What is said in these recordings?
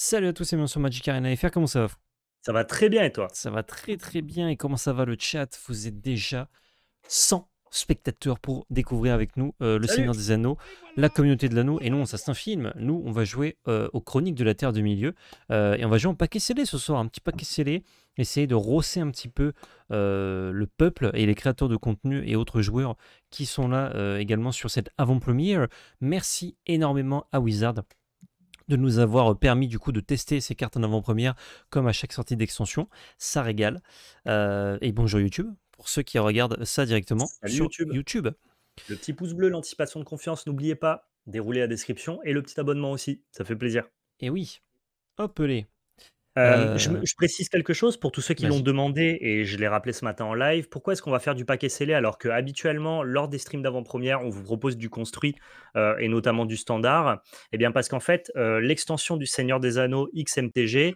Salut à tous et bienvenue sur Magic Arena FR, comment ça va Ça va très bien et toi Ça va très très bien et comment ça va le chat Vous êtes déjà 100 spectateurs pour découvrir avec nous euh, Le Seigneur des Anneaux, la communauté de l'anneau et non ça c'est un film, nous on va jouer euh, aux chroniques de la Terre du Milieu euh, et on va jouer en paquet scellé ce soir, un petit paquet scellé, essayer de rosser un petit peu le peuple et les créateurs de contenu et autres joueurs qui sont là également sur cette avant-première. Merci énormément à Wizard de nous avoir euh, permis du coup de tester ces cartes en avant-première comme à chaque sortie d'extension. Ça régale. Euh, et bonjour YouTube, pour ceux qui regardent ça directement sur YouTube. YouTube. Le petit pouce bleu, l'anticipation de confiance, n'oubliez pas, déroulez la description et le petit abonnement aussi, ça fait plaisir. Et oui, hop les. Euh, euh, je, précise quelque chose pour tous ceux qui l'ont demandé et je l'ai rappelé ce matin en live. Pourquoi est-ce qu'on va faire du paquet scellé alors que habituellement lors des streams d'avant-première on vous propose du construit euh, et notamment du standard Eh bien parce qu'en fait l'extension du Seigneur des Anneaux XMTG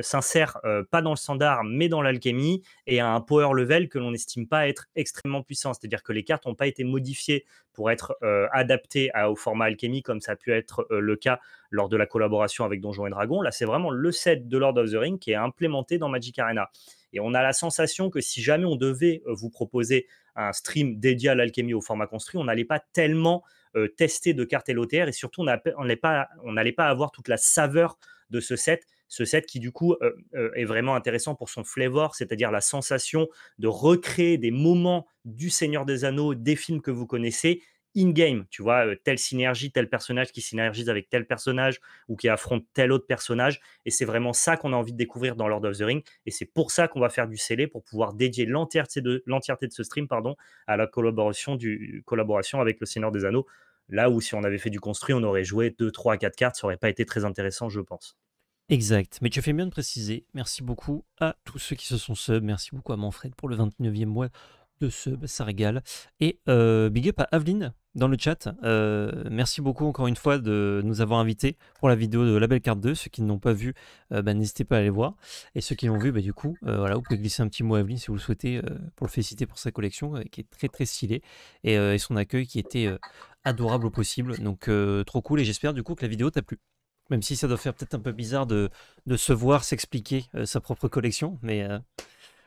s'insère pas dans le standard mais dans l'alchimie et a un power level que l'on n'estime pas être extrêmement puissant. C'est-à-dire que les cartes n'ont pas été modifiées pour être adaptées au format alchimie comme ça a pu être le cas lors de la collaboration avec Donjons et Dragons. Là, c'est vraiment le set de Lord of the Rings qui est implémenté dans Magic Arena. Et on a la sensation que si jamais on devait euh, vous proposer un stream dédié à l'alchimie au format construit, on n'allait pas tellement euh, tester de cartes LOTR et surtout on n'allait pas, avoir toute la saveur de ce set. Ce set qui du coup euh, est vraiment intéressant pour son flavor, c'est-à-dire la sensation de recréer des moments du Seigneur des Anneaux, des films que vous connaissez, in-game, tu vois, euh, telle synergie, tel personnage qui synergise avec tel personnage ou qui affronte tel autre personnage. Et c'est vraiment ça qu'on a envie de découvrir dans Lord of the Ring. Et c'est pour ça qu'on va faire du scellé pour pouvoir dédier l'entièreté de, de ce stream pardon, à la collaboration, du, collaboration avec le Seigneur des Anneaux. Là où si on avait fait du construit, on aurait joué 2, 3, 4 cartes, ça aurait pas été très intéressant, je pense. Exact, mais tu as fais bien de préciser. Merci beaucoup à tous ceux qui se sont sub. Merci beaucoup à Manfred pour le 29e mois de ce, bah, ça régale. Et euh, big up à Aveline dans le chat. Euh, merci beaucoup encore une fois de nous avoir invités pour la vidéo de la belle carte 2. Ceux qui n'ont pas vu, euh, bah, n'hésitez pas à aller voir. Et ceux qui l'ont vu, bah, du coup, euh, voilà, vous pouvez glisser un petit mot à Aveline si vous le souhaitez pour le féliciter pour sa collection qui est très très stylée et, son accueil qui était adorable au possible. Donc trop cool et j'espère du coup que la vidéo t'a plu. Même si ça doit faire peut-être un peu bizarre de, de se voir s'expliquer sa propre collection, mais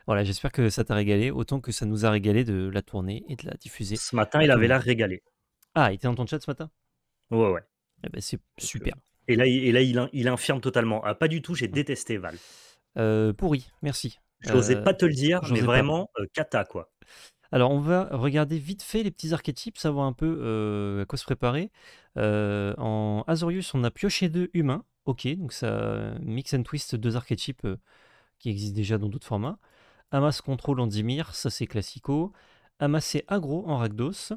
voilà, j'espère que ça t'a régalé autant que ça nous a régalé de la tourner et de la diffuser. Ce matin, il avait l'air régalé. Ah, il était dans ton chat ce matin Ouais, ouais. Eh ben, c'est super. Et là, et là il, il infirme totalement. Ah, pas du tout, j'ai mm. détesté Val. Euh, pourri, merci. Je n'osais euh, pas te le dire, mais vraiment, euh, cata, quoi. Alors, on va regarder vite fait les petits archétypes, savoir un peu à quoi se préparer. en Azorius, on a pioché deux humains. Ok, donc ça mix and twist deux archétypes qui existent déjà dans d'autres formats. Amas contrôle Dimir, ça c'est classico. Amassé agro en Ragdos.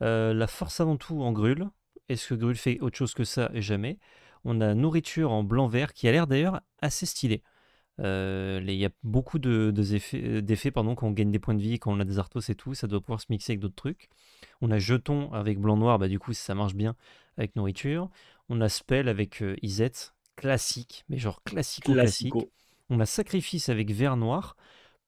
Euh, la force avant tout en Grul. Est-ce que Grul fait autre chose que ça Jamais. On a nourriture en blanc-vert qui a l'air d'ailleurs assez stylé. Euh, il y a beaucoup d'effets de, quand on gagne des points de vie, quand on a des artos et tout, ça doit pouvoir se mixer avec d'autres trucs. On a jeton avec blanc-noir, bah, du coup ça marche bien avec nourriture. On a spell avec euh, classique, mais genre classico-classique. On a sacrifice avec vert-noir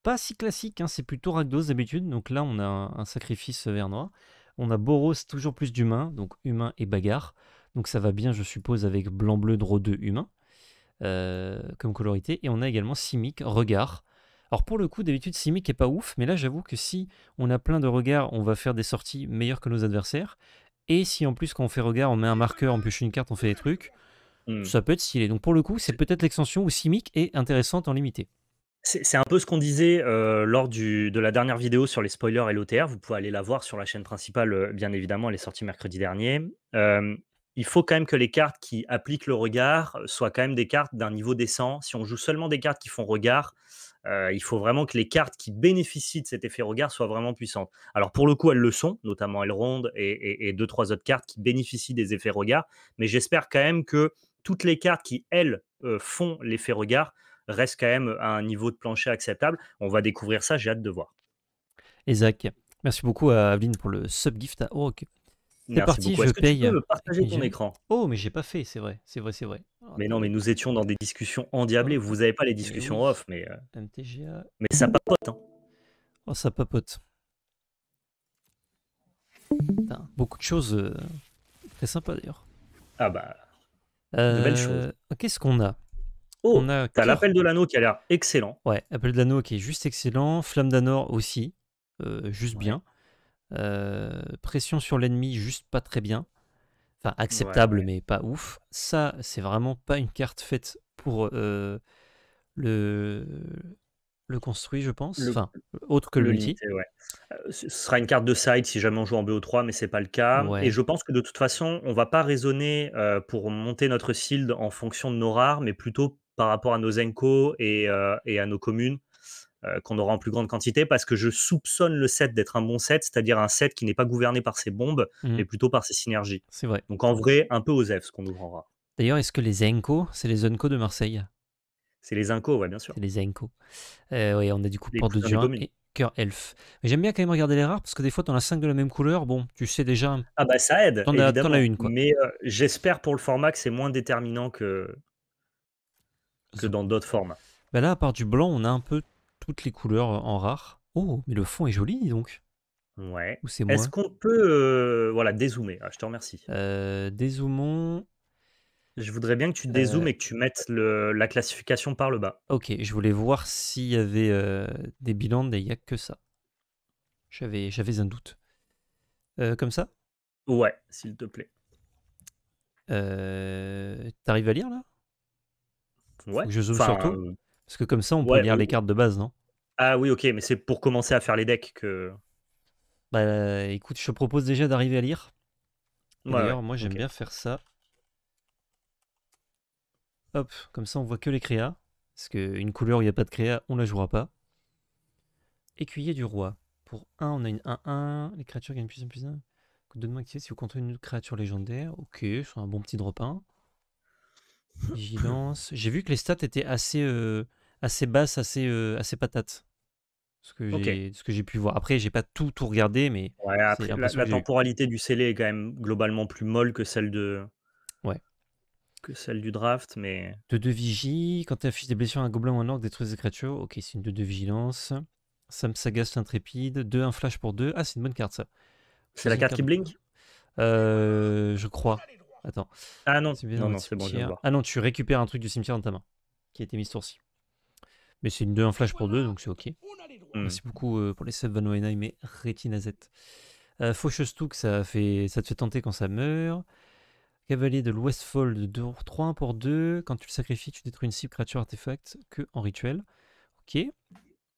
pas si classique, hein, c'est plutôt Ragdos d'habitude. Donc là, on a un, sacrifice vert-noir. On a Boros, toujours plus d'humains, donc humains et bagarre. Donc ça va bien, je suppose, avec blanc-bleu, draw 2 humain euh, comme colorité. Et on a également Simic, regard. Alors pour le coup, d'habitude, Simic est pas ouf, mais là, j'avoue que si on a plein de regards, on va faire des sorties meilleures que nos adversaires. Et si en plus, quand on fait regard, on met un marqueur, on pioche une carte, on fait des trucs, hmm. ça peut être stylé. Donc pour le coup, c'est peut-être l'extension où Simic est intéressante en limité. C'est un peu ce qu'on disait, euh, lors de la dernière vidéo sur les spoilers et l'OTR. Vous pouvez aller la voir sur la chaîne principale, euh, bien évidemment, elle est sortie mercredi dernier. Euh, il faut quand même que les cartes qui appliquent le regard, soient quand même des cartes d'un niveau décent. Si on joue seulement des cartes qui font regard, il faut vraiment que les cartes qui bénéficient de cet effet regard soient vraiment puissantes. Alors pour le coup, elles le sont, notamment Elrond et et et 2-3 autres cartes qui bénéficient des effets regard, mais j'espère quand même que toutes les cartes qui, elles, font l'effet regard reste quand même à un niveau de plancher acceptable. On va découvrir ça, j'ai hâte de voir. Et Zach, merci beaucoup à euh, Aveline pour le gift à ok C'est parti, je que Tu peux me partager ton écran. Oh, mais j'ai pas fait, c'est vrai, c'est vrai, c'est vrai. mais non, mais nous étions dans des discussions endiablées. Oh, Vous n'avez pas les discussions off, mais. Euh, MTGA. Mais ça papote. Hein. Oh, ça papote. beaucoup de choses euh, très sympas d'ailleurs. Ah bah. Qu'est-ce qu'on a Oh, on a t'as l'appel de l'anneau qui a l'air excellent. Ouais, appel de l'anneau qui est juste excellent. Flamme d'Anor aussi, euh, juste bien. Euh, pression sur l'ennemi, juste pas très bien. Enfin, acceptable, mais pas ouf. Ça, c'est vraiment pas une carte faite pour euh, le le construit, je pense. Enfin, autre que le titre Ce sera une carte de side si jamais on joue en BO3, mais c'est pas le cas. Et je pense que de toute façon, on va pas raisonner pour monter notre shield en fonction de nos rares, mais plutôt par rapport à nos ENCO euh, et, à nos communes euh, qu'on aura en plus grande quantité parce que je soupçonne le set d'être un bon set, c'est-à-dire un set qui n'est pas gouverné par ses bombes, mhm. mais plutôt par ses synergies. C'est vrai. Donc en vrai, un peu aux F ce qu'on ouvrira. D'ailleurs, est-ce que les ENCO, c'est les ENCO de Marseille C'est les ENCO, ouais, bien sûr. C'est les ENCO. Euh, oui, on a du coup Porte de et Cœur Elf. Mais j'aime bien quand même regarder les rares parce que des fois, en as 5 de la même couleur, bon, tu sais déjà. Ah bah ça aide. T'en as, une, quoi. Mais j'espère pour le format que c'est moins déterminant que, dans d'autres formes bah là, à part du blanc, on a un peu toutes les couleurs en rare. Oh, mais le fond est joli donc. Ouais. Est-ce qu'on peut euh, voilà dézoomer ah, Je te remercie. Euh, dézoomons. Je voudrais bien que tu dézoomes euh. et que tu mettes la classification par le bas. Ok, je voulais voir s'il y avait des bilans mais il n'y a que ça. J'avais, j'avais un doute. comme ça Ouais, s'il te plaît. T'arrives à lire là je zoome surtout euh, Parce que comme ça, on peut lire euh, les cartes de base, non Ah oui, ok, mais c'est pour commencer à faire les decks que. Bah écoute, je te propose déjà d'arriver à lire. D'ailleurs, moi j'aime bien faire ça. Hop, comme ça on voit que les créas. Parce qu'une couleur où il n'y a pas de créa, on la jouera pas. Écuyer du roi. Pour 1, on a une 1-1. Les créatures gagnent plus 1 plus 1. de qui si vous comptez une créature légendaire. Ok, sur un bon petit drop Vigilance. J'ai vu que les stats étaient assez, euh, assez basses, assez, euh, assez patates. Ce que j'ai pu voir. Après, j'ai pas tout, tout regardé, mais. la, temporalité du scellé est quand même globalement plus molle que celle de. Ouais. Que celle du draft, mais. De 2 vigie. Quand tu affiches des blessures à un gobelin ou un orc, détruis des créatures. Ok, c'est une 2 de vigilance. Sam Sagas intrépide. 2 un flash pour deux Ah, c'est une bonne carte ça. C'est la carte, qui blink euh, Je crois. Attends. Ah non, c'est bon, hein. Ah non, tu récupères un truc du cimetière dans ta main qui a été mis ce Mais c'est une 2, en flash pour 2, donc c'est ok. Hmm. Merci beaucoup euh, pour les subs Van Weinheim et Retina Z. Euh, ça, fait, ça te fait tenter quand ça meurt. Cavalier de 2 3 pour 2. Quand tu le sacrifies, tu détruis une cible, créature, artefact que en rituel. Ok.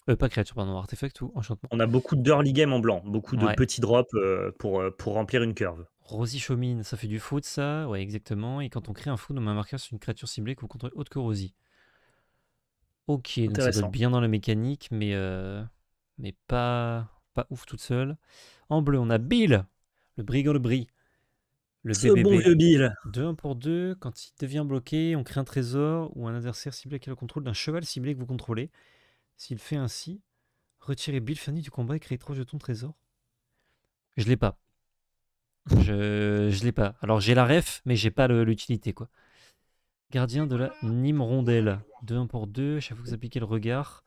Euh, pas créature, pardon, artefact ou enchantement. On a beaucoup d'early game en blanc, beaucoup de petits drops euh, pour, euh, pour remplir une curve. Rosie Chaumine, ça fait du foot, ça Ouais, exactement. Et quand on crée un foot, on met un marqueur sur une créature ciblée que vous contrôlez autre que Rosie. Ok, ça doit être bien dans la mécanique, mais, mais pas, pas ouf toute seule. En bleu, on a Bill, le brigand de Brie. Le bon vieux Bill. 2-1 pour 2, quand il devient bloqué, on crée un trésor ou un adversaire ciblé qui a le contrôle d'un cheval ciblé que vous contrôlez. S'il fait ainsi, retirer Bill Fanny du combat et créer trois jetons trésor Je l'ai pas. Je, je l'ai pas. Alors j'ai la ref, mais j'ai pas l'utilité quoi. Gardien de la Nîmes rondelle. 2 1 pour 2, chaque fois que vous appliquez le regard,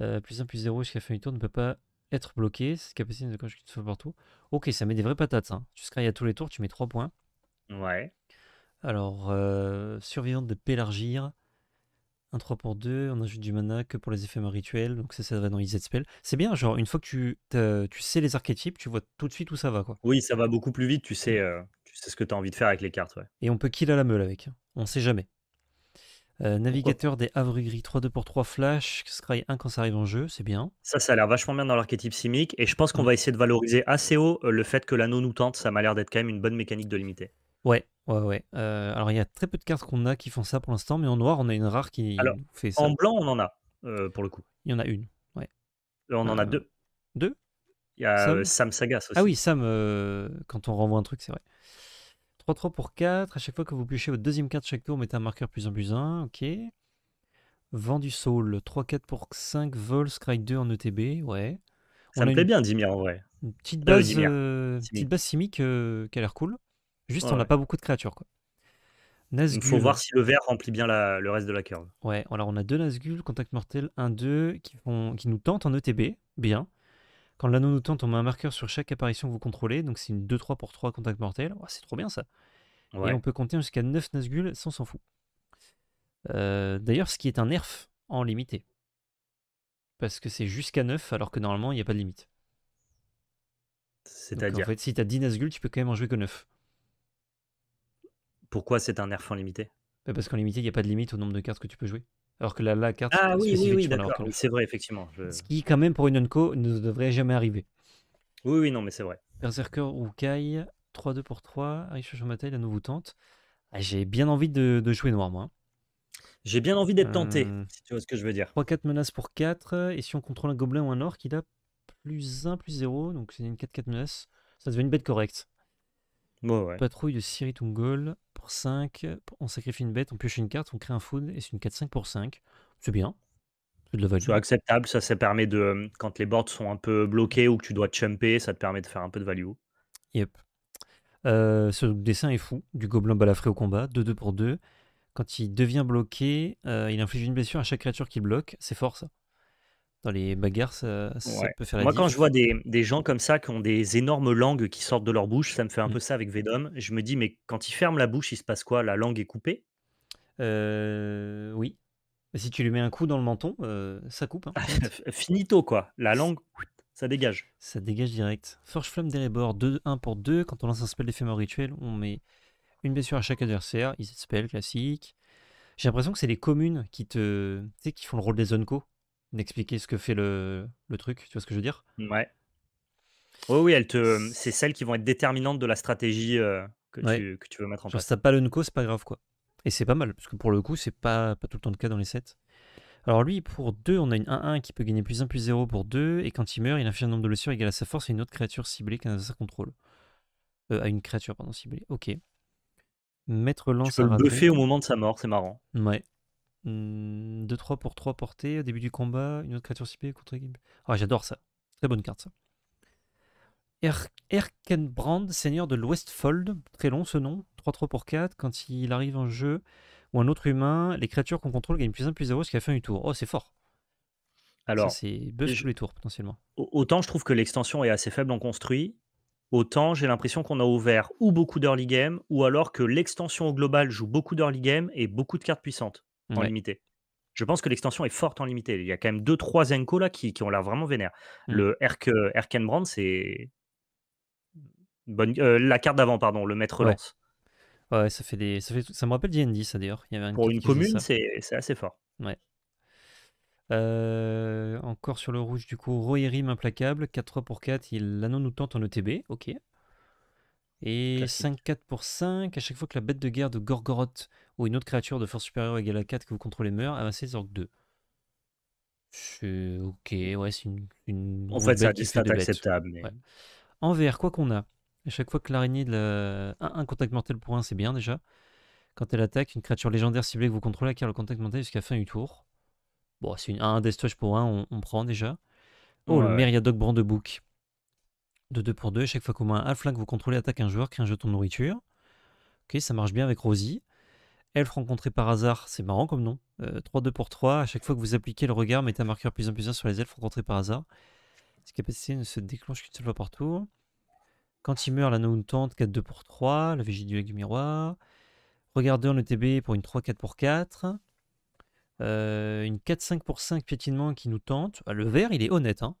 euh, plus 1 plus 0 jusqu'à la fin du tour ne peut pas être bloqué. C'est capacité de partout. Ok, ça met des vraies patates. Hein. Tu Jusqu'à à tous les tours, tu mets 3 points. Ouais. Alors, euh, survivante de Pélargir. Un 3 pour 2, on ajoute du mana que pour les effets rituels, donc ça, ça de dans les Z-Spell. C'est bien, genre, une fois que tu, sais les archétypes, tu vois tout de suite où ça va, quoi. Oui, ça va beaucoup plus vite, tu mm. sais, euh, tu sais ce que tu as envie de faire avec les cartes, ouais. Et on peut kill à la meule avec, hein. on sait jamais. Euh, navigateur des Havre Gris, 3-2 pour 3 flash, scry 1 quand ça arrive en jeu, c'est bien. Ça, ça a l'air vachement bien dans l'archétype simique, et je pense qu'on mm. va essayer de valoriser assez haut euh, le fait que l'anneau nous tente, ça m'a l'air d'être quand même une bonne mécanique de limiter. Ouais, Ouais, ouais. Euh, alors, il y a très peu de cartes qu'on a qui font ça pour l'instant, mais en noir, on a une rare qui fait ça. En blanc, on en a, euh, pour le coup. Il y en a une, ouais. on en a euh, deux. Deux Il y a Sam, Sagas aussi. Ah oui, Sam, quand on renvoie un truc, c'est vrai. 3-3 pour 4. À chaque fois que vous piochez votre deuxième carte chaque tour, mettez un marqueur plus 1 plus 1. Ok. Vent du Soul. 3-4 pour 5. Vol, Scry 2 en ETB. Ouais. Ça me plaît bien, Dimir, en vrai. Une petite base, euh, qui a l'air cool. Juste, on n'a pas beaucoup de créatures. Quoi. Il faut voir si le vert remplit bien le reste de la curve. Ouais, alors on a deux Nazgûl, Contact Mortel 1-2, qui, qui nous tentent en ETB, bien. Quand l'anneau nous tente, on met un marqueur sur chaque apparition que vous contrôlez, donc c'est une 2-3 pour 3 Contact Mortel. c'est trop bien ça. Et on peut compter jusqu'à 9 Nazgûl sans s'en fout euh, D'ailleurs, ce qui est un nerf en limité. Parce que c'est jusqu'à 9, alors que normalement, il n'y a pas de limite. C'est-à-dire. En fait, si tu as 10 Nazgûl, tu peux quand même en jouer que 9. Pourquoi c'est un nerf en limité bah, Parce qu'en limité, il n'y a pas de limite au nombre de cartes que tu peux jouer. Alors que là, la carte. Ah oui, oui, oui, d'accord. c'est vrai, effectivement. Ce qui, quand même, pour une Unco, ne devrait jamais arriver. Oui, oui, non, mais c'est vrai. Berserker ou Kai, 3-2 pour 3, richard taille la nouveau tente. Ah, j'ai bien envie de, jouer noir, moi. Hein. J'ai bien envie d'être tenté, euh, si tu vois ce que je veux dire. 3-4 menaces pour 4, et si on contrôle un gobelin ou un orc, il a plus 1, plus 0, donc c'est une 4-4 menace. Ça devient une bête correcte. Patrouille de Siri Tungol pour 5. On sacrifie une bête, on pioche une carte, on crée un food et c'est une 4-5 pour 5. C'est bien. C'est de la value. C'est acceptable. Ça, ça permet de. Euh, quand les boards sont un peu bloqués ou que tu dois chumper, ça te permet de faire un peu de value. Yep. Euh, ce dessin est fou. Du gobelin balafré au combat, 2-2 pour 2. Quand il devient bloqué, euh, il inflige une blessure à chaque créature qui bloque. C'est fort ça les bagarres, ça, peut faire la Moi, quand je vois des, des, gens comme ça qui ont des énormes langues qui sortent de leur bouche, ça me fait un mmh. peu ça avec Vedom. Je me dis, mais quand ils ferment la bouche, il se passe quoi La langue est coupée euh, Oui. Bah, si tu lui mets un coup dans le menton, euh, ça coupe. Hein. Ah, finito, quoi. La langue, ça dégage. Ça dégage direct. Forge Flamme des 2-1 pour 2. Quand on lance un spell d'éphémère rituel, on met une blessure à chaque adversaire. Is spell classique. J'ai l'impression que c'est les communes qui te, tu sais, qui font le rôle des Zonko d'expliquer ce que fait le, truc, tu vois ce que je veux dire Ouais. Oh oui, elle te, c'est celles qui vont être déterminantes de la stratégie euh, que, tu, veux mettre en place. Si t'as pas le nico, c'est pas grave quoi. Et c'est pas mal, parce que pour le coup, c'est pas, pas tout le temps le cas dans les sets. Alors lui, pour 2, on a une 1-1 qui peut gagner plus 1 plus 0 pour 2, et quand il meurt, il inflige un nombre de blessures égal à sa force et une autre créature ciblée qu'un adversaire contrôle. Euh, à une créature, pardon, ciblée. Ok. Maître lance. Tu peux le buffer au moment de sa mort, c'est marrant. Ouais. 2-3 hum, pour 3 portées. Au début du combat, une autre créature CP contre équipe. Ah, j'adore ça. Très bonne carte, ça. Erkenbrand, seigneur de l'Westfold. Très long ce nom. 3-3 pour 4. Quand il arrive en jeu ou un autre humain, les créatures qu'on contrôle gagnent plus 1 plus 0 qui la fin du tour. Oh, c'est fort. Alors, c'est buzz je... tous les tours potentiellement. Autant je trouve que l'extension est assez faible en construit, autant j'ai l'impression qu'on a ouvert ou beaucoup d'early game, ou alors que l'extension au global joue beaucoup d'early game et beaucoup de cartes puissantes en limité. Je pense que l'extension est forte en limité. Il y a quand même deux 3 Enco là qui, ont l'air vraiment vénère. Mm. Le Erk, euh, Brand, c'est. Bonne... Euh, la carte d'avant, pardon, le maître lance. Ouais, ça fait des. Ça, fait... ça me rappelle DND, ça d'ailleurs. Pour une commune, c'est assez fort. Ouais. Euh, encore sur le rouge, du coup, Rohirrim implacable, 4-3 pour 4, il l'anneau nous tente en ETB, ok. Et 5-4 pour 5, à chaque fois que la bête de guerre de Gorgoroth ou une autre créature de force supérieure égale à 4 que vous contrôlez meurt, avancez ah bah, orques 2. ok, ouais, c'est une. une en fait, ça un acceptable. Mais... En VR, quoi qu'on a, à chaque fois que l'araignée de la. Un, contact mortel pour 1, c'est bien déjà. Quand elle attaque, une créature légendaire ciblée que vous contrôlez acquiert le contact mortel jusqu'à fin du tour. Bon, c'est une, un pour 1, on, prend déjà. Oh, le myriadoc Brandebook de 2 pour 2. Chaque fois qu'au moins un flingue vous contrôlez attaque un joueur, crée un jeton de nourriture. Ok, ça marche bien avec Rosie. Elf rencontré par hasard, c'est marrant comme nom. 3-2 euh, pour 3, à chaque fois que vous appliquez le regard, mettez un marqueur plus en plus sur les elfes rencontrés par hasard. Cette capacité ne se déclenche qu'une seule fois par tour. Quand il meurt, la nous tente, 4-2 pour 3, la vigie du du miroir. Regardez en ETB pour une 3-4 pour 4. Euh, une 4-5 pour 5 piétinement qui nous tente. Ah, le vert, il est honnête. Hein.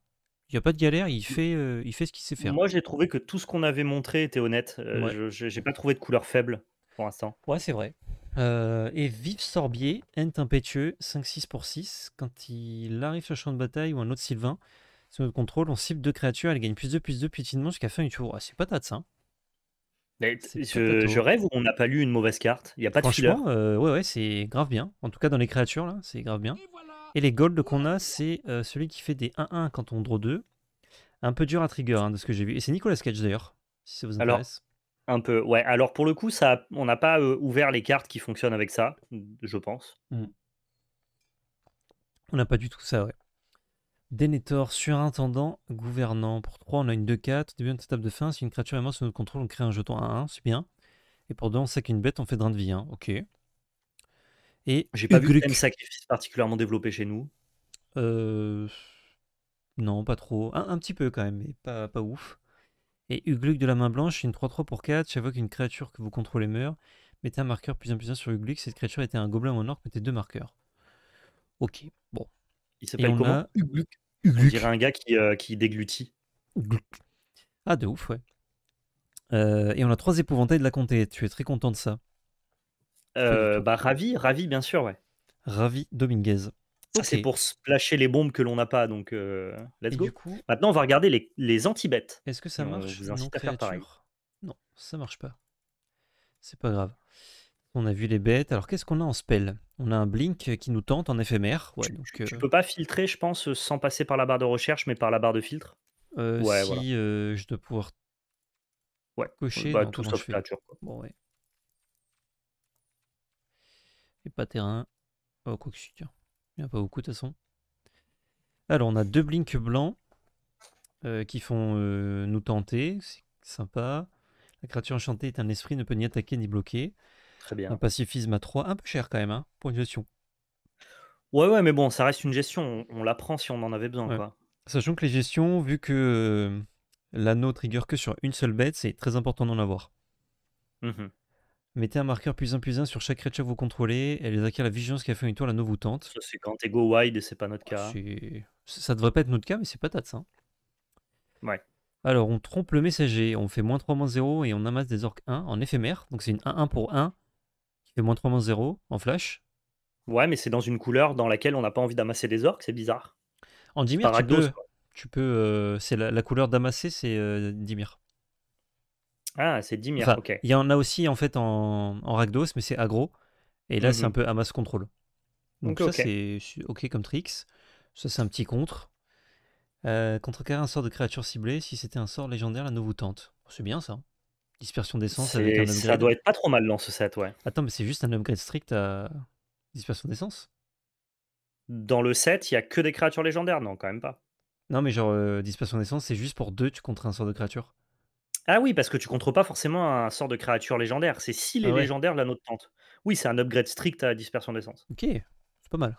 Il n'y a pas de galère, il fait, euh, il fait ce qu'il sait faire. Moi, j'ai trouvé que tout ce qu'on avait montré était honnête. Euh, je n'ai pas trouvé de couleur faible pour l'instant. Ouais, c'est vrai. Euh, et vive Sorbier, N impétueux, 5-6 pour 6. Quand il arrive sur le champ de bataille ou un autre Sylvain, Sur notre contrôle, on cible deux créatures, elle gagne plus 2, plus 2 finalement jusqu'à fin du tour. Ah, c'est hein. c'est pas ça. je, je, rêve ou on n'a pas lu une mauvaise carte Il n'y a pas de Franchement, ouais, ouais, c'est grave bien. En tout cas, dans les créatures, là, c'est grave bien. Et les golds qu'on a, c'est euh, celui qui fait des 1-1 quand on draw 2. Un peu dur à trigger hein, de ce que j'ai vu. Et c'est Nicolas Cage d'ailleurs, si ça vous intéresse. Alors, un peu, ouais. Alors pour le coup, ça, on n'a pas euh, ouvert les cartes qui fonctionnent avec ça, je pense. Mm. On n'a pas du tout ça, ouais. Denethor, surintendant, gouvernant. Pour 3, on a une 2-4. Début de étape de fin, si une créature est morte sous notre contrôle, on crée un jeton 1-1, c'est bien. Et pour 2, on sac une bête, on fait drain de vie. Hein. Ok. Et J'ai pas vu de sacrifice particulièrement développé chez nous. Euh, non, pas trop. Un, petit peu quand même, mais pas, ouf. Et Ugluk de la main blanche, une 3-3 pour 4. Chaque fois qu'une créature que vous contrôlez meurt, mettez un marqueur plus un plus un sur Ugluk. Cette créature était un gobelin ou mettez deux marqueurs. Ok, bon. Il s'appelle comment Ugluk. On dirait un gars qui, euh, qui déglutit. Ah, de ouf, ouais. Euh, et on a trois épouvantails de la comté. Tu es très content de ça. Euh, bah, Ravi, Ravi, bien sûr, ouais. Ravi Dominguez. ça ah, C'est pour splasher les bombes que l'on n'a pas, donc euh, let's go. coup... Maintenant, on va regarder les, les anti-bêtes. Est-ce que ça marche vous non, à pareil. non, ça marche pas. C'est pas grave. On a vu les bêtes. Alors, qu'est-ce qu'on a en spell On a un blink qui nous tente en éphémère. Ouais, tu, euh, peux pas filtrer, je pense, sans passer par la barre de recherche, mais par la barre de filtre. si je dois pouvoir cocher bah, tout sauf Bon, ouais pas terrain. Oh, quoi que Il n'y a pas beaucoup, de toute façon. Alors, on a deux blinks blancs euh, qui font euh, nous tenter. C'est sympa. La créature enchantée est un esprit, ne peut ni attaquer ni bloquer. Très bien. Un pacifisme à 3, un peu cher quand même, hein, pour une gestion. Ouais, ouais, mais bon, ça reste une gestion. On, l'apprend prend si on en avait besoin. Sachant que les gestions, vu que euh, l'anneau trigger que sur une seule bête, c'est très important d'en avoir. Mmh Mettez un marqueur plus 1 plus 1 sur chaque créature que vous contrôlez. Elle les acquiert la vigilance qui a fait une toile à tente. Ça, c'est quand t'es go wide et c'est pas notre ah, cas. Ça devrait pas être notre cas, mais c'est patate ça. Hein. Ouais. Alors, on trompe le messager, on fait moins 3 moins 0 et on amasse des orques 1 en éphémère. Donc, c'est une 1-1 pour 1 qui fait moins 3 moins 0 en flash. Ouais, mais c'est dans une couleur dans laquelle on n'a pas envie d'amasser des orques, c'est bizarre. En dimir, tu peux. Tu peux c'est la, couleur d'amasser c'est euh, dimir. Ah, c'est 10 enfin, Il y en a aussi en fait en, en mais c'est aggro. Et là, c'est un mhm. peu amas Control. Donc ça, c'est ok comme tricks. Ça, c'est un petit contre. Euh, contre carré un sort de créature ciblée. Si c'était un sort légendaire, la vous tente. C'est bien ça. Dispersion d'essence Ça doit être pas trop mal dans ce set, ouais. Attends, mais c'est juste un upgrade strict à dispersion d'essence Dans le set, il y a que des créatures légendaires Non, quand même pas. Non, mais genre, euh, dispersion d'essence, c'est juste pour deux, tu contre un sort de créature. Ah oui, parce que tu contrôles pas forcément un sort de créature légendaire. C'est si les ah légendaire, légendaires la tente. Oui, c'est un upgrade strict à dispersion d'essence. Ok, c'est pas mal.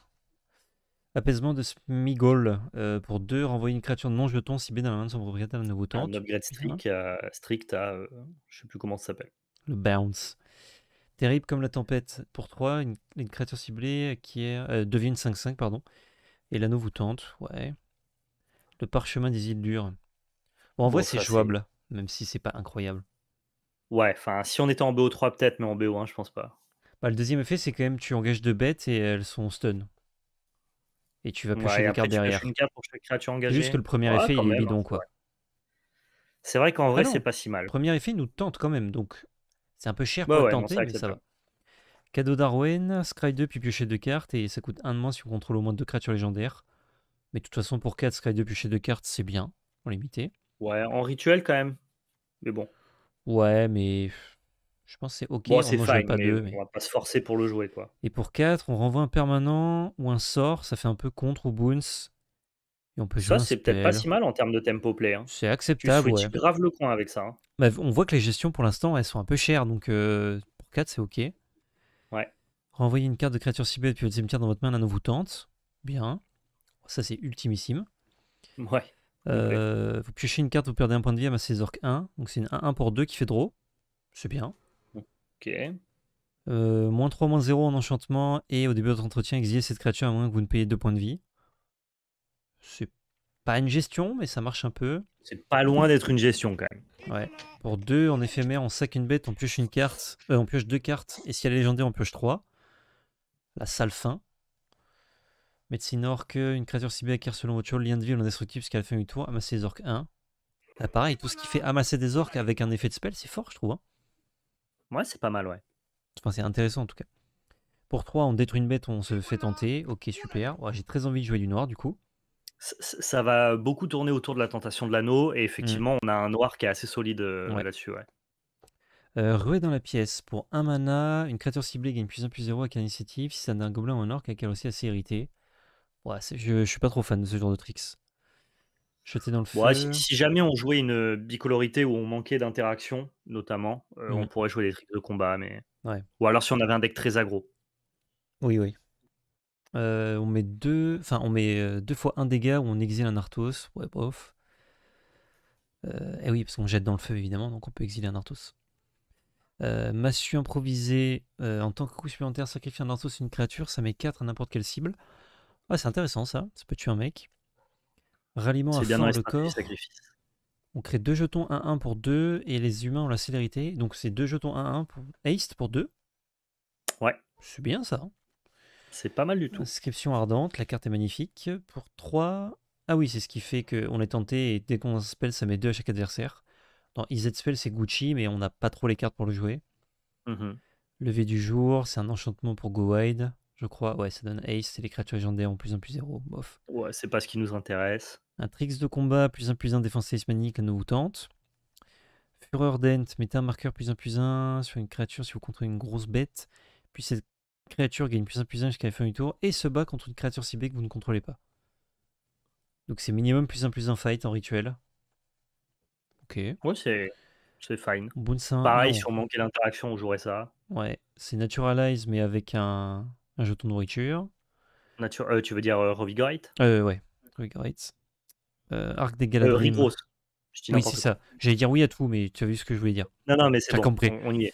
Apaisement de Smigol. Euh, pour deux renvoyer une créature non jeton si dans la main de son propriétaire de nouveau Un upgrade euh, strict, à. Euh, je sais plus comment ça s'appelle. Le bounce. Terrible comme la tempête. Pour 3, une, créature ciblée qui est, devient 5-5, pardon. Et l'anneau vous tente. Ouais. Le parchemin des îles dures. Bon, en vrai, c'est- jouable même si c'est pas incroyable. Ouais, enfin, si on était en BO3 peut-être, mais en BO1, je pense pas. Bah, le deuxième effet, c'est quand même tu engages deux bêtes et elles sont stun. Et tu vas piocher ouais, cartes derrière. Une carte Juste que le premier effet, il est bidon, hein. quoi. C'est vrai qu'en vrai, ah c'est pas si mal. Le premier effet, nous tente quand même, donc c'est un peu cher pour bah tenter, mais ça va. Cadeau d'Arwen, Scry 2, puis piocher deux cartes, et ça coûte un de moins si on contrôle au moins deux créatures légendaires. Mais de toute façon, pour 4, Scry 2, piocher deux cartes, c'est bien, en limité. Ouais, en rituel quand même. Mais bon. Ouais, mais je pense que c'est ok. Bon, hein, c'est pas deux, mais... on va pas se forcer pour le jouer. quoi. Et pour 4, on renvoie un permanent ou un sort, ça fait un peu contre ou boons. Et on peut ça, c'est peut-être pas si mal en termes de tempo play. Hein. C'est acceptable. Tu grave le coin avec ça. Hein. Bah, on voit que les gestions pour l'instant, elles sont un peu chères, donc euh, pour 4, c'est ok. Ouais. Renvoyer une carte de créature ciblée depuis votre cimetière dans votre main, la vous tente. Bien. Ça, c'est ultimissime. Ouais. Euh, vous piochez une carte, vous perdez un point de vie, amassez les orques 1. Donc c'est une 1 pour 2 qui fait draw. C'est bien. Ok. Euh, moins 3, moins 0 en enchantement. Et au début de votre entretien, exilez cette créature à moins que vous ne payez 2 points de vie. C'est pas une gestion, mais ça marche un peu. C'est pas loin d'être une gestion quand même. Ouais. Pour 2, en éphémère, on sac une bête, on pioche une carte. Euh, on pioche 2 cartes. Et si elle est légendaire, on pioche 3. La sale fin. Médecine orque une créature acquiert selon votre choix, lien de vie, on indestructible jusqu'à la fin du tour, amasser les orques 1. Ah, pareil, tout ce qui fait amasser des orques avec un effet de spell, c'est fort, je trouve. Hein. Ouais, c'est pas mal, ouais. Enfin, c'est intéressant en tout cas. Pour 3, on détruit une bête, on se fait tenter. Ok, super. J'ai très envie de jouer du noir du coup. Ça, va beaucoup tourner autour de la tentation de l'anneau, et effectivement, mm. on a un noir qui est assez solide euh, là-dessus, ouais. Euh, ruée dans la pièce. Pour un mana, une créature ciblée gagne plus 1 plus 0 avec initiative. Si ça un gobelin ou un orc, elle aussi assez irritée je, suis pas trop fan de ce genre de tricks. Jeter dans le feu. si, jamais on jouait une euh, bicolorité où on manquait d'interaction, notamment, euh, on mmh. pourrait jouer des tricks de combat, mais. Ou alors si on avait un deck très aggro. Oui, oui. Euh, on met deux, enfin on met deux fois un dégât où on exile un Arthos. Ouais, eh oui, parce qu'on jette dans le feu évidemment, donc on peut exiler un Arthos. Euh, massue improvisée, en tant que coup supplémentaire, sacrifier un Arthos une créature, ça met 4 à n'importe quelle cible. Ah, c'est intéressant ça. Ça peut tuer un mec. Ralliement à bien fond le corps. On crée deux jetons 1-1 pour 2 et les humains ont la célérité. Donc c'est deux jetons 1-1 pour haste pour 2. Ouais. C'est bien ça. Hein. c'est pas mal du tout. Inscription ardente, la carte est magnifique. Pour 3. Ah oui, c'est ce qui fait qu'on est tenté et dès qu'on a spell, ça met 2 à chaque adversaire. Dans EZ Spell, c'est Gucci, mais on n'a pas trop les cartes pour le jouer. Mmh Levé du jour, c'est un enchantement pour Go Wide je crois. Ouais, ça donne Ace, c'est les créatures légendaires en plus 1 plus zéro, Bof. Ouais, c'est pas ce qui nous intéresse. Un Trix de combat, plus un plus un, défense talismanique, nous tente. Fureur Dent, mettez un marqueur plus un plus un sur une créature si vous contrôlez une grosse bête. Puis cette créature gagne plus un plus 1 jusqu'à la fin du tour et se bat contre une créature ciblée que vous ne contrôlez pas. Donc c'est minimum plus un plus un fight en rituel. Ok. Ouais, c'est. C'est fine. Pareil, sur manquer l'interaction, interaction on jouerait ça. Ouais, c'est Naturalize, mais avec un, un jeton nourriture. Nature, euh, tu veux dire euh, euh, Ouais, euh, Arc des euh, Galadrim. Oui, c'est ça. J'allais dire oui à tout, mais tu as vu ce que je voulais dire. Non, non, mais c'est bon, compris. On, y est.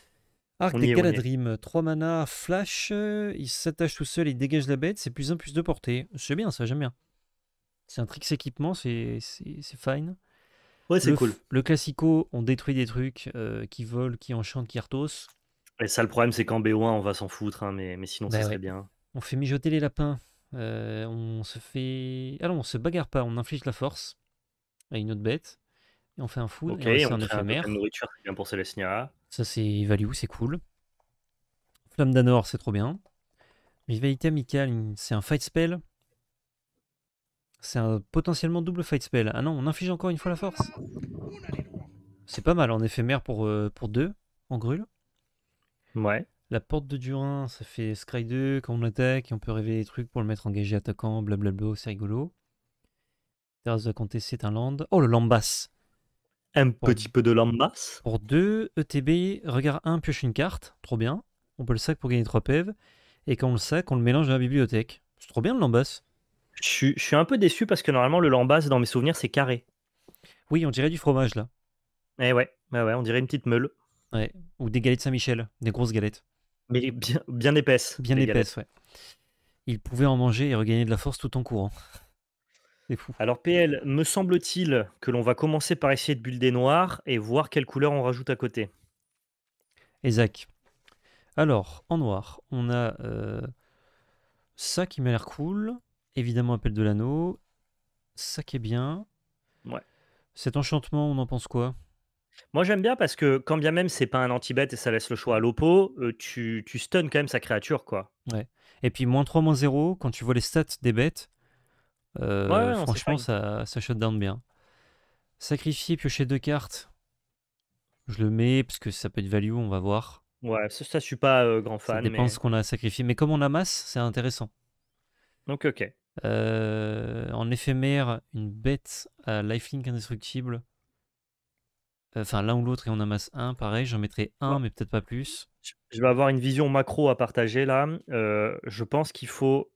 Arc des Galadrim, 3 mana, flash, il s'attache tout seul, il dégage la bête, c'est plus 1, plus 2 portée. C'est bien, ça, j'aime bien. C'est un tricks équipement, c'est fine. Ouais, c'est cool. Le classico, on détruit des trucs qui volent, qui enchantent, qui artos. Et ça, le problème, c'est qu'en BO1, on va s'en foutre, hein, mais, mais sinon, ça bah serait bien. On fait mijoter les lapins. Euh, on se fait. Alors, ah on se bagarre pas, on inflige la force à une autre bête. Et on fait un food. Ok, on, un bien pour Celestia. Ça, c'est value, c'est cool. Flamme d'Anor, c'est trop bien. Rivalité amicale, c'est un fight spell. C'est un potentiellement double fight spell. Ah non, on inflige encore une fois la force. C'est pas mal en éphémère pour, euh, pour deux en grûle Ouais. La porte de Durin, ça fait Sky 2, quand on attaque, on peut révéler des trucs pour le mettre engagé attaquant, blablabla, c'est rigolo. Terrasse de Comté, c'est un land. Oh, le Lambas Un petit peu de Lambas Pour 2, ETB, regarde 1, pioche une carte, trop bien. On peut le sac pour gagner 3 PEV. Et quand on le sac, on le mélange dans la bibliothèque. C'est trop bien le Lambas. Je, je suis un peu déçu parce que normalement, le Lambas, dans mes souvenirs, c'est carré. Oui, on dirait du fromage là. Eh ouais, ouais on dirait une petite meule. Ouais. Ou des galettes Saint-Michel, des grosses galettes. Mais bien, bien épaisses. Bien épaisses, ouais. Il pouvait en manger et regagner de la force tout en courant. C'est fou. Alors PL, me semble-t-il que l'on va commencer par essayer de builder noir et voir quelle couleur on rajoute à côté. Exact. Alors, en noir, on a euh, ça qui m'a l'air cool. Évidemment, appel de l'anneau. Ça qui est bien. Ouais. Cet enchantement, on en pense quoi moi, j'aime bien parce que quand bien même c'est pas un anti bête et ça laisse le choix à l'opo tu, tu stun quand même sa créature, quoi. Ouais. Et puis, moins 3, moins 0, quand tu vois les stats des bêtes, franchement, ça, ça down bien. Sacrifier, piocher deux cartes. Je le mets parce que ça peut être value, on va voir. Ouais, ça, je suis pas grand fan. Ça dépend ce qu'on a sacrifié. Mais comme on amasse, c'est intéressant. Donc, ok. en éphémère, une bête à lifelink indestructible enfin l'un ou l'autre et on amasse un, pareil, j'en mettrai un, mais peut-être pas plus. Je vais avoir une vision macro à partager là. Euh, je pense qu'il faut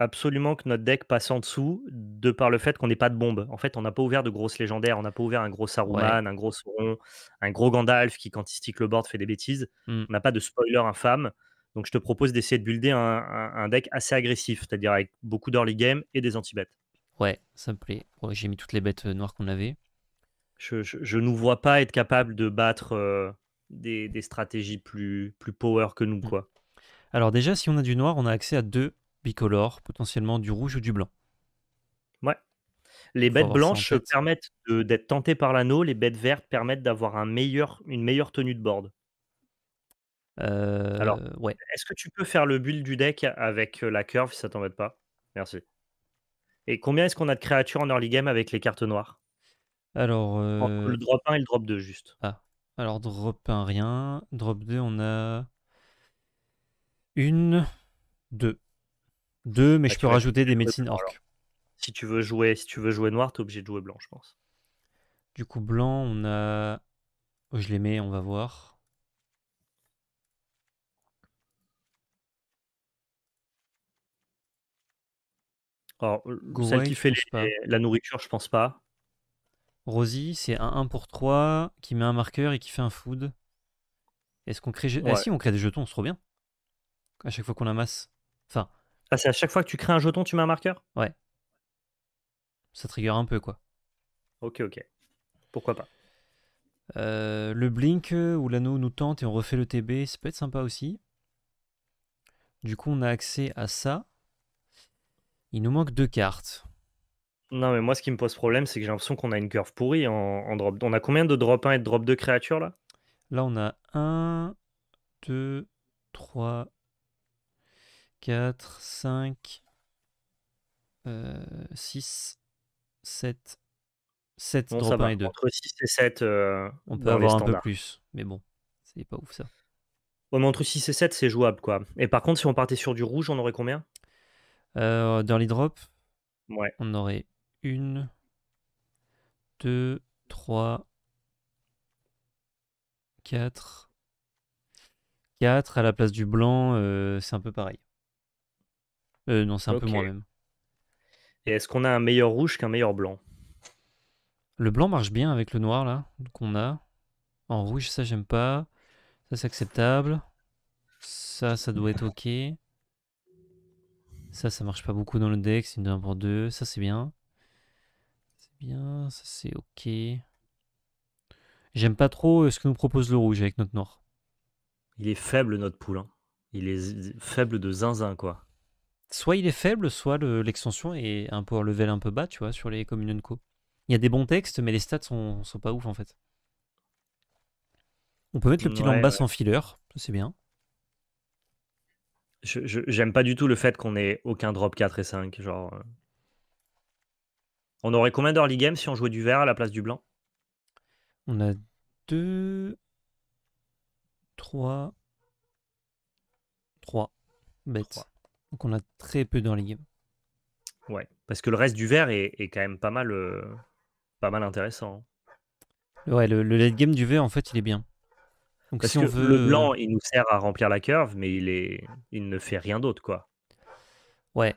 absolument que notre deck passe en dessous de par le fait qu'on n'ait pas de bombe. En fait, on n'a pas ouvert de grosses légendaires, on n'a pas ouvert un gros Saruman, un gros Sauron, un gros Gandalf qui, quand il stick le board, fait des bêtises. Mmh. On n'a pas de spoiler infâme. Donc, je te propose d'essayer de builder un, deck assez agressif, c'est-à-dire avec beaucoup d'early game et des anti-bêtes. Ouais, ça me plaît. J'ai mis toutes les bêtes euh, noires qu'on avait. Je, ne nous vois pas être capable de battre euh, des, stratégies plus, power que nous. Mm. Alors déjà, si on a du noir, on a accès à deux bicolores, potentiellement du rouge ou du blanc. Ouais. Les bêtes blanches permettent d'être tentées par l'anneau, les bêtes vertes permettent d'avoir une meilleure tenue de board. Euh, Alors, ouais. est-ce que tu peux faire le build du deck avec euh, la curve si ça t'embête pas Merci. Et combien est-ce qu'on a de créatures en early game avec les cartes noires alors. Euh, le drop 1 et le drop 2, juste. Ah. Alors, drop 1, rien. Drop 2, on a. Une. Deux. Deux, mais bah, je peux rajouter des médecines orques. Si tu veux jouer, si tu veux jouer noir, t'es obligé de jouer blanc, je pense. Du coup, blanc, on a. Oh, je les mets, on va voir. Alors, qui fait la nourriture, je pense pas. Rosie, c'est un 1 pour 3 qui met un marqueur et qui fait un food. Est-ce qu'on crée. Ah si, on crée des jetons, c'est trop bien. À chaque fois qu'on amasse. Enfin. Ah, c'est à chaque fois que tu crées un jeton, tu mets un marqueur Ouais. Ça trigger un peu, quoi. Ok, ok. Pourquoi pas euh, Le blink euh, où l'anneau nous tente et on refait le TB, ça peut être sympa aussi. Du coup, on a accès à ça. Il nous manque deux cartes. Non, mais moi, ce qui me pose problème, c'est que j'ai l'impression qu'on a une curve pourrie en, drop. On a combien de drop 1 et de drop 2 créatures là Là, on a 1, 2, 3, 4, 5, 6, 7. 7 drop 1 et 2. Entre 6 et 7. Euh, on peut avoir un peu plus, mais bon, c'est pas ouf ça. Ouais, mais entre 6 et 7, c'est jouable quoi. Et par contre, si on partait sur du rouge, on aurait combien euh, Dans les Ouais. On aurait 1, 2, 3, 4. 4 à la place du blanc, euh, c'est un peu pareil. Euh, non, c'est un peu moins même. Et est-ce qu'on a un meilleur rouge qu'un meilleur blanc Le blanc marche bien avec le noir là qu'on a. En rouge, ça j'aime pas. Ça c'est acceptable. Ça, ça doit être ok. Ça, ça marche pas beaucoup dans le deck, c'est une 1 pour 2. Ça c'est bien bien, ça c'est ok. J'aime pas trop euh, ce que nous propose le rouge avec notre nord. Il est faible notre poulain. Hein. Il est faible de zinzin quoi. Soit il est faible, soit l'extension est un peu level un peu bas, tu vois, sur les communion co. Il y a des bons textes, mais les stats sont, pas ouf en fait. On peut mettre le petit ouais, en sans filler, c'est bien. j'aime pas du tout le fait qu'on ait aucun drop 4 et 5, genre euh. On aurait combien d'early game si on jouait du vert à la place du blanc On a 2, 3, 3 bêtes. Donc on a très peu d'early game. Ouais, parce que le reste du vert est, quand même pas mal, euh, pas mal intéressant. Hein. Ouais, le, late game du vert, en fait, il est bien. Donc si on veut... le euh, blanc, il nous sert à remplir la curve, mais il, est... il ne fait rien d'autre, quoi. Ouais,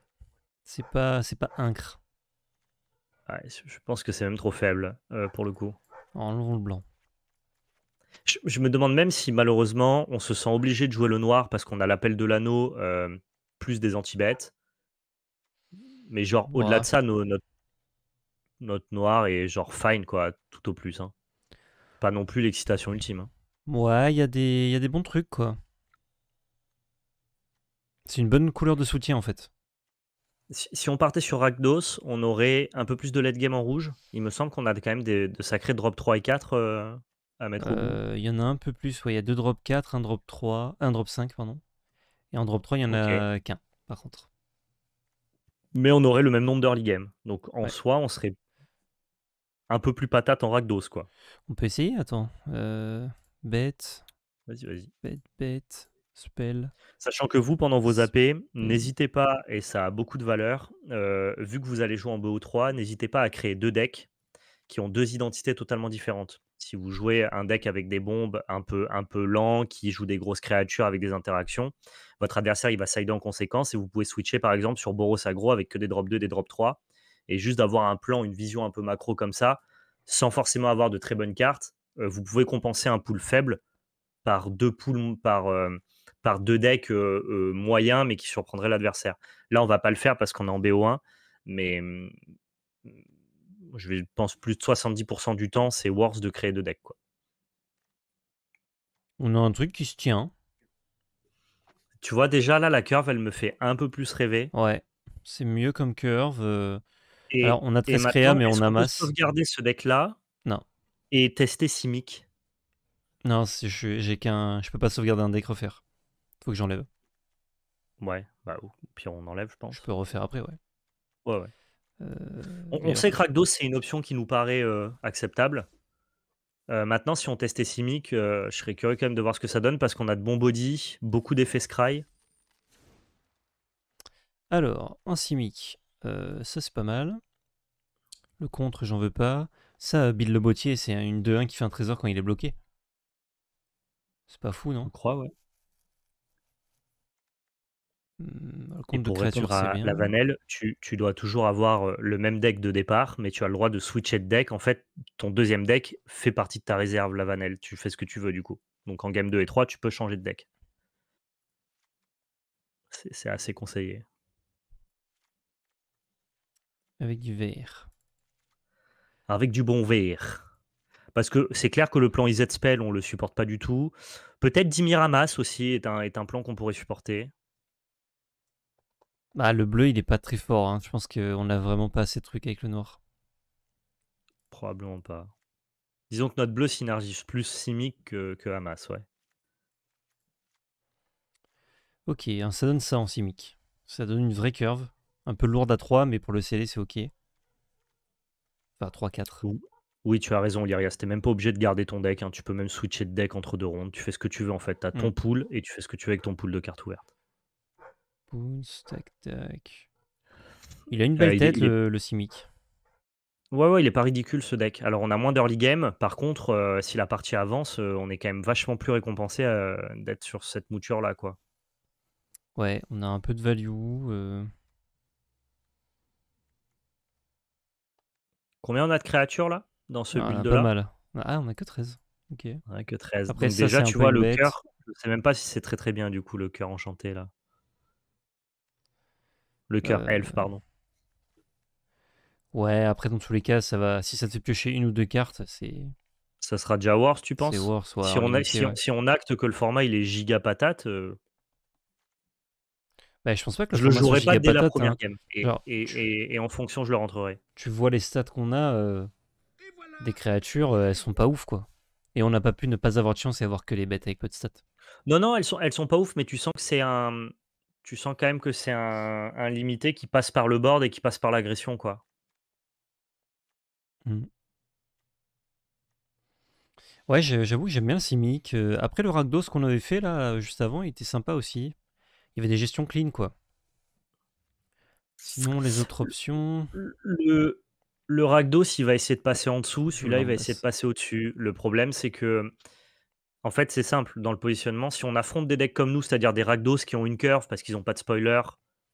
c'est pas, c'est pas incre je pense que c'est même trop faible euh, pour le coup. En long blanc. Je, me demande même si malheureusement on se sent obligé de jouer le noir parce qu'on a l'appel de l'anneau euh, plus des anti-bêtes. Mais genre bah. au-delà de ça, notre, notre, noir est genre fine quoi, tout au plus. Hein. Pas non plus l'excitation ultime. Hein. Ouais, il y, a des, y a des bons trucs quoi. C'est une bonne couleur de soutien en fait si on partait sur Rakdos, on aurait un peu plus de late game en rouge. Il me semble qu'on a quand même des, de sacrés drop 3 et 4 euh, à mettre rouge. Euh, il y en a un peu plus, il y a deux drop 4, un drop 3, un drop 5, pardon. Et en drop 3, il n'y en a qu'un, par contre. Mais on aurait le même nombre d'early game. Donc en soi, on serait un peu plus patate en Rakdos, quoi. On peut essayer, attends. Euh, bête. Vas-y, vas-y. Bête, bête. Sachant que vous, pendant vos AP, n'hésitez pas, et ça a beaucoup de valeur, euh, vu que vous allez jouer en BO3, n'hésitez pas à créer deux decks qui ont deux identités totalement différentes. Si vous jouez un deck avec des bombes un peu, un peu lent, qui joue des grosses créatures avec des interactions, votre adversaire il va sider en conséquence et vous pouvez switcher par exemple sur Boros Agro avec que des drop 2, des drop 3, et juste d'avoir un plan, une vision un peu macro comme ça, sans forcément avoir de très bonnes cartes, euh, vous pouvez compenser un pool faible par deux poules, par, euh, par deux decks moyens, mais qui surprendraient l'adversaire. Là, on va pas le faire parce qu'on est en BO1, mais mmh, mmh, je pense plus de 70% du temps, c'est worse de créer deux decks. Quoi. On a un truc qui se tient. Tu vois, déjà là, la curve, elle me fait un peu plus rêver. Ouais, c'est mieux comme curve. Alors, on a 13 créa, mais on a sauvegarder ce deck-là. Non. Et tester Simic. Non, j'ai qu'un, je peux pas sauvegarder un deck refaire. Faut que j'enlève. Ouais, bah, puis on enlève, je pense. Je peux refaire après, ouais. Ouais, ouais. Euh, on, sait que c'est une option qui nous paraît euh, acceptable. Euh, maintenant, si on testait Simic, je serais curieux quand même de voir ce que ça donne parce qu'on a de bons body, beaucoup d'effets scry. Alors, un Simic, ça c'est pas mal. Le contre, j'en veux pas. Ça, Bill le bottier, c'est une 2-1 qui fait un trésor quand il est bloqué. C'est pas fou, non crois, ouais. Mmh, pour à la vanelle tu, dois toujours avoir euh, le même deck de départ, mais tu as le droit de switcher de deck. En fait, ton deuxième deck fait partie de ta réserve, la vanelle Tu fais ce que tu veux du coup. Donc en game 2 et 3, tu peux changer de deck. C'est assez conseillé. Avec du verre. Avec du bon verre parce que c'est clair que le plan Iset Spell, on le supporte pas du tout. Peut-être Dimiramas aussi est un plan qu'on pourrait supporter. Bah, le bleu, il est pas très fort. Hein. Je pense qu'on n'a vraiment pas assez de trucs avec le noir. Probablement pas. Disons que notre bleu synergise plus Simic que, Hamas, ouais. Ok, hein, ça donne ça en simique. Ça donne une vraie curve. Un peu lourde à 3, mais pour le CD, c'est ok. Enfin, 3-4. Oui, tu as raison, Liria. C'était même pas obligé de garder ton deck. Hein. Tu peux même switcher de deck entre deux rondes. Tu fais ce que tu veux en fait. Tu as ton mm. pool et tu fais ce que tu veux avec ton pool de cartes ouvertes. Il a une euh, belle tête, le, Simic. Ouais, ouais, il est pas ridicule ce deck. Alors, on a moins d'early game. Par contre, euh, si la partie avance, euh, on est quand même vachement plus récompensé d'être sur cette mouture-là, quoi. Ouais, on a un peu de value. Combien on a de créatures, là, dans ce ah, build-là Ah, on a que 13. Ok. On a que 13. déjà, tu vois, le cœur, je sais même pas si c'est très très bien, du coup, le cœur enchanté, là. Le cœur euh, elf, pardon. Ouais, après, dans tous les cas, ça va. Si ça te fait piocher une ou deux cartes, c'est. Ça sera déjà worse, tu penses worse, si, on acte que le format il est giga patate. Euh, bah, je pense pas que le je le jouerai pas dès la première hein. game. Et, en fonction, je le rentrerai. Tu vois les stats qu'on a euh, des créatures, elles sont pas ouf quoi. Et on n'a pas pu ne pas avoir de chance et avoir que les bêtes avec peu de stats. Non, non, elles sont, elles sont pas ouf, mais tu sens que c'est un, tu sens quand même que c'est un, limité qui passe par le board et qui passe par l'agression, quoi. Mmh. Ouais, j'avoue que j'aime bien le Simic. Après le ce qu'on avait fait là, juste avant, il était sympa aussi. Il y avait des gestions clean, quoi. Sinon, les autres options. Le, le s'il il va essayer de passer en dessous. Celui-là, il va essayer de passer au-dessus. Le problème, c'est que en fait, c'est simple dans le positionnement. Si on affronte des decks comme nous, c'est-à-dire des Ragdos qui ont une curve parce qu'ils n'ont pas de spoiler,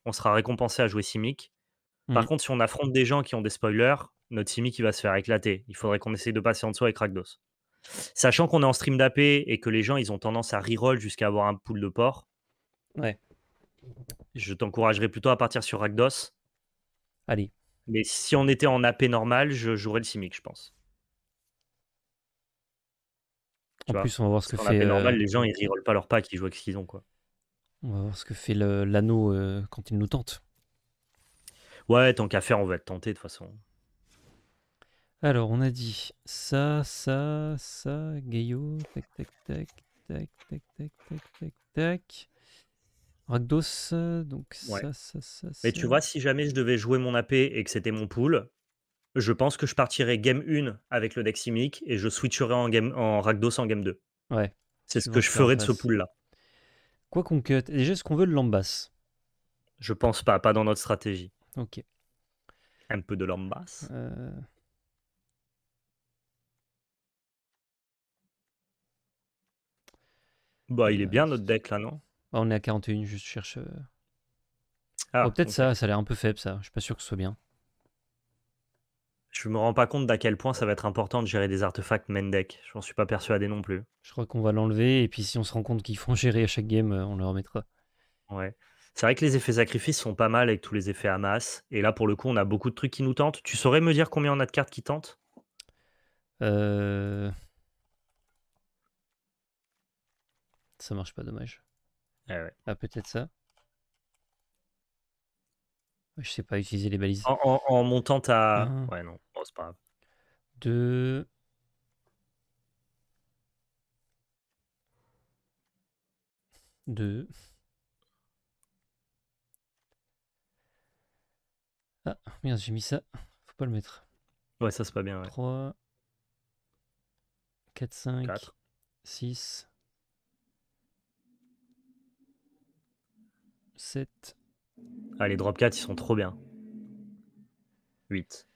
on sera récompensé à jouer Simic. Par mmh. contre, si on affronte des gens qui ont des spoilers, notre Simic va se faire éclater. Il faudrait qu'on essaye de passer en dessous avec Ragdos. Sachant qu'on est en stream d'AP et que les gens ils ont tendance à reroll jusqu'à avoir un pool de port. Ouais. Je t'encouragerais plutôt à partir sur Rakdos. Allez. Mais si on était en AP normal, je jouerais le Simic, je pense. en plus, on va voir ce que fait. normal, euh, les gens, ils rigolent pas leur pack, ils jouent avec ce qu'ils ont. Quoi. On va voir ce que fait l'anneau euh, quand il nous tente. Ouais, tant qu'à faire, on va être tenté de toute façon. Alors, on a dit ça, ça, ça, Gaillot, tac, tac, tac, tac, tac, tac, tac, tac, tac. donc ça, ça, ça. Mais tu vois, si jamais je devais jouer mon AP et que c'était mon pool, je pense que je partirai game 1 avec le deck Simic et je switcherai en, game, en ragdos en game 2. Ouais. C'est ce que je ferai de ce pool-là. Quoi qu'on cut, déjà, est-ce qu'on veut de Lambas Je pense pas, pas dans notre stratégie. Ok. Un peu de Lambas. Euh. Bah, il est bien notre euh. deck là, non bah, On est à 41, je cherche. Euh. Ah, peut-être ça, ça a l'air un peu faible ça. Je suis pas sûr que ce soit bien. Je me rends pas compte d'à quel point ça va être important de gérer des artefacts Mendek. Je n'en suis pas persuadé non plus. Je crois qu'on va l'enlever et puis si on se rend compte qu'ils font gérer à chaque game, euh, on le remettra. Ouais. C'est vrai que les effets sacrifices sont pas mal avec tous les effets à masse Et là, pour le coup, on a beaucoup de trucs qui nous tentent. Tu saurais me dire combien on a de cartes qui tentent euh... Ça marche pas, dommage. Eh ah, peut-être ça. Je sais pas utiliser les balises. En, montant ta. Ah. Ouais, non c'est pas grave. 2 De. Ah, merde, j'ai mis ça. Faut pas le mettre. Ouais, ça c'est pas bien. Ouais. 3, 4, 5, 4. 6, 7. Ah, les drop 4, ils sont trop bien. 8.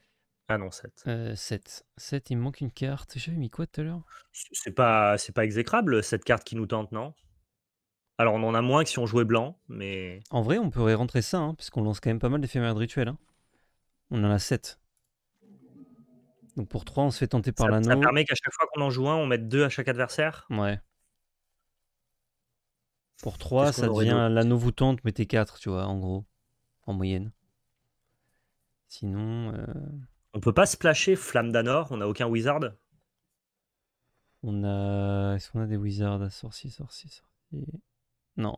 Ah non, 7. 7. Euh, il me manque une carte. J'avais mis quoi tout à l'heure C'est pas, c'est pas exécrable, cette carte qui nous tente, non Alors, on en a moins que si on jouait blanc, mais... En vrai, on pourrait rentrer ça, hein, lance quand même pas mal d'éphémères de rituel. Hein. On en a 7. Donc pour 3, on se fait tenter par l'anneau. Ça permet qu'à chaque fois qu'on en joue un, on mette 2 à chaque adversaire Ouais. Pour 3, ça devient l'anneau vous tente, mettez 4, tu vois, en gros, en moyenne. Sinon... Euh, on peut pas splasher Flamme d'Anor, on a aucun wizard On a. Est-ce qu'on a des wizards Sorcier, sorcier, sorcier. Non.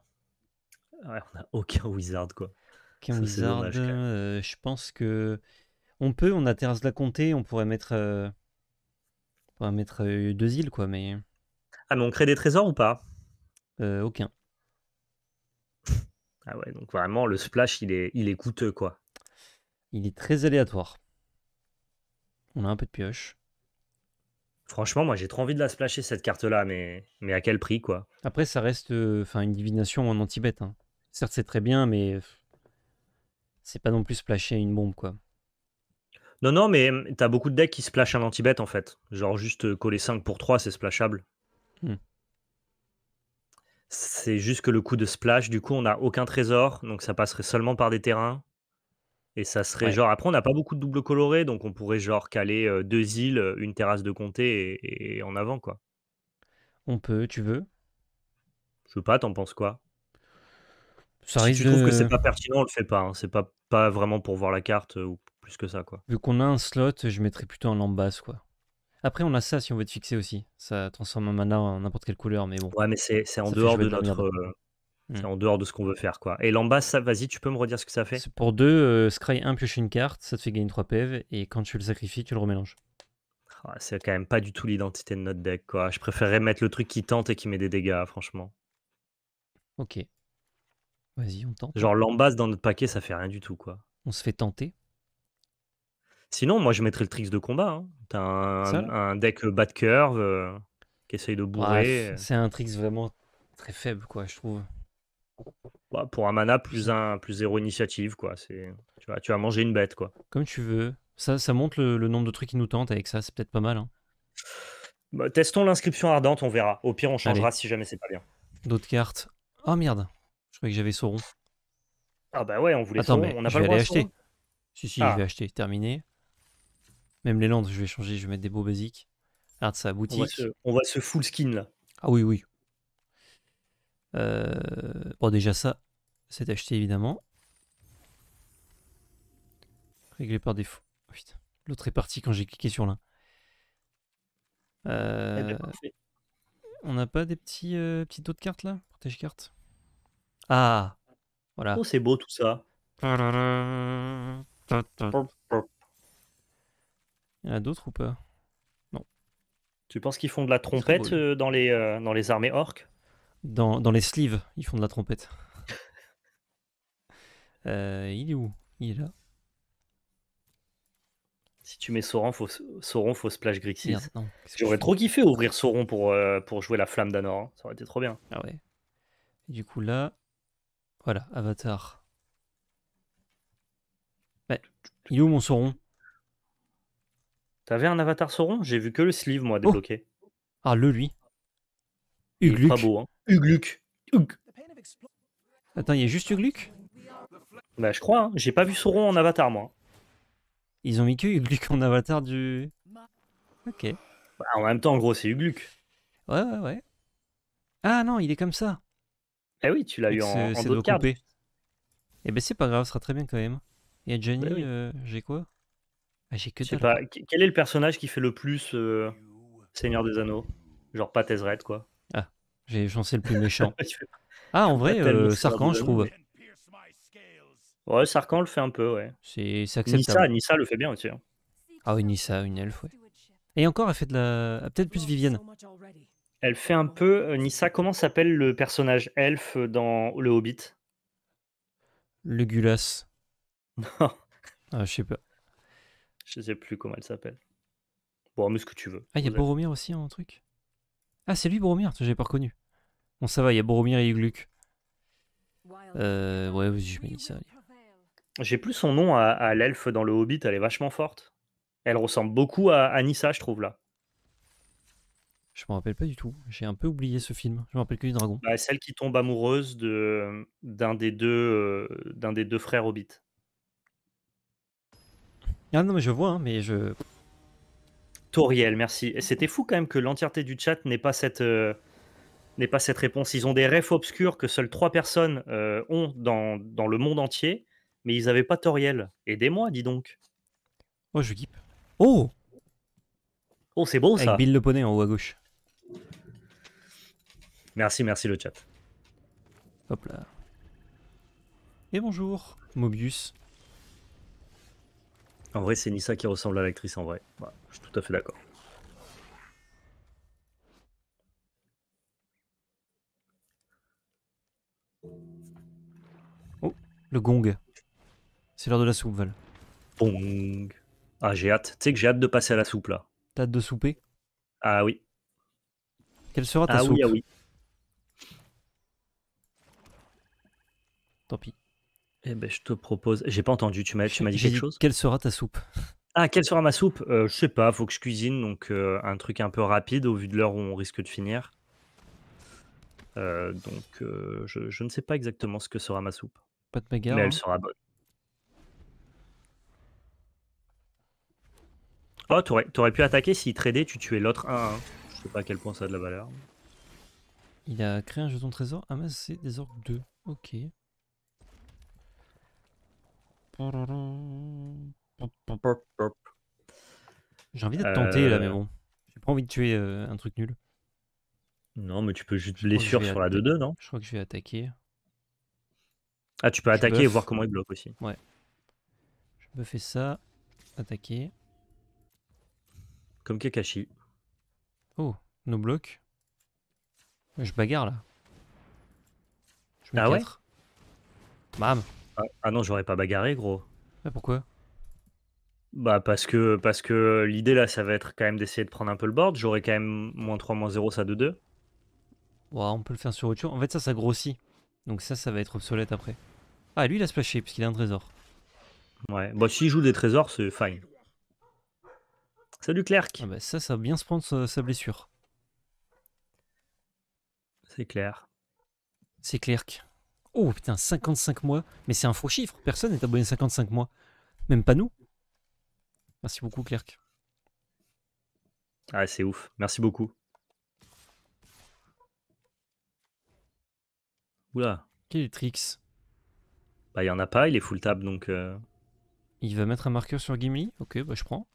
Ouais, on a aucun wizard quoi. Aucun wizard. Euh, je pense que. On peut, on a Terrasse de la Comté, on pourrait mettre. Euh, on pourrait mettre euh, deux îles quoi, mais. Ah, mais on crée des trésors ou pas Aucun. Ah ouais, donc vraiment le splash il est, il est coûteux quoi. Il est très aléatoire. On a un peu de pioche. Franchement, moi j'ai trop envie de la splasher cette carte-là, mais... mais à quel prix quoi Après, ça reste euh, enfin une divination en anti-bête. Hein. Certes, c'est très bien, mais c'est pas non plus splasher une bombe quoi. Non, non, mais hum, t'as beaucoup de decks qui splashent un anti-bête en fait. Genre juste euh, coller 5 pour 3, c'est splashable. Hmm. C'est juste que le coup de splash, du coup, on n'a aucun trésor, donc ça passerait seulement par des terrains. Et ça serait genre, après, on n'a pas beaucoup de double colorés, donc on pourrait genre caler deux îles, une terrasse de comté et, en avant, quoi. On peut, tu veux. Je veux pas, t'en penses quoi? Ça Si tu trouves que c'est pas pertinent, on le fait pas, hein. C'est pas, pas vraiment pour voir la carte ou plus que ça, quoi. Vu qu'on a un slot, je mettrais plutôt un lambas, quoi. Après, on a ça si on veut te fixer aussi. Ça transforme un mana en n'importe quelle couleur, mais bon, Ouais, mais c'est en dehors de notre, c'est mm. en dehors de ce qu'on veut faire. quoi. Et l'amba, ça, vas-y, tu peux me redire ce que ça fait Pour deux, euh, Scry 1 pioche une carte, ça te fait gagner 3 PV, et quand tu le sacrifies, tu le remélanges. Ah, c'est quand même pas du tout l'identité de notre deck. quoi. Je préférerais mettre le truc qui tente et qui met des dégâts, franchement. Ok. Vas-y, on tente. Genre l'ambasse dans notre paquet, ça fait rien du tout, quoi. On se fait tenter. Sinon, moi, je mettrais le tricks de combat. Hein. T'as un, deck euh, bas de curve euh, qui essaye de bourrer. Bah, c'est un tricks vraiment très faible, quoi, je trouve. Bah, pour un mana, plus un plus zéro initiative, quoi. C'est tu vas, tu vas manger une bête, quoi. Comme tu veux. Ça, ça montre le, nombre de trucs qui nous tentent avec ça, c'est peut-être pas mal. Hein. Bah, testons l'inscription ardente, on verra. Au pire, on changera si jamais c'est pas bien. D'autres cartes. Oh merde, je croyais que j'avais Sauron. Ah bah ouais, on voulait Attends, Mais on n'a pas le droit acheter. Si, si, je ah. vais acheter. Terminé. Même les Landes, je vais changer, je vais mettre des beaux basiques. Regarde ça, aboutit On voit ce full skin là. Ah oui, oui. Euh, bon, déjà ça, c'est acheté évidemment. Réglé par défaut. Oh, L'autre est parti quand j'ai cliqué sur l'un. Eh euh, on n'a pas des petits petits euh, petites autres cartes là protège cartes Ah Voilà. Oh, c'est beau tout ça. Il y en a d'autres ou pas Non. Tu penses qu'ils font de la trompette euh, dans les, dans les armées orques dans, les sleeves, ils font de la trompette. Euh, il est où Il est là. Si tu mets Sauron, faut Sauron, fausse Splash Grixis. J'aurais trop kiffé ouvrir Sauron pour, euh, pour jouer la flamme d'Anor. Hein. Ça aurait été trop bien. Ah ouais. Du coup, là, voilà, Avatar. Bah, il est où mon Sauron T'avais un Avatar Sauron J'ai vu que le sleeve, moi, oh débloqué. ah, le lui. il est pas beau, hein. Ugluc. Attends, il y a juste Ugluc Bah, je crois. Hein. J'ai pas vu Sauron en avatar, moi. Ils ont mis que Ugluc en avatar du. Ok. Bah, en même temps, en gros, c'est Ugluc. Ouais, ouais, ouais. Ah non, il est comme ça. Eh oui, tu l'as eu en, en de carte Eh ben, c'est pas grave, ce sera très bien quand même. Et Johnny, eh euh, j'ai quoi ah, J'ai que ça Pas. Quel est le personnage qui fait le plus euh, Seigneur des Anneaux Genre pas quoi. J'ai chancé le plus méchant. ah, en vrai, euh, je trouve. Ouais, Sarkhan le fait un peu, ouais. C'est acceptable. Nissa, le fait bien aussi. Hein. Ah oui, Nissa, une elfe, ouais. Et encore, elle fait de la. Peut-être plus Vivienne. Elle fait un peu. Euh, Nissa, comment s'appelle le personnage elfe dans Le Hobbit Le Gulas. Non. Ah, je sais pas. Je sais plus comment elle s'appelle. Bon, mais ce que tu veux. Ah, il y a Boromir aussi un truc ah, c'est lui Boromir, j'ai pas reconnu. Bon, ça va, il y a Boromir et Ugluc. Euh, ouais, vas-y, je mets ça. J'ai plus son nom à, l'elfe dans le Hobbit, elle est vachement forte. Elle ressemble beaucoup à Anissa, je trouve, là. Je me rappelle pas du tout. J'ai un peu oublié ce film. Je me rappelle que du dragon. Bah, celle qui tombe amoureuse de d'un des deux euh, des deux frères Hobbit. Ah non mais je vois, hein, mais je Toriel, merci. C'était fou quand même que l'entièreté du chat n'ait pas cette euh, pas cette réponse. Ils ont des refs obscurs que seules trois personnes euh, ont dans, le monde entier, mais ils n'avaient pas Toriel. Aidez-moi, dis donc. Oh, je guippe. Oh Oh, c'est beau ça. Avec Bill le poney en haut à gauche. Merci, merci le chat. Hop là. Et bonjour, Mobius. En vrai, c'est Nissa qui ressemble à l'actrice en vrai. je suis tout à fait d'accord. Oh, le gong. C'est l'heure de la soupe, Val. Gong. Ah, j'ai hâte. Tu sais que j'ai hâte de passer à la soupe là. T'as hâte de souper Ah oui. Quelle sera ta ah, oui, Ah oui, Tant pis. Eh ben, je te propose. J'ai pas entendu. Tu m'as, tu m'as dit quelque chose? quelle sera ta soupe? Ah, quelle sera ma soupe? Euh, je sais pas. Faut que je cuisine, donc euh, un truc un peu rapide au vu de l'heure où on risque de finir. Euh, donc, je, ne sais pas exactement ce que sera ma soupe, Pas de bagarre, mais elle hein. sera bonne. Oh, t'aurais, pu attaquer si tradait, tu tuais l'autre 1 hein. Je sais pas à quel point ça a de la valeur. Il a créé un jeton trésor, amassé des orques 2. Ok. J'ai envie de là, mais euh, bon. J'ai pas envie de tuer euh, un truc nul. Non, mais tu peux juste blessure sur la 2-2, non Je crois que je vais attaquer. Ah, tu peux attaquer et voir comment il bloque aussi. Ouais. Je me fais ça, attaquer. Comme Kakashi. Oh, nous bloque. Je bagarre là. Je ah ouais Bam ah, ah, non, j'aurais pas bagarré, gros. Ah, pourquoi Bah parce que parce que l'idée là, ça va être quand même d'essayer de prendre un peu le board. J'aurais quand même moins 3, moins 0, ça de 2. Ouais, on peut le faire sur autre chose. En fait, ça, ça grossit. Donc ça, ça va être obsolète après. Ah, lui, il a splashé parce qu'il a un trésor. Ouais, bah s'il joue des trésors, c'est fine. Salut Clerc ah bah Ça, ça va bien se prendre sa blessure. C'est clair. C'est Clerc. Oh putain, 55 mois. Mais c'est un faux chiffre. Personne n'est abonné 55 mois. Même pas nous. Merci beaucoup, Clerc. Ah, c'est ouf. Merci beaucoup. Oula. Quel tricks Bah, il y en a pas. Il est full table donc. Euh. Il va mettre un marqueur sur Gimli. Ok, bah, je prends.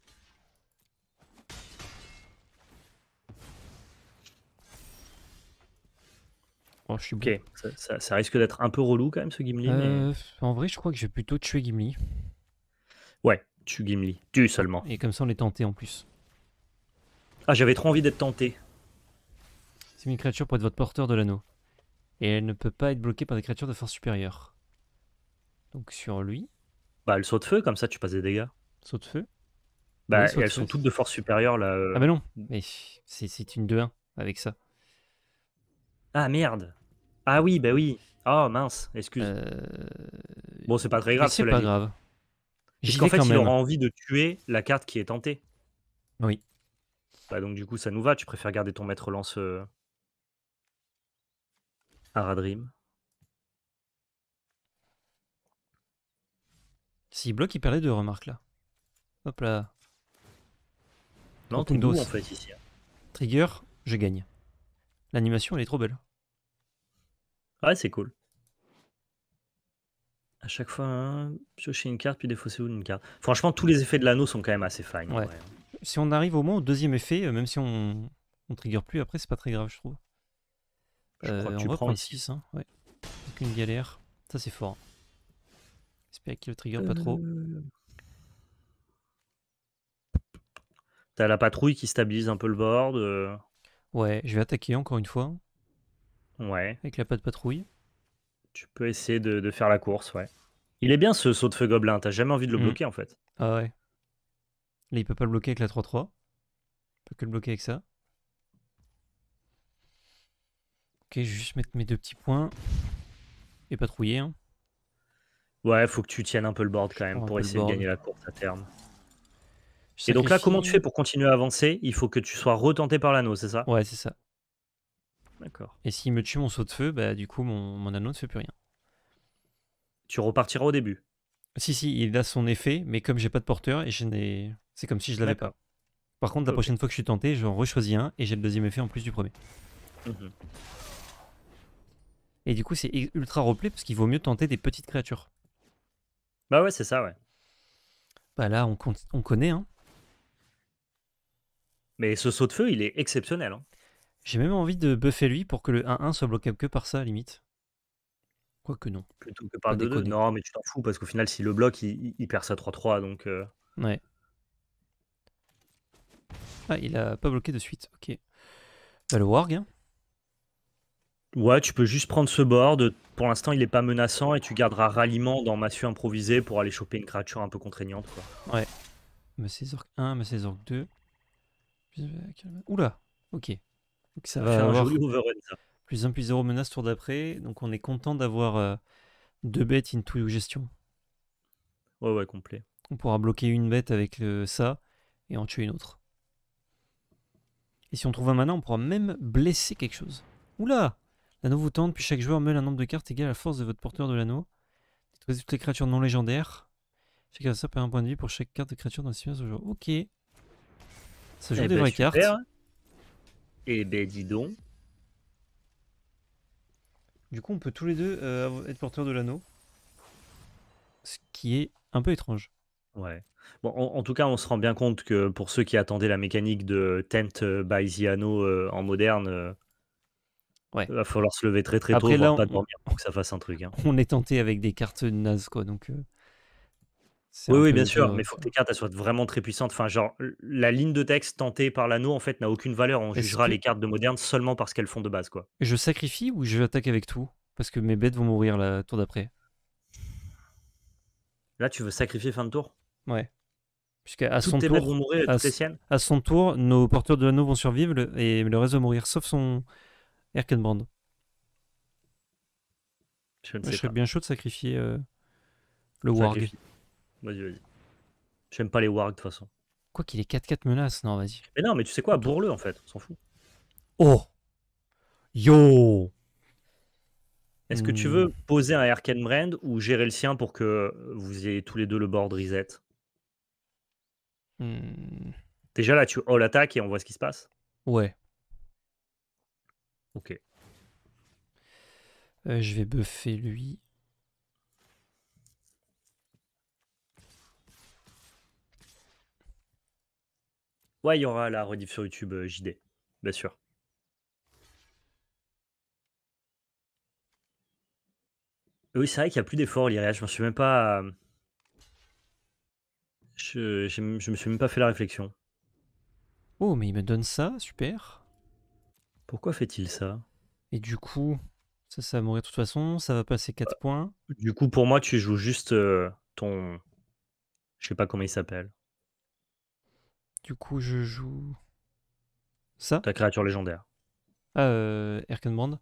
Oh, ok, ça, risque d'être un peu relou quand même ce Gimli, euh, en vrai, je crois que je vais plutôt tuer Gimli. Ouais, tu Gimli. Tu seulement. Et comme ça, on est tenté en plus. Ah, j'avais trop envie d'être tenté. C'est une créature pour être votre porteur de l'anneau. Et elle ne peut pas être bloquée par des créatures de force supérieure. Donc sur lui, Bah, saut de feu, comme ça tu passes des dégâts. saut de feu. Bah, elles sont toutes de force supérieure là. Euh. Ah bah non, mais c'est une 2-1 avec ça. Ah merde ah oui, bah oui. Oh mince, excuse. Euh, bon, c'est pas très grave. C'est pas grave. qu'en fait, il aura envie de tuer la carte qui est tentée. Oui. Bah donc du coup, ça nous va. Tu préfères garder ton maître lance Aradrim. Euh, S'il bloque, il les deux remarques là. Hop là. Non, t'es en fait ici. Trigger, je gagne. L'animation elle est trop belle. Ouais, c'est cool. À chaque fois, hein, piocher une carte, puis défausser une carte. Franchement, tous les effets de l'anneau sont quand même assez fine. Hein. Si on arrive au moins au deuxième effet, euh, même si on ne trigger plus, après, c'est pas très grave, je trouve. Je euh, que tu prends 6, hein. ouais. Aucune galère. Ça, c'est fort. J'espère qu'il le trigger pas trop. Euh. T'as la patrouille qui stabilise un peu le board. Ouais, je vais attaquer encore une fois. Ouais. Avec la patte patrouille. Tu peux essayer de, faire la course, ouais. Il est bien ce saut de feu gobelin, t'as jamais envie de le mm. bloquer en fait. Ah ouais. Là, il peut pas le bloquer avec la 3-3. Il peut que le bloquer avec ça. Ok, je vais juste mettre mes deux petits points. Et patrouiller. Hein. Ouais, faut que tu tiennes un peu le board quand même pour essayer de gagner la course à terme. Et donc là, comment tu fais pour continuer à avancer Il faut que tu sois retenté par l'anneau, c'est ça Ouais, c'est ça. D'accord. Et s'il me tue mon saut de feu, bah, du coup, mon, anneau ne fait plus rien. Tu repartiras au début. Si, si, il a son effet, mais comme j'ai pas de porteur, et je n'ai... c'est comme si je l'avais pas. Par contre, la prochaine fois que je suis tenté, j'en rechoisis un et j'ai le deuxième effet en plus du premier. Mhm. Et du coup, c'est ultra replay parce qu'il vaut mieux tenter des petites créatures. Bah ouais, c'est ça, ouais. Bah là, on, on connaît. Hein. Mais ce saut de feu, il est exceptionnel. Hein. J'ai même envie de buffer lui pour que le 1-1 soit bloquable que par ça, à limite. Quoique non. Plutôt que par 2-2. Non, mais tu t'en fous, parce qu'au final, s'il le bloque, il, perd sa 3-3, donc... Euh. Ouais. Ah, il a pas bloqué de suite, ok. Bah, le warg. Hein. Ouais, tu peux juste prendre ce board. Pour l'instant, il est pas menaçant et tu garderas ralliement dans massue improvisée pour aller choper une créature un peu contraignante. Quoi. Ouais. Massé Zork 1, Massé Zork 2. Oula, ok. Donc ça va un Plus 1, plus 0 menace tour d'après. Donc on est content d'avoir euh, deux bêtes into gestion. Ouais, ouais, complet. On pourra bloquer une bête avec ça et en tuer une autre. Et si on trouve un mana, on pourra même blesser quelque chose. Oula L'anneau vous tente, puis chaque joueur mêle un nombre de cartes égal à la force de votre porteur de l'anneau. Détruisez toutes les créatures non légendaires. que ça perd un point de vie pour chaque carte de créature dans le silence au joueur. Ok. Ça joue eh des ben, vraies cartes. Et ben dis donc. Du coup, on peut tous les deux euh, être porteurs de l'anneau. Ce qui est un peu étrange. Ouais. Bon, en, tout cas, on se rend bien compte que pour ceux qui attendaient la mécanique de Tent by the Anneau euh, en moderne, euh, ouais. il va falloir se lever très très tôt, pour pas dormir pour que ça fasse un truc. Hein. On est tenté avec des cartes nazes, quoi. Donc, oui, oui, bien sûr, mais il faut que tes cartes soient vraiment très puissantes. Enfin, genre, la ligne de texte tentée par l'anneau, en fait, n'a aucune valeur. On jugera les cartes de moderne seulement parce qu'elles font de base, quoi. Je sacrifie ou je attaque avec tout Parce que mes bêtes vont mourir la tour d'après. Là, tu veux sacrifier fin de tour Ouais. Puisque à son tour, son tour, nos porteurs de l'anneau vont survivre et le reste va mourir, sauf son Erkenbrand. Je serais bien chaud de sacrifier euh, le Warg. Vas-y, vas-y. J'aime pas les wargs de toute façon. Quoi qu'il ait 4-4 menaces, non, vas-y. Mais non, mais tu sais quoi, bourre-le en fait, on s'en fout. Oh Yo Est-ce que tu veux hmm. poser un Erken Brand ou gérer le sien pour que vous ayez tous les deux le board reset hmm. Déjà là, tu all attaque et on voit ce qui se passe. Ouais. Ok. Euh, je vais buffer lui. Ouais, il y aura la rediff sur YouTube euh, JD, bien sûr. Oui, c'est vrai qu'il n'y a plus d'efforts, Lyria. Je me suis même pas. Euh, je, me suis même pas fait la réflexion. Oh, mais il me donne ça, super. Pourquoi fait-il ça Et du coup, ça, ça va mourir de toute façon, ça va passer 4 bah, points. Du coup, pour moi, tu joues juste euh, ton. Je sais pas comment il s'appelle. Du coup, je joue ça. Ta créature légendaire. Ah, euh, Erkenbrand.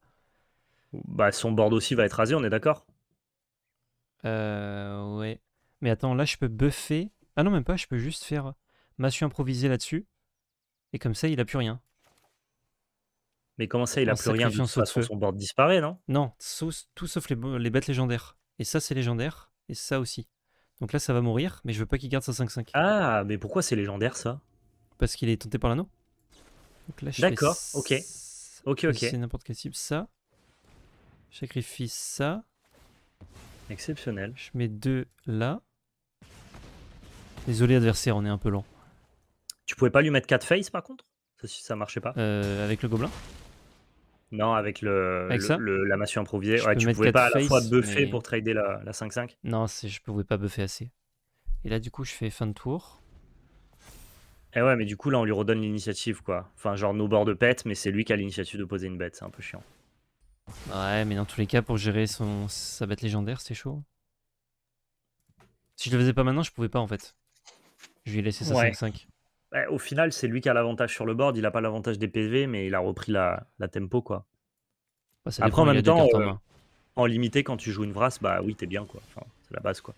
Bah, son board aussi va être rasé, on est d'accord euh, Ouais. Mais attends, là, je peux buffer. Ah non, même pas, je peux juste faire massue improvisée là-dessus. Et comme ça, il a plus rien. Mais comment ça, il a plus rien De toute façon, son board disparaît, non Non, tout sauf les, les bêtes légendaires. Et ça, c'est légendaire. Et ça aussi. Donc là, ça va mourir, mais je veux pas qu'il garde sa 5-5. Ah, mais pourquoi c'est légendaire ça Parce qu'il est tenté par l'anneau. D'accord, ok. Ok, ok. C'est n'importe quelle cible, ça. Sacrifice ça. Exceptionnel. Je mets deux là. Désolé, adversaire, on est un peu lent. Tu pouvais pas lui mettre 4 face par contre ça, ça marchait pas euh, Avec le gobelin non, avec le, la massue improvisée. tu pouvais pas à la fois buffer pour trader la, 5-5. Non, je je pouvais pas buffer assez. Et là, du coup, je fais fin de tour. Et eh ouais, mais du coup, là, on lui redonne l'initiative, quoi. Enfin, genre, nos bords de pète, mais c'est lui qui a l'initiative de poser une bête. C'est un peu chiant. Ouais, mais dans tous les cas, pour gérer son... sa bête légendaire, c'est chaud. Si je le faisais pas maintenant, je pouvais pas en fait. Je lui ai laissé sa 5-5. Bah, au final, c'est lui qui a l'avantage sur le board. Il n'a pas l'avantage des PV, mais il a repris la, tempo. quoi. Bah, Après, en même temps, euh, en limité, quand tu joues une Vras, bah oui, t'es bien. quoi. c'est la base. quoi.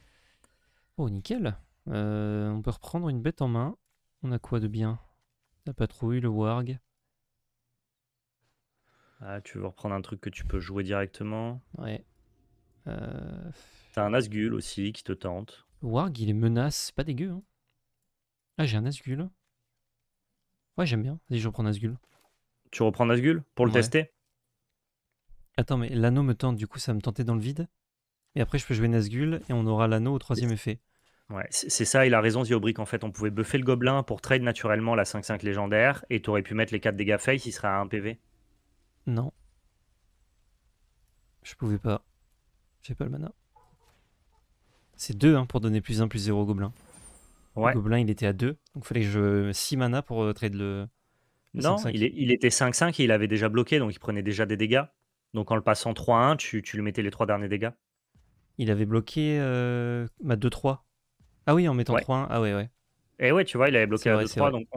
Oh, nickel. Euh, on peut reprendre une bête en main. On a quoi de bien pas patrouille, le warg. Ah, tu veux reprendre un truc que tu peux jouer directement Ouais. Euh, T'as un Asgul aussi qui te tente. warg, il est menace, pas dégueu. Hein. Ah, j'ai un Asgul. Ouais, j'aime bien. Vas-y, je reprends Nazgul. Tu reprends Nazgul pour le tester Attends, mais l'anneau me tente, du coup ça me tentait dans le vide. Et après, je peux jouer Nazgul et on aura l'anneau au troisième effet. Ouais, c'est ça, il a raison, Ziobrick. En fait, on pouvait buffer le gobelin pour trade naturellement la 5-5 légendaire et t'aurais pu mettre les 4 dégâts face, il serait à 1 PV. Non. Je pouvais pas. J'ai pas le mana. C'est 2 hein, pour donner plus 1 plus 0 au gobelin. Ouais. Le Gobelin, il était à 2. Donc, il fallait que je 6 mana pour euh, trade le. le non, Il, il, était 5-5 et il avait déjà bloqué, donc il prenait déjà des dégâts. Donc, en le passant 3-1, tu, lui mettais les 3 derniers dégâts. Il avait bloqué 2-3. Euh, ah oui, en mettant 3-1. Ah ouais, ouais. Et ouais, tu vois, il avait bloqué à 2-3. Donc,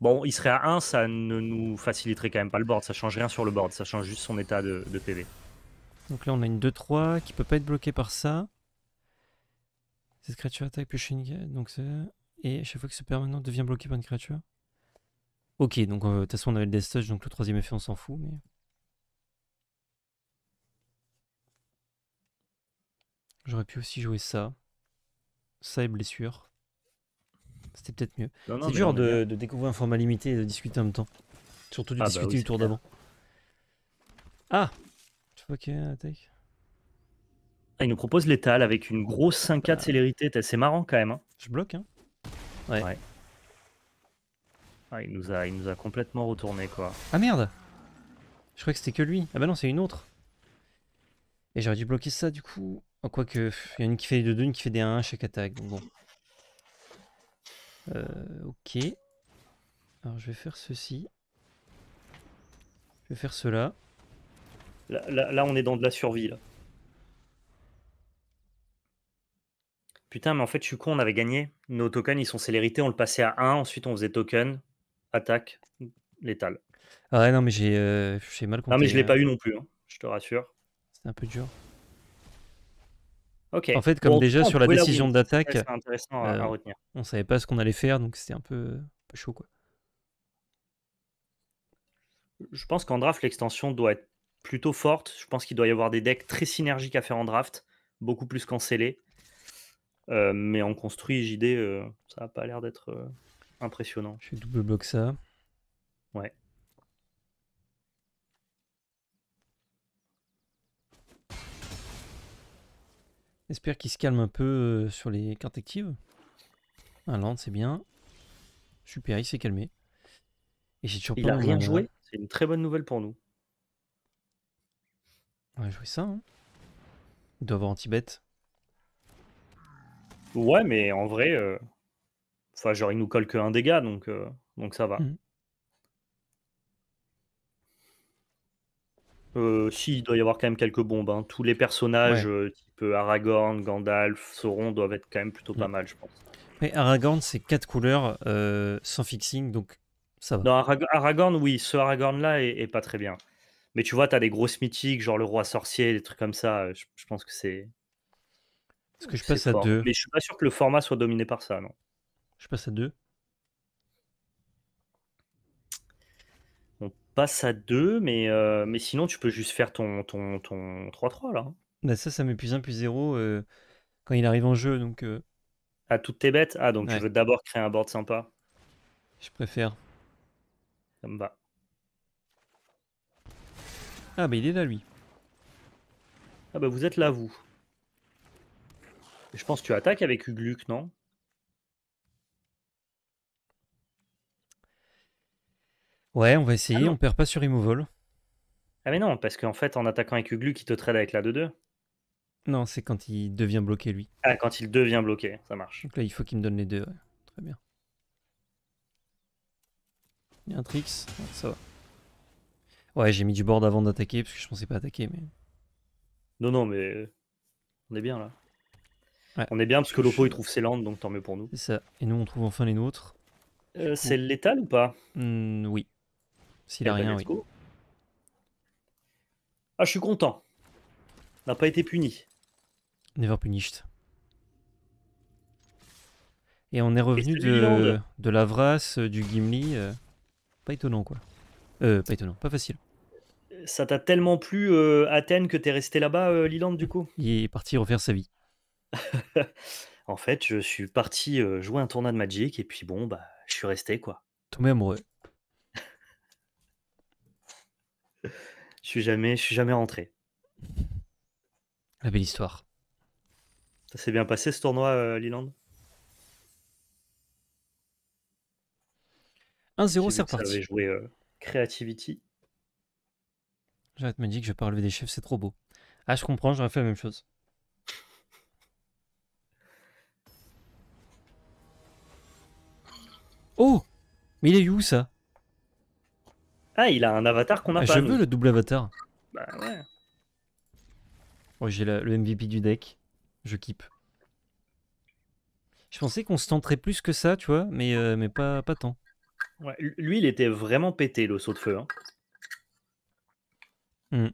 Bon, il serait à 1, ça ne nous faciliterait quand même pas le board. Ça change rien sur le board, ça change juste son état de, PV. Donc là, on a une 2-3 qui peut pas être bloquée par ça. Cette créature attaque plus donc c'est... Et à chaque fois que ce permanent devient bloqué par une créature. Ok, donc euh, de toute façon on avait le Death Touch, donc le troisième effet on s'en fout, mais... J'aurais pu aussi jouer ça. Ça et blessure. C'était peut-être mieux. C'est dur de, découvrir un format limité et de discuter en même temps. Surtout de ah, bah discuter du tour d'avant. Ah ok vois attaque ah, il nous propose l'étal avec une grosse 5K de célérité. C'est marrant quand même. Hein. Je bloque, hein. Ouais. Ah, il, nous a, il nous a complètement retourné, quoi. Ah merde Je croyais que c'était que lui. Ah bah non, c'est une autre. Et j'aurais dû bloquer ça, du coup. Oh, Quoique, il y en a une qui fait des 2, une qui fait des 1 chaque attaque, bon. Euh, ok. Alors je vais faire ceci. Je vais faire cela. Là, là on est dans de la survie, là. Putain, mais en fait, je suis con, on avait gagné. Nos tokens, ils sont célérités, on le passait à 1, ensuite on faisait token, attaque, létal. Ah ouais, non, mais j'ai euh, mal compris. Non, mais je l'ai hein. pas eu non plus, hein, je te rassure. C'est un peu dur. Ok. En fait, comme déjà sur la décision d'attaque, euh, retenir. on savait pas ce qu'on allait faire, donc c'était un peu, chaud, quoi. Je pense qu'en draft, l'extension doit être plutôt forte. Je pense qu'il doit y avoir des decks très synergiques à faire en draft, beaucoup plus qu'en scellé. Euh, mais en construit JD, euh, ça n'a pas l'air d'être euh, impressionnant. Je double bloc ça. Ouais. J'espère qu'il se calme un peu sur les cartes actives. Un land, c'est bien. Super, il s'est calmé. Et j'ai toujours il pas a rien joué. C'est une très bonne nouvelle pour nous. On va jouer ça. Hein. Il doit avoir anti-bête. Ouais, mais en vrai, euh, enfin, genre, il nous colle que un dégât, donc, euh, donc ça va. Mm. Euh, si, il doit y avoir quand même quelques bombes. Hein. Tous les personnages type Aragorn, Gandalf, Sauron doivent être quand même plutôt pas mm. mal, je pense. Mais Aragorn, c'est quatre couleurs sans fixing, donc ça va. Non, Aragorn, oui, ce Aragorn-là est, pas très bien. Mais tu vois, t'as des grosses mythiques, genre le roi sorcier, des trucs comme ça. je pense que c'est est-ce que je passe à 2 deux Mais je suis pas sûr que le format soit dominé par ça, non Je passe à 2. On passe à 2, mais, euh, mais sinon tu peux juste faire ton 3-3 là. Bah ça, ça m'épuise plus 1 plus 0 quand il arrive en jeu, donc. Euh. Ah, toutes tes bêtes Ah, donc je veux d'abord créer un board sympa Je préfère. Ça me va. Ah, bah il est là, lui. Ah, bah vous êtes là, vous. Je pense que tu attaques avec Ugluc, non Ouais, on va essayer, ah on perd pas sur Removal. Ah mais non, parce qu'en fait, en attaquant avec Ugluc, il te trade avec la 2-2. Non, c'est quand il devient bloqué, lui. Ah, quand il devient bloqué, ça marche. Donc là, il faut qu'il me donne les deux, Très bien. Il y a un Trix, ça va. Ouais, j'ai mis du board avant d'attaquer, parce que je pensais pas attaquer, mais... Non, non, mais... Euh, on est bien, là. On est bien parce que Lopo il trouve ses landes, donc tant mieux pour nous. ça. Et nous on trouve enfin les nôtres. Euh, c'est létal ou pas hmm, Oui. S'il a eh ben, rien, Ah, je suis content. On n'a pas été puni. Never punished. Et on est revenu de, de l'Avras, euh, du Gimli. Euh, pas étonnant, quoi. pas étonnant, pas facile. Ça t'a tellement plu, Athènes, que t'es resté là-bas, Liland, du coup Il est parti refaire sa vie. En fait, je suis parti, jouer un tournoi de Magic et puis bon, bah, je suis resté, quoi. Tombé amoureux. Je suis jamais je suis jamais rentré. La belle histoire. Ça s'est bien passé ce tournoi, à Leland? 1-0, c'est reparti. joué, Creativity. J'arrête Magic, je vais pas relever des chefs c'est trop beau. Ah, je comprends, j'aurais fait la même chose. Oh Mais il est où ça Ah, il a un avatar qu'on a ah, pas. Je veux le double avatar. Bah ouais. Oh, j'ai le MVP du deck. Je kipe. Je pensais qu'on se tenterait plus que ça, tu vois, mais, euh, mais pas, pas tant. Ouais, lui, il était vraiment pété, le saut de feu. Hein. Hmm.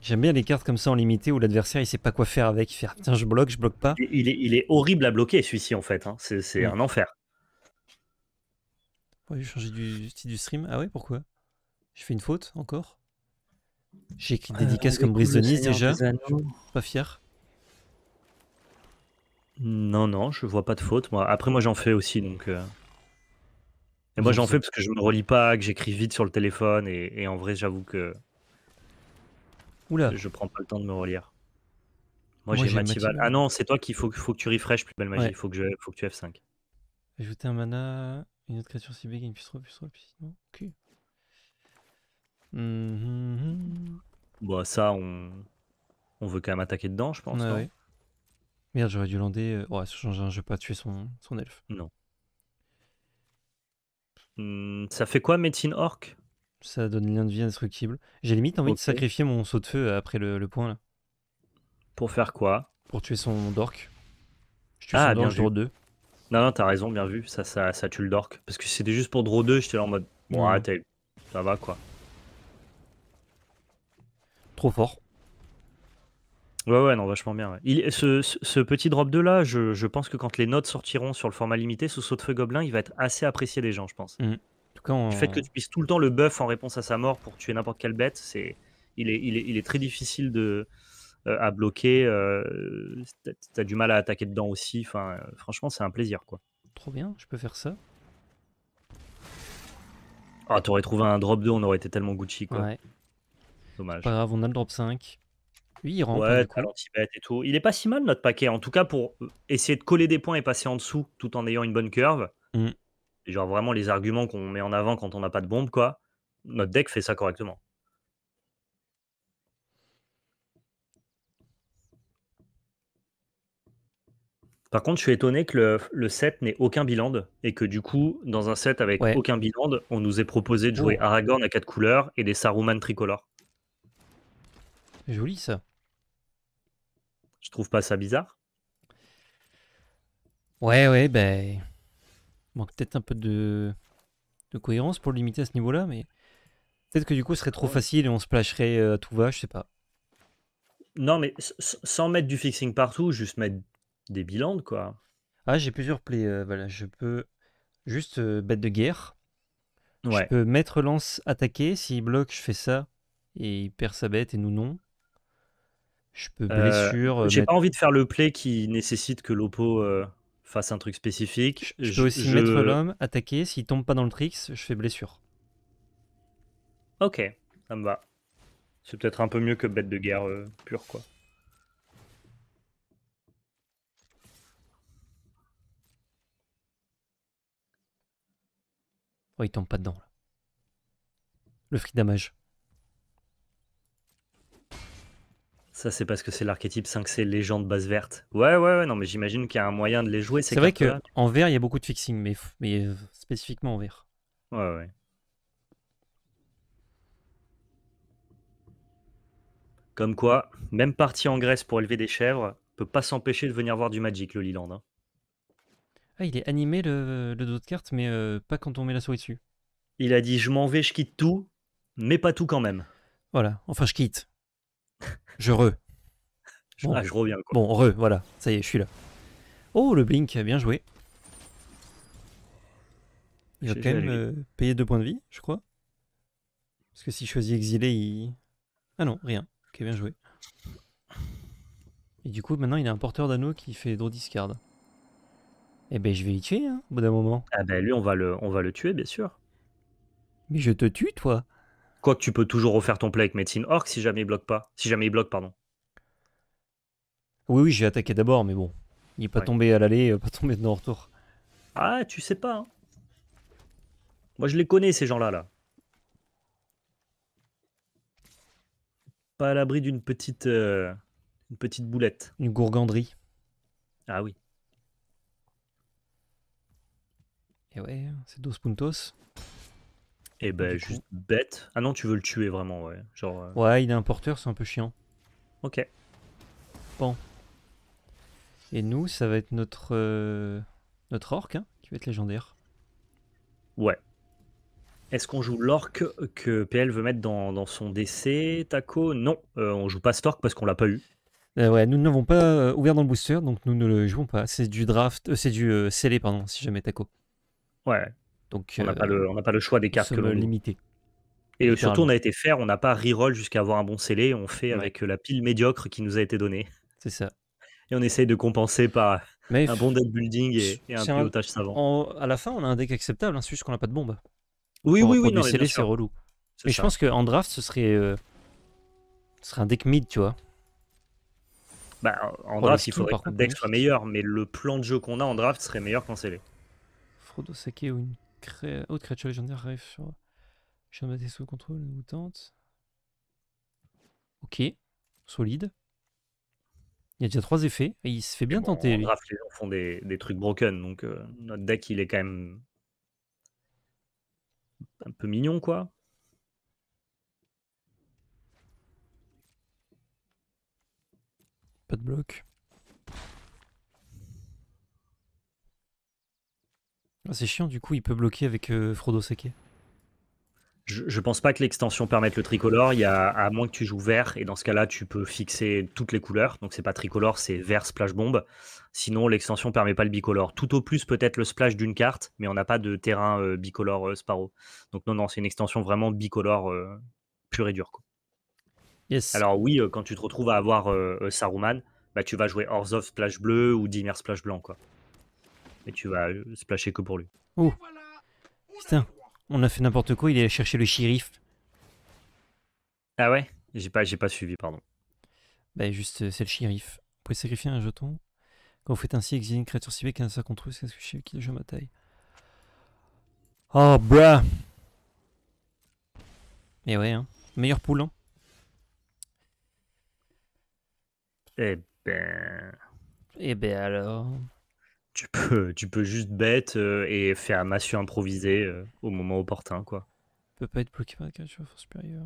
J'aime bien les cartes comme ça en limité où l'adversaire il sait pas quoi faire avec. Il fait ah, je bloque, je bloque pas. Il est, horrible à bloquer celui-ci en fait. Hein. C'est hmm. un enfer. Ouais, j'ai changé du style du stream. Ah ouais, pourquoi Je fais une faute encore J'ai écrit euh, dédicace comme brise de déjà. Pas fier. Non, non, je vois pas de faute. Après, moi j'en fais aussi donc. Euh. Et moi j'en fais parce que je me relis pas, que j'écris vite sur le téléphone et, en vrai j'avoue que. Oula. Je prends pas le temps de me relire. Moi, j'ai Matival. Ah non, c'est toi qu'il faut, faut, que tu refresh plus belle magie. Il faut, que tu F5. Ajouter un mana. Une autre créature cibée gagne plus 3, plus 3, plus 6. Non, ok. Bon, bah, ça, on... on veut quand même attaquer dedans, je pense. Merde, j'aurais dû lander. Euh, ouais, ça change un, je vais pas tuer son, son elfe. Non. Hmm, ça fait quoi, médecine orc Ça donne lien de vie indestructible. J'ai limite envie de sacrifier mon saut de feu euh, après le, le point là. Pour faire quoi Pour tuer son orc. ah, bien dorc, 2. Non, non, t'as raison, bien vu, ça, ça, ça tue le dork. Parce que c'était juste pour draw 2, j'étais là en mode, bon, ouais. ça va quoi. Trop fort. Ouais, ouais, non, vachement bien. ce, petit drop 2 là, je, pense que quand les notes sortiront sur le format limité sous saut de feu gobelin, il va être assez apprécié des gens, je pense. Le mm. fait que tu puisses tout le temps le buff en réponse à sa mort pour tuer n'importe quelle bête, c'est il est, il, est, il est très difficile de, euh, à bloquer, euh, tu as du mal à attaquer dedans aussi. Enfin, euh, franchement, c'est un plaisir. quoi. Trop bien, je peux faire ça. Ah, t'aurais trouvé un drop 2, on aurait été tellement Gucci. Quoi. Ouais. Dommage. Pas grave, on a le drop 5. Oui, il rentre. Ouais, et tout. Il est pas si mal notre paquet, en tout cas pour essayer de coller des points et passer en dessous tout en ayant une bonne curve. Mm. Genre vraiment les arguments qu'on met en avant quand on n'a pas de bombe, quoi. Notre deck fait ça correctement. Par contre, je suis étonné que le, set n'ait aucun bilan, et que du coup, dans un set avec aucun bilan, on nous ait proposé de jouer oh. Aragorn à quatre couleurs et des Saruman tricolores. Joli ça. Je trouve pas ça bizarre. Ouais, ouais, ben. Manque peut-être un peu de... de... cohérence pour limiter à ce niveau-là, mais. Peut-être que du coup, ce serait trop facile et on se placherait euh, à tout va, je sais pas. Non, mais sans mettre du fixing partout, juste mettre des bilans, quoi. Ah, j'ai plusieurs plays. Euh, voilà, je peux juste euh, bête de guerre. Je peux mettre lance attaquer. S'il bloque, je fais ça. Et il perd sa bête et nous non. Je peux euh, blessure. j'ai pas envie de faire le play qui nécessite que l'oppo fasse un truc spécifique. Je, peux aussi mettre l'homme, attaquer. S'il tombe pas dans le tricks, je fais blessure. Ok, ça me va. C'est peut-être un peu mieux que bête de guerre pure, quoi. Oh, il tombe pas dedans, là. Le free damage. Ça, c'est parce que c'est l'archétype 5C légende base verte. Ouais, ouais, ouais, non, mais j'imagine qu'il y a un moyen de les jouer. C'est vrai qu'en vert, il y a beaucoup de fixing, mais, mais euh, spécifiquement en vert. Ouais, ouais. Comme quoi, même parti en Grèce pour élever des chèvres, peut pas s'empêcher de venir voir du Magic, le Liland. Hein. Ah, il est animé le, dos de carte, mais euh, pas quand on met la souris dessus. Il a dit Je m'en vais, je quitte tout, mais pas tout quand même. Voilà, enfin, je quitte. Je re. je ah, reviens. Bon, re, voilà, ça y est, je suis là. Oh, le Blink, bien joué. Il va quand même euh, payer deux points de vie, je crois. Parce que s'il choisit exilé, il. Ah non, rien. Ok, bien joué. Et du coup, maintenant, il a un porteur d'anneau qui fait draw discard. Eh ben, je vais y tuer, hein, au bout d'un moment. Ah ben lui, on va le, on va le tuer, bien sûr. Mais je te tue, toi. Quoique tu peux toujours refaire ton play avec médecine orc si jamais il bloque pas. Si jamais il bloque, pardon. Oui, oui, j'ai attaqué d'abord, mais bon. Il n'est pas tombé à l'aller, euh, pas tombé de retour. Ah, tu sais pas. Hein. Moi, je les connais, ces gens-là, là. Pas à l'abri d'une petite, euh, une petite boulette. Une gourganderie. Ah oui. Eh ouais, c'est Dos Puntos. Et eh ben, juste bête. Ah non, tu veux le tuer vraiment, ouais. Genre, euh, Ouais, il est un porteur, c'est un peu chiant. Ok. Bon. Et nous, ça va être notre, euh, notre orc hein, qui va être légendaire. Ouais. Est-ce qu'on joue l'orc que PL veut mettre dans, son décès, Taco Non, euh, on joue pas cet orc parce qu'on l'a pas eu. ouais, nous n'avons pas ouvert dans le booster, donc nous ne le jouons pas. C'est du draft, c'est du scellé, pardon, si jamais Taco. Ouais. Donc, euh, on n'a pas, le choix des cartes que limité. Et euh, surtout, on a été faire, on n'a pas reroll jusqu'à avoir un bon scellé, on fait avec euh, la pile médiocre qui nous a été donnée. C'est ça. Et on essaye de compenser par un bon deck building et, un pilotage savant. à la fin, on a un deck acceptable, hein, juste qu'on n'a pas de bombe. Oui, oui, oui. Non, scellé, c'est relou. Mais je pense qu'en draft, ce serait, un deck mid, tu vois. Bah, en draft, il faudrait que le deck soit meilleur, mais le plan de jeu qu'on a en draft serait meilleur qu'en scellé d'Osaké ou une cré... autre créature légendaire rêve sur Shamaté sous contrôle nous tente. Ok, solide. Il y a déjà trois effets et il se fait bien tenter. les gens font des, trucs broken, donc euh, notre deck il est quand même un peu mignon quoi. Pas de bloc. Ah, c'est chiant, du coup, il peut bloquer avec euh, Frodo Seke. Je, pense pas que l'extension permette le tricolore. Il y a, à moins que tu joues vert, et dans ce cas-là, tu peux fixer toutes les couleurs. Donc c'est pas tricolore, c'est vert splash bombe. Sinon, l'extension permet pas le bicolore. Tout au plus peut-être le splash d'une carte, mais on n'a pas de terrain euh, bicolore euh, Sparrow. Donc non, non, c'est une extension vraiment bicolore pure et dure. Alors oui, quand tu te retrouves à avoir Saruman, bah, tu vas jouer Horse of Splash bleu ou Dimmer Splash blanc. Quoi. Et tu vas euh, splasher que pour lui. Oh Putain, on a fait n'importe quoi, il est allé chercher le shérif. Ah ouais J'ai pas, pas suivi, pardon. Bah juste, euh, c'est le shérif. Vous pouvez sacrifier un jeton. Quand vous faites ainsi exiler une créature civique, qui a un sac contre vous. c'est ce que je qui déjà ma taille. Oh bruh Mais ouais, hein. Meilleur poule, hein. Eh ben... Eh ben alors tu peux, tu peux juste bête euh, et faire un massue improvisé euh, au moment opportun, quoi. peut pas être bloqué par la de force supérieure.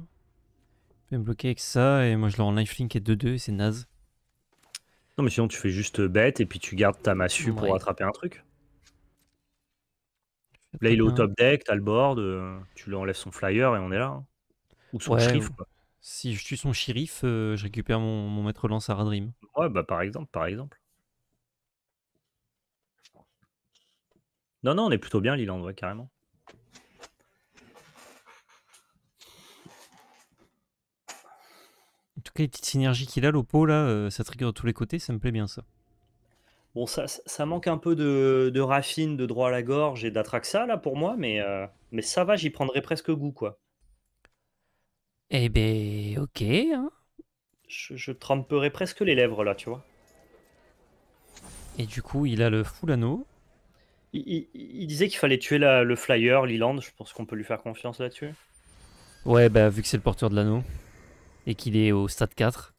Il peut bloquer avec ça, et moi je l'enlève rends lifelink et 2-2, et c'est naze. Non, mais sinon tu fais juste bête, et puis tu gardes ta massue pour attraper un truc. Là, il est au top deck, t'as le board, euh, tu lui enlèves son flyer et on est là. Hein. Ou son shérif, quoi. Si je tue son shérif, je récupère mon, mon maître lance à Radrim. Ouais, bah par exemple, par exemple. Non, non, on est plutôt bien, Liland ouais, carrément. En tout cas, les petites synergies qu'il a, l'Oppo, là, euh, ça trigger de tous les côtés, ça me plaît bien ça. Bon, ça, ça manque un peu de, de raffine, de droit à la gorge et d'Atraxa, là, pour moi, mais, euh, mais ça va, j'y prendrais presque goût, quoi. Eh ben, ok. Hein. Je, je tremperais presque les lèvres, là, tu vois. Et du coup, il a le full anneau. Il, disait qu'il fallait tuer la, le flyer, Liland, Je pense qu'on peut lui faire confiance là-dessus. Ouais, bah, vu que c'est le porteur de l'anneau et qu'il est au stade 4.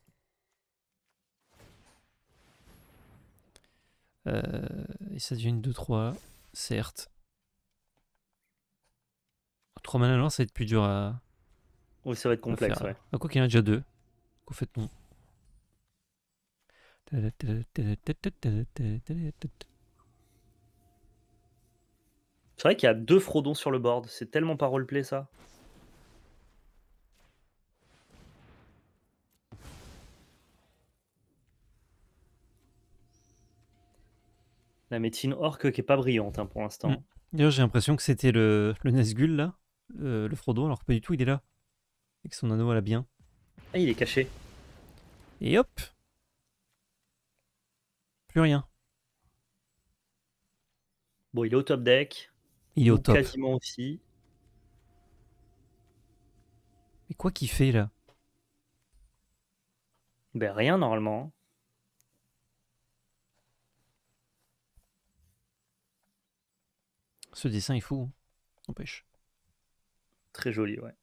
Euh, et ça devient une 2-3, certes. 3 mana ça va être plus dur à. Oui, ça va être complexe, ouais. Ah, quoi qu'il y en a déjà 2. fait, non. C'est vrai qu'il y a deux Frodons sur le board. C'est tellement pas roleplay ça. La médecine orque qui est pas brillante hein, pour l'instant. Mm. D'ailleurs, j'ai l'impression que c'était le, le Nazgul là, euh, le Frodon, alors pas du tout, il est là. Et que son anneau elle a bien. Ah, il est caché. Et hop Plus rien. Bon, il est au top deck. Il est au top. Quasiment aussi. Mais quoi qu'il fait là Ben rien normalement. Ce dessin est fou, hein. n'empêche. Très joli, ouais.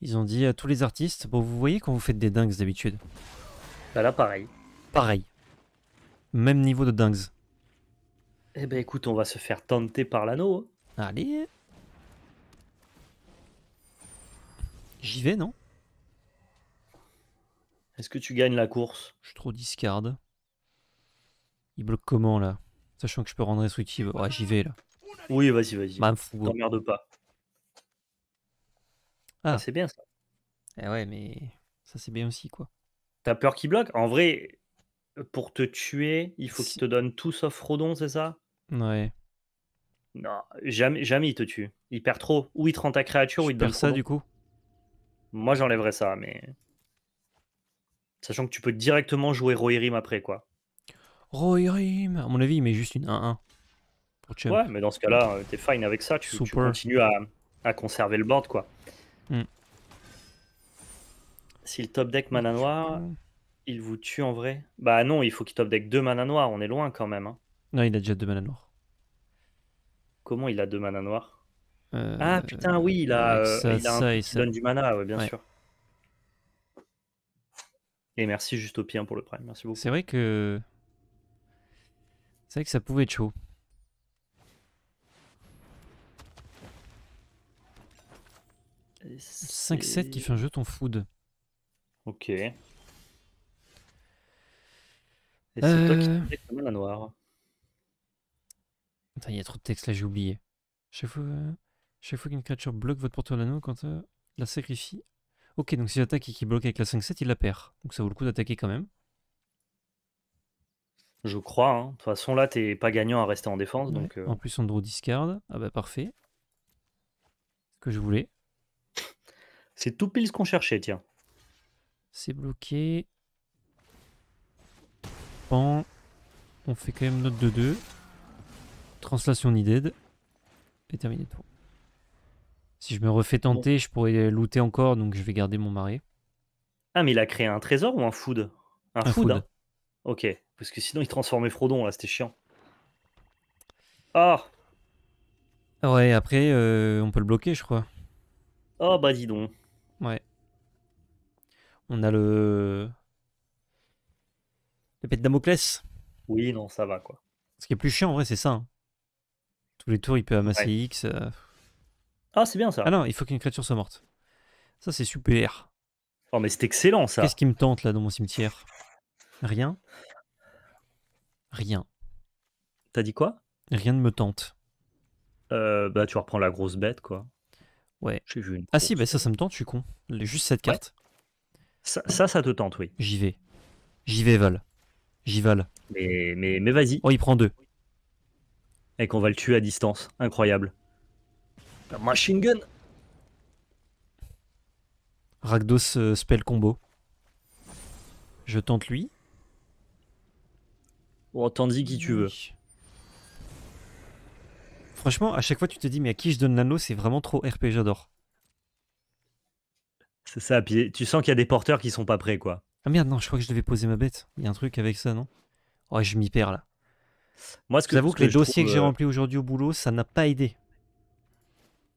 Ils ont dit à tous les artistes, bon vous voyez quand vous faites des dingues d'habitude. Bah là pareil. Pareil. Même niveau de dingues. Eh ben écoute, on va se faire tenter par l'anneau. Hein. Allez. J'y vais, non Est-ce que tu gagnes la course Je suis trop discard. Il bloque comment là Sachant que je peux rendre instructive. Ouais, j'y vais là. Oui, vas-y, vas-y. Ne pas. Ah. ah, c'est bien ça. Eh ouais, mais ça c'est bien aussi quoi. T'as peur qu'il bloque En vrai, pour te tuer, il faut qu'il te donne tout sauf Rodon, c'est ça Ouais. Non, jamais, jamais il te tue. Il perd trop. Ou il te rend ta créature, ou il te donne ça du coup. Moi j'enlèverais ça, mais. Sachant que tu peux directement jouer Rohirrim après quoi. Rohirrim À mon avis, il met juste une 1-1. Ouais, mais dans ce cas-là, euh, t'es fine avec ça. Tu, continues à, conserver le board quoi. Hmm. Si le top deck mana noir, hmm. il vous tue en vrai Bah non, il faut qu'il top deck 2 mana noir. on est loin quand même. Hein. Non, il a déjà deux manas noires. Comment il a deux manas noires euh, Ah putain, oui, il a, euh, ça, il ça, ça. donne du mana, ouais, bien sûr. Et merci juste au pire pour le prime, merci beaucoup. C'est vrai que. C'est vrai que ça pouvait être chaud. 5-7 qui fait un jeton food. Ok. Et c'est toi qui t'es la noire. Attends, il y a trop de texte là, j'ai oublié. Chaque fois, qu'une créature bloque votre porte quand elle euh, la sacrifie. Ok, donc si j'attaque et qu'il bloque avec la 5-7, il la perd. Donc ça vaut le coup d'attaquer quand même. Je crois. Hein. De toute façon, là, t'es pas gagnant à rester en défense. Donc, euh. En plus, on draw discard. Ah bah parfait. Ce que je voulais. C'est tout pile ce qu'on cherchait, tiens. C'est bloqué. Bon. On fait quand même notre 2-2. Translation needed. Et terminé tout. Si je me refais tenter, je pourrais looter encore, donc je vais garder mon marais. Ah, mais il a créé un trésor ou un food Un, food, hein. Ok, parce que sinon il transformait Frodon, là, c'était chiant. Ah Ouais, après, euh, on peut le bloquer, je crois. Oh, bah dis donc. Ouais. On a le... le pète Damoclès. Oui, non, ça va, quoi. Ce qui est plus chiant, en vrai, c'est ça. Hein. Tous les tours, il peut amasser X. Euh. Ah, c'est bien ça. Ah non, il faut qu'une créature soit morte. Ça, c'est super. Oh, mais c'est excellent ça. Qu'est-ce qui me tente là dans mon cimetière Rien. Rien. T'as dit quoi Rien ne me tente. Euh, bah, tu reprends la grosse bête quoi. Ouais. ah, si, bah ça, ça me tente, je suis con. Juste cette carte. Ça, ça, te tente, oui. J'y vais. J'y vais, Val. J'y Val Mais, mais, mais vas-y. Oh, il prend deux on qu'on va le tuer à distance. Incroyable. Machine gun Ragdos euh, spell combo. Je tente lui. Ou t'en dis qui tu veux. Franchement, à chaque fois, tu te dis, mais à qui je donne l'anneau C'est vraiment trop RP, j'adore. C'est ça, puis tu sens qu'il y a des porteurs qui sont pas prêts, quoi. Ah merde, non, je crois que je devais poser ma bête. Il y a un truc avec ça, non oh, je m'y perds là. Moi, ce que, j'avoue que, que, les dossiers que j'ai euh, remplis aujourd'hui au boulot, ça n'a pas aidé.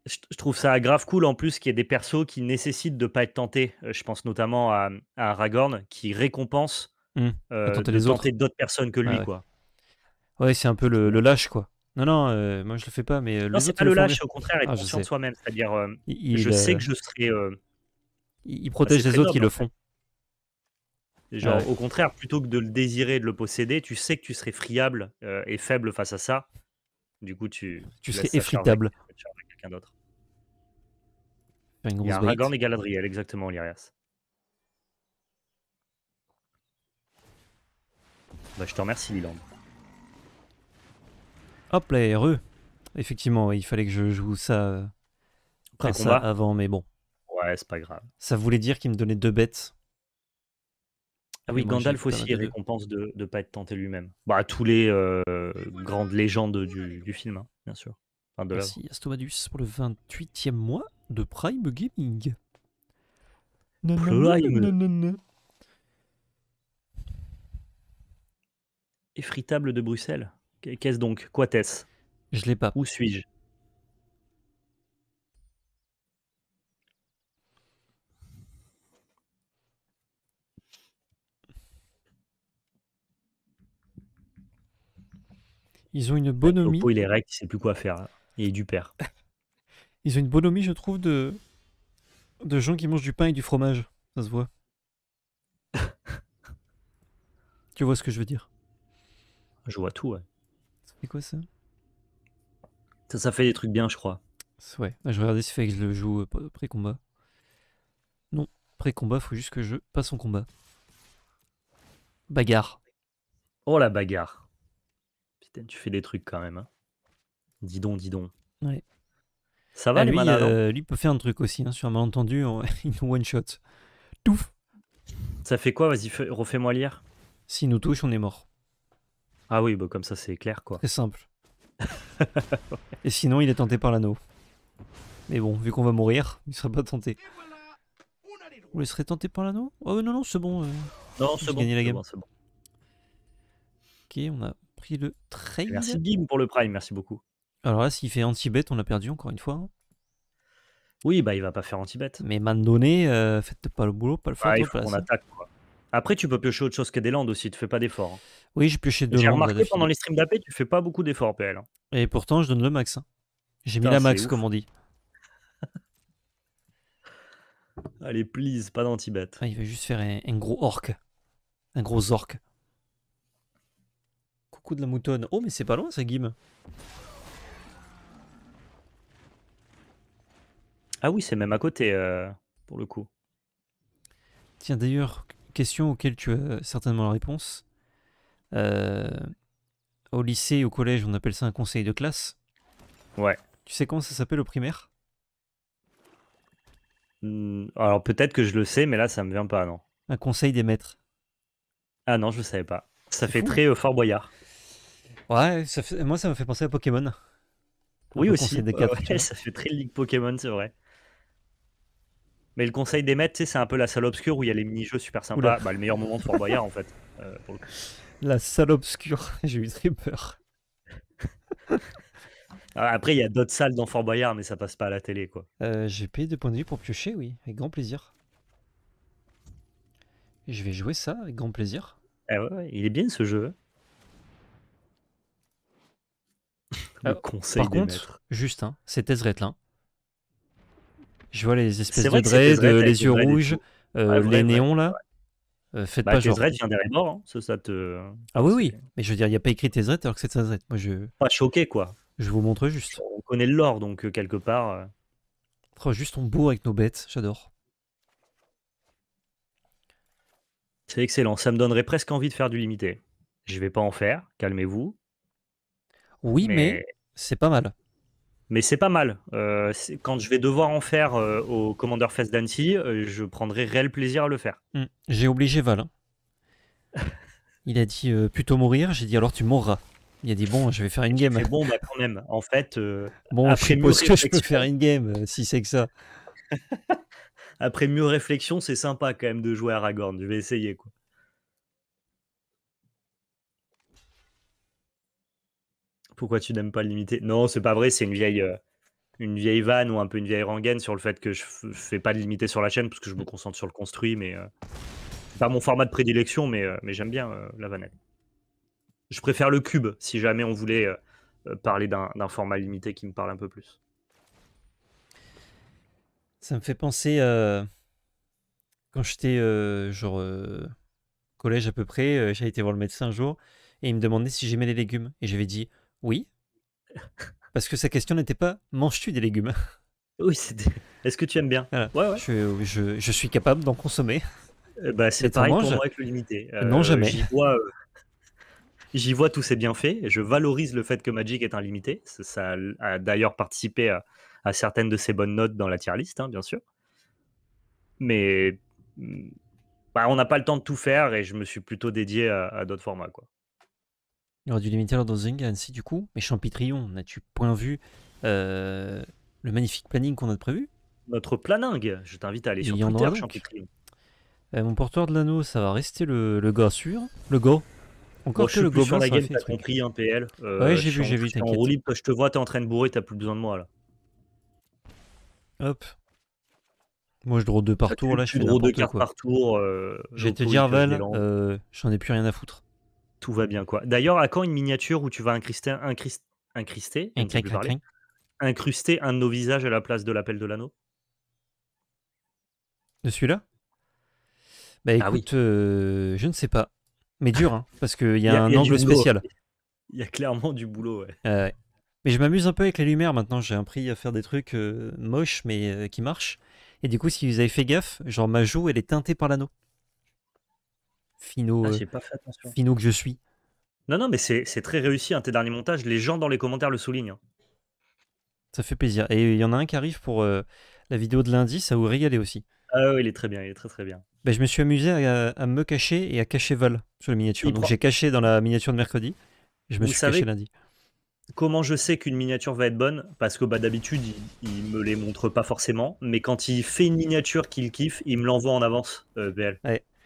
Je, trouve ça grave cool en plus qu'il y ait des persos qui nécessitent de pas être tentés. Euh, je pense notamment à, Ragorn Aragorn qui récompense mmh. euh, de tenter d'autres personnes que lui. quoi. Ouais, c'est un peu le, lâche quoi. Non, non, moi je le fais pas, mais. c'est pas le lâche, au contraire, être ah, conscient de soi-même. C'est-à-dire, je sais que je serai. il bah, protège les autres qui le font. Genre, au contraire, plutôt que de le désirer, de le posséder, tu sais que tu serais friable euh, et faible face à ça. Du coup, tu, tu, serais effritable. quelqu'un d'autre. Il y a et Galadriel, exactement, Olyrias. Bah, je te remercie, Liland. Hop là, RE. Effectivement, il fallait que je joue ça, euh, ça avant, mais bon. Ouais, c'est pas grave. Ça voulait dire qu'il me donnait deux bêtes ah oui, Gandalf aussi récompense de ne pas être tenté lui-même. Bah, tous les euh, grandes légendes du, film, hein, bien sûr. Merci bah Astomadus pour le 28e mois de Prime Gaming. Prime. Non, non, non, Effritable de Bruxelles Qu'est-ce donc Quoi t'es-ce Je l'ai pas. Où suis-je Ils ont une bah, bonhomie. il est rec il sait plus quoi faire. Et hein. du père. Ils ont une bonhomie, je trouve, de... de gens qui mangent du pain et du fromage. Ça se voit. tu vois ce que je veux dire Je vois tout, ouais. C'est quoi ça ça, ça fait des trucs bien, je crois. Ouais, ah, je regardais si fait que je le joue euh, pré-combat. Non, pré-combat, faut juste que je passe en combat. Bagarre. Oh la bagarre tu fais des trucs quand même. Hein. Dis donc, dis donc. Ça va, ah, lui, euh, lui peut faire un truc aussi, hein, sur un malentendu, une one-shot. Touf Ça fait quoi Vas-y, refais-moi lire. S'il nous touche, on est mort. Ah oui, bah comme ça, c'est clair, quoi. C'est simple. Et sinon, il est tenté par l'anneau. Mais bon, vu qu'on va mourir, il serait pas tenté. le serait tenté par l'anneau Oh non, non, c'est bon. Euh. Non, c'est bon. la game. bon. Ok, on a le Merci pour le prime, merci beaucoup. Alors là, s'il fait anti-bet, on a perdu encore une fois. Hein. Oui, bah il va pas faire anti-bet. Mais man donné, euh, faites pas le boulot, pas le ah, Après, tu peux piocher autre chose que des landes aussi, tu fais pas d'efforts. Hein. Oui, j'ai pioché deux J'ai remarqué pendant les streams d'AP, tu fais pas beaucoup d'efforts, PL. Hein. Et pourtant, je donne le max. J'ai mis la max, comme on dit. Allez, please, pas d'anti-bet. Ah, il va juste faire un, un gros orc. Un gros orc coup de la moutonne. Oh, mais c'est pas loin, ça, Guim. Ah oui, c'est même à côté, euh, pour le coup. Tiens, d'ailleurs, question auxquelles tu as certainement la réponse. Euh, au lycée, au collège, on appelle ça un conseil de classe. Ouais. Tu sais comment ça s'appelle au primaire hmm, Alors peut-être que je le sais, mais là ça me vient pas, non. Un conseil des maîtres. Ah non, je savais pas. Ça fait très euh, fort boyard. Ouais, moi ça me fait penser à Pokémon. Oui, aussi. ça fait très League Pokémon, c'est vrai. Mais le conseil des maîtres, c'est un peu la salle obscure où il y a les mini-jeux super sympas. Bah, le meilleur moment de Fort Boyard, en fait. Euh, la salle obscure, j'ai eu très peur. Ah, après, il y a d'autres salles dans Fort Boyard, mais ça passe pas à la télé, quoi. Euh, j'ai payé deux points de vue pour piocher, oui, avec grand plaisir. Je vais jouer ça avec grand plaisir. Eh ouais, il est bien ce jeu. Hein. Euh, par contre, juste Justin, c'était là Je vois les espèces de dreads, euh, les yeux rouges, euh, ah, les néons là. faites bah, pas genre. vient derrière mort, hein. Ah oui, oui, mais je veux dire, il n'y a pas écrit Tezret alors que c'est Tezret. Moi, je. Pas choqué, quoi. Je vous montre juste. On connaît le lore, donc quelque part. Oh, juste on bourre avec nos bêtes, j'adore. C'est excellent, ça me donnerait presque envie de faire du limité. Je vais pas en faire, calmez-vous. Oui, mais, c'est pas mal. Mais c'est pas mal. Euh, quand je vais devoir en faire euh, au Commander Fest d'Annecy, euh, je prendrai réel plaisir à le faire. Hmm. J'ai obligé Val. Hein. Il a dit plutôt mourir. J'ai dit alors tu mourras. Il a dit bon, je vais faire une game. bon, bah quand même. En fait, bon, je suppose que je peux faire une game si c'est que ça. après mieux réflexion, c'est sympa quand même de jouer à Aragorn. Je vais essayer quoi. Pourquoi tu n'aimes pas le limiter Non, c'est pas vrai, c'est une vieille, euh, une vieille vanne ou un peu une vieille rengaine sur le fait que je fais pas de limité sur la chaîne parce que je me concentre sur le construit, mais euh, pas mon format de prédilection, mais, euh, mais j'aime bien la vanette. Je préfère le cube si jamais on voulait parler d'un format limité qui me parle un peu plus. Ça me fait penser quand j'étais genre collège à peu près, j'ai été voir le médecin un jour et il me demandait si j'aimais les légumes et j'avais dit oui. Parce que sa question n'était pas manges-tu des légumes Oui, c'est. Est-ce que tu aimes bien Je, suis capable d'en consommer. Eh ben, c'est pareil pour moi avec le limité. Euh, non, jamais. Euh, j'y vois, tous ces bienfaits. Je valorise le fait que Magic est un limité. Ça, a d'ailleurs participé à, certaines de ses bonnes notes dans la tier list, hein, bien sûr. Mais mm, bah, on n'a pas le temps de tout faire et je me suis plutôt dédié à, à d'autres formats. Quoi. Il aurait dû limiter leur dosing ainsi du coup. Mais Champitrion, n'as-tu point vu euh, le magnifique planning qu'on a prévu Notre planning je t'invite à aller sur Twitter, Champitrion. Euh, mon porteur de l'anneau, ça va rester le, gars sûr. Le gars. Encore que je suis le plus sur la game, t'as compris, un hein, PL. Euh, ouais, j'ai vu, j'ai vu. En je te vois, t'es en train de bourrer, t'as plus besoin de moi là. Hop. Moi, je drôle deux par tour, là, je fais drôle deux cartes par tour. Euh, je vais te dire, Val, j'en ai plus rien à foutre. Tout va bien, quoi. D'ailleurs, à quand une miniature où tu vas incruster, incruster, un de nos visages à la place de l'appel de l'anneau De celui-là Bah ah écoute, euh, je ne sais pas. Mais dur, hein, parce qu'il y, a, un angle spécial. Il y a clairement du boulot, ouais. mais je m'amuse un peu avec les lumières maintenant. J'ai appris à faire des trucs euh, moches, mais euh, qui marchent. Et du coup, si vous avez fait gaffe, genre ma joue, elle est teintée par l'anneau finaux, ah, euh, que je suis. Non, non, mais c'est très réussi, un hein, tes derniers montages. Les gens dans les commentaires le soulignent. Hein. Ça fait plaisir. Et il y en a un qui arrive pour euh, la vidéo de lundi, ça vous régalé aussi. Ah oui, il est très bien, il est très très bien. Ben je me suis amusé à, me cacher et à cacher Val sur la miniature. Donc j'ai caché dans la miniature de mercredi, je me suis caché lundi. Comment je sais qu'une miniature va être bonne Parce que bah, d'habitude, il, ne me les montre pas forcément, mais quand il fait une miniature qu'il kiffe, il me l'envoie en avance, euh,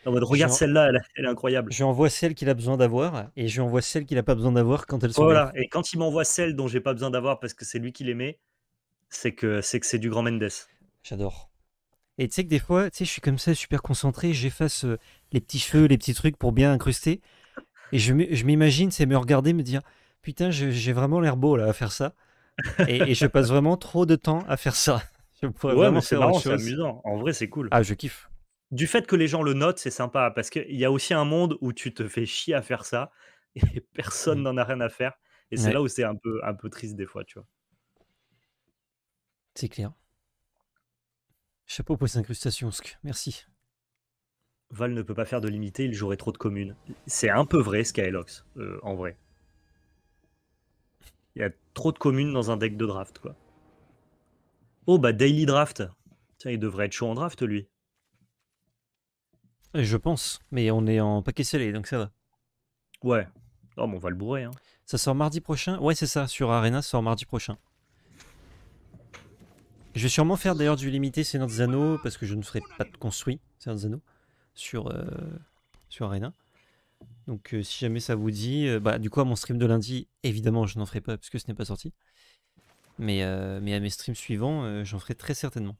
en mode, regarde celle-là, elle, est incroyable. Je envoie celle qu'il a besoin d'avoir et je envoie celle qu'il n'a pas besoin d'avoir quand elle se Voilà, et quand il m'envoie celle dont j'ai pas besoin d'avoir parce que c'est lui qui l'aimait, c'est que c'est du grand Mendes. J'adore. Et tu sais que des fois, tu sais, je suis comme ça, super concentré, j'efface euh, les petits cheveux, les petits trucs pour bien incruster. Et je, m'imagine, c'est me regarder, me dire, putain, j'ai vraiment l'air beau là à faire ça. et, je passe vraiment trop de temps à faire ça. Je pourrais c'est vraiment amusant. En vrai, c'est cool. Ah, je kiffe du fait que les gens le notent, c'est sympa parce qu'il y a aussi un monde où tu te fais chier à faire ça et personne mmh. n'en a rien à faire. Et c'est là où c'est un peu, un peu triste des fois, tu vois. C'est clair. Chapeau pour cette incrustation, Merci. Val ne peut pas faire de limité, il jouerait trop de communes. C'est un peu vrai, Skylox, euh, en vrai. Il y a trop de communes dans un deck de draft, quoi. Oh, bah, Daily Draft. Tiens, il devrait être chaud en draft, lui. Je pense, mais on est en paquet scellé, donc ça va. Ouais. Oh, on va le bourrer. Hein. Ça sort mardi prochain Ouais, c'est ça, sur Arena, ça sort mardi prochain. Je vais sûrement faire d'ailleurs du limité c'est notre Anneaux, parce que je ne ferai pas de construit c'est des Anneaux sur, euh, sur Arena. Donc euh, si jamais ça vous dit, euh, bah, du coup à mon stream de lundi, évidemment je n'en ferai pas parce que ce n'est pas sorti. Mais, mais à mes streams suivants, j'en ferai très certainement.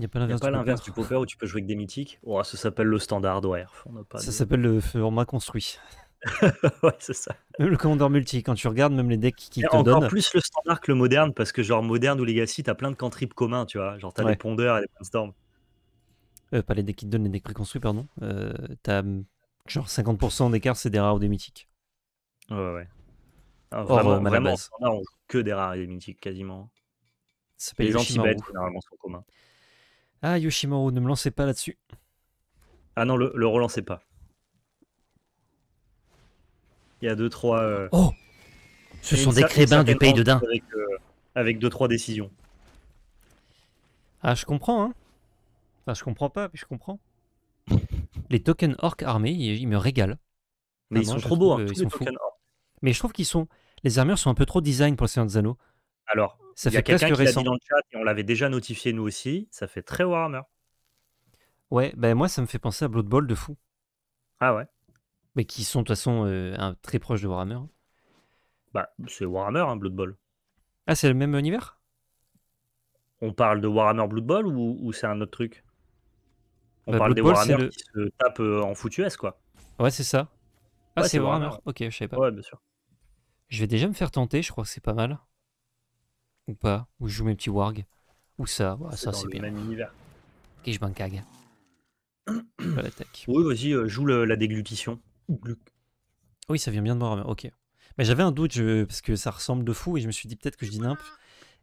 Il n'y a pas l'inverse du, popper où tu peux jouer avec des mythiques. Oh, ça s'appelle le standard, ouais. ça s'appelle le format construit. ouais, c'est ça. le commander multi, quand tu regardes même les decks qui te donnent. Encore plus le standard que le moderne, parce que genre moderne ou legacy, t'as plein de cantrips communs, tu vois. Genre t'as ouais. les pondeurs et les brainstorms. Euh, pas les decks qui te donnent, les decks préconstruits, pardon. Euh, t'as mm, genre 50% d'écart, c'est des rares ou des mythiques. Ouais, ouais. Ah, vraiment, euh, vraiment, standard, on joue que des rares et des mythiques quasiment. les gens qui normalement sont communs. Ah, Yoshimaru, ne me lancez pas là-dessus. Ah non, le, relancez pas. Il y a deux, trois. Euh, oh Ce sont des crébins du pays de Dain. Avec, 2-3 euh, deux, trois décisions. Ah, je comprends, hein. Enfin, je comprends pas, mais je comprends. les tokens orcs armés, ils, me régalent. Mais ah, ils sont trop beaux, hein, Mais je trouve qu'ils sont. Les armures sont un peu trop design pour le Seigneur des Anneaux. Alors, ça il y a quelqu'un qui l'a dit dans le chat et on l'avait déjà notifié nous aussi. Ça fait très Warhammer. Ouais, bah moi ça me fait penser à Blood Bowl de fou. Ah ouais. Mais qui sont de toute façon euh, très proches de Warhammer. Hein. Bah, c'est Warhammer, hein, Blood Bowl. Ah, c'est le même univers On parle de Warhammer Blood Bowl ou, c'est un autre truc On bah, parle des Warhammer qui se tapent euh, en foutu quoi. Ouais, c'est ça. Ah, c'est, Warhammer. Ok, je savais pas. Ouais, bien sûr. Je vais déjà me faire tenter, je crois que c'est pas mal ou pas, où je joue mes petits warg ou ça, ça c'est bien. même univers. Ok, je m'en cague. l'attaque. Oui, vas-y, euh, joue la déglutition. Oui, ça vient bien de moi ok. Mais j'avais un doute, parce que ça ressemble de fou, et je me suis dit peut-être que je dis n'importe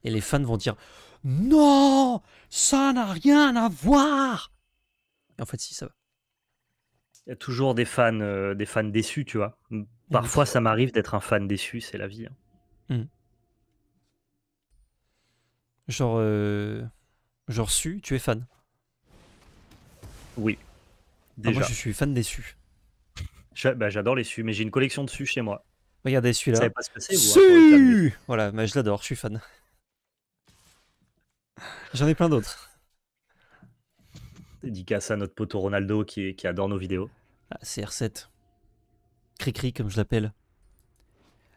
et les fans vont dire « Non Ça n'a rien à voir !» En fait, si, ça va. Il y a toujours des fans, euh, des fans déçus, tu vois. Parfois, ça m'arrive d'être un fan déçu, c'est la vie. Hein. Mmh. Genre, euh, genre su, tu es fan. Oui. Ah, Déjà. moi, je suis fan des su. Bah, j'adore les su, mais j'ai une collection de su chez moi. Regardez celui-là. Su hein, Voilà, mais bah, je l'adore, je suis fan. J'en ai plein d'autres. Dédicace à notre poteau Ronaldo qui, adore nos vidéos. Ah, CR7. Cri-cri, comme je l'appelle.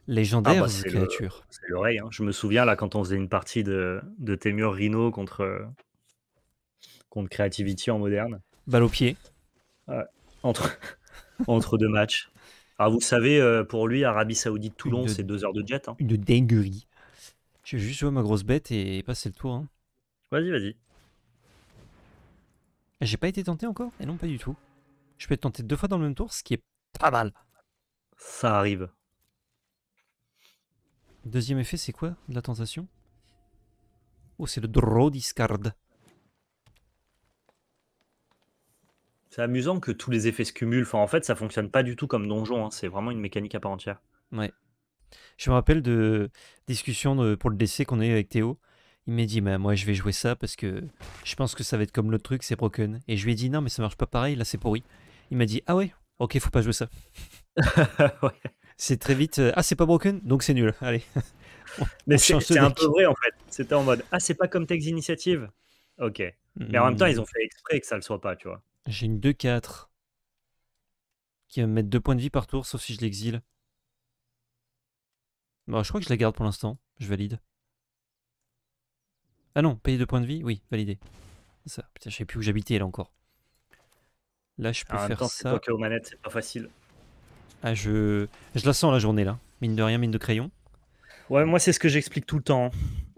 Ah bah, Légendaire créature. C'est l'oreille. Hein. Je me souviens là quand on faisait une partie de, de Temur Rhino contre, euh, contre Creativity en moderne. Balle au pied. entre, entre deux matchs. Ah vous savez, euh, pour lui, Arabie Saoudite Toulon, c'est deux heures de jet. Hein. Une dinguerie. Je vais juste jouer ma grosse bête et passer le tour. Hein. Vas-y, vas-y. Ah, j'ai pas été tenté encore Et eh non, pas du tout. Je peux être tenté deux fois dans le même tour, ce qui est pas mal. Ça arrive. Deuxième effet, c'est quoi de la tentation Oh, c'est le draw discard. C'est amusant que tous les effets se cumulent. Enfin, en fait, ça fonctionne pas du tout comme donjon. Hein. C'est vraiment une mécanique à part entière. Ouais. Je me rappelle de discussion pour le décès qu'on a eu avec Théo. Il m'a dit, bah, moi je vais jouer ça parce que je pense que ça va être comme l'autre truc, c'est broken. Et je lui ai dit, non, mais ça marche pas pareil, là c'est pourri. Il m'a dit, ah ouais, ok, faut pas jouer ça. ouais c'est très vite. Euh, ah, c'est pas broken, donc c'est nul. Allez. mais c'est un peu vrai en fait. C'était en mode Ah, c'est pas comme Tex Initiative. Ok. Mais en même temps, hmm. ils ont fait exprès que ça le soit pas, tu vois. J'ai une 2-4 qui va me mettre 2 points de vie par tour, sauf si je l'exile. Bon, bah, je crois que je la garde pour l'instant. Je valide. Ah non, payer 2 points de vie Oui, validé. Ça, putain, je sais plus où j'habitais là encore. Là, je peux ah, faire ça. Toi aux manettes, c'est pas facile. Ah, je... je la sens la journée là, mine de rien, mine de crayon. Ouais, moi c'est ce que j'explique tout le temps. Hein.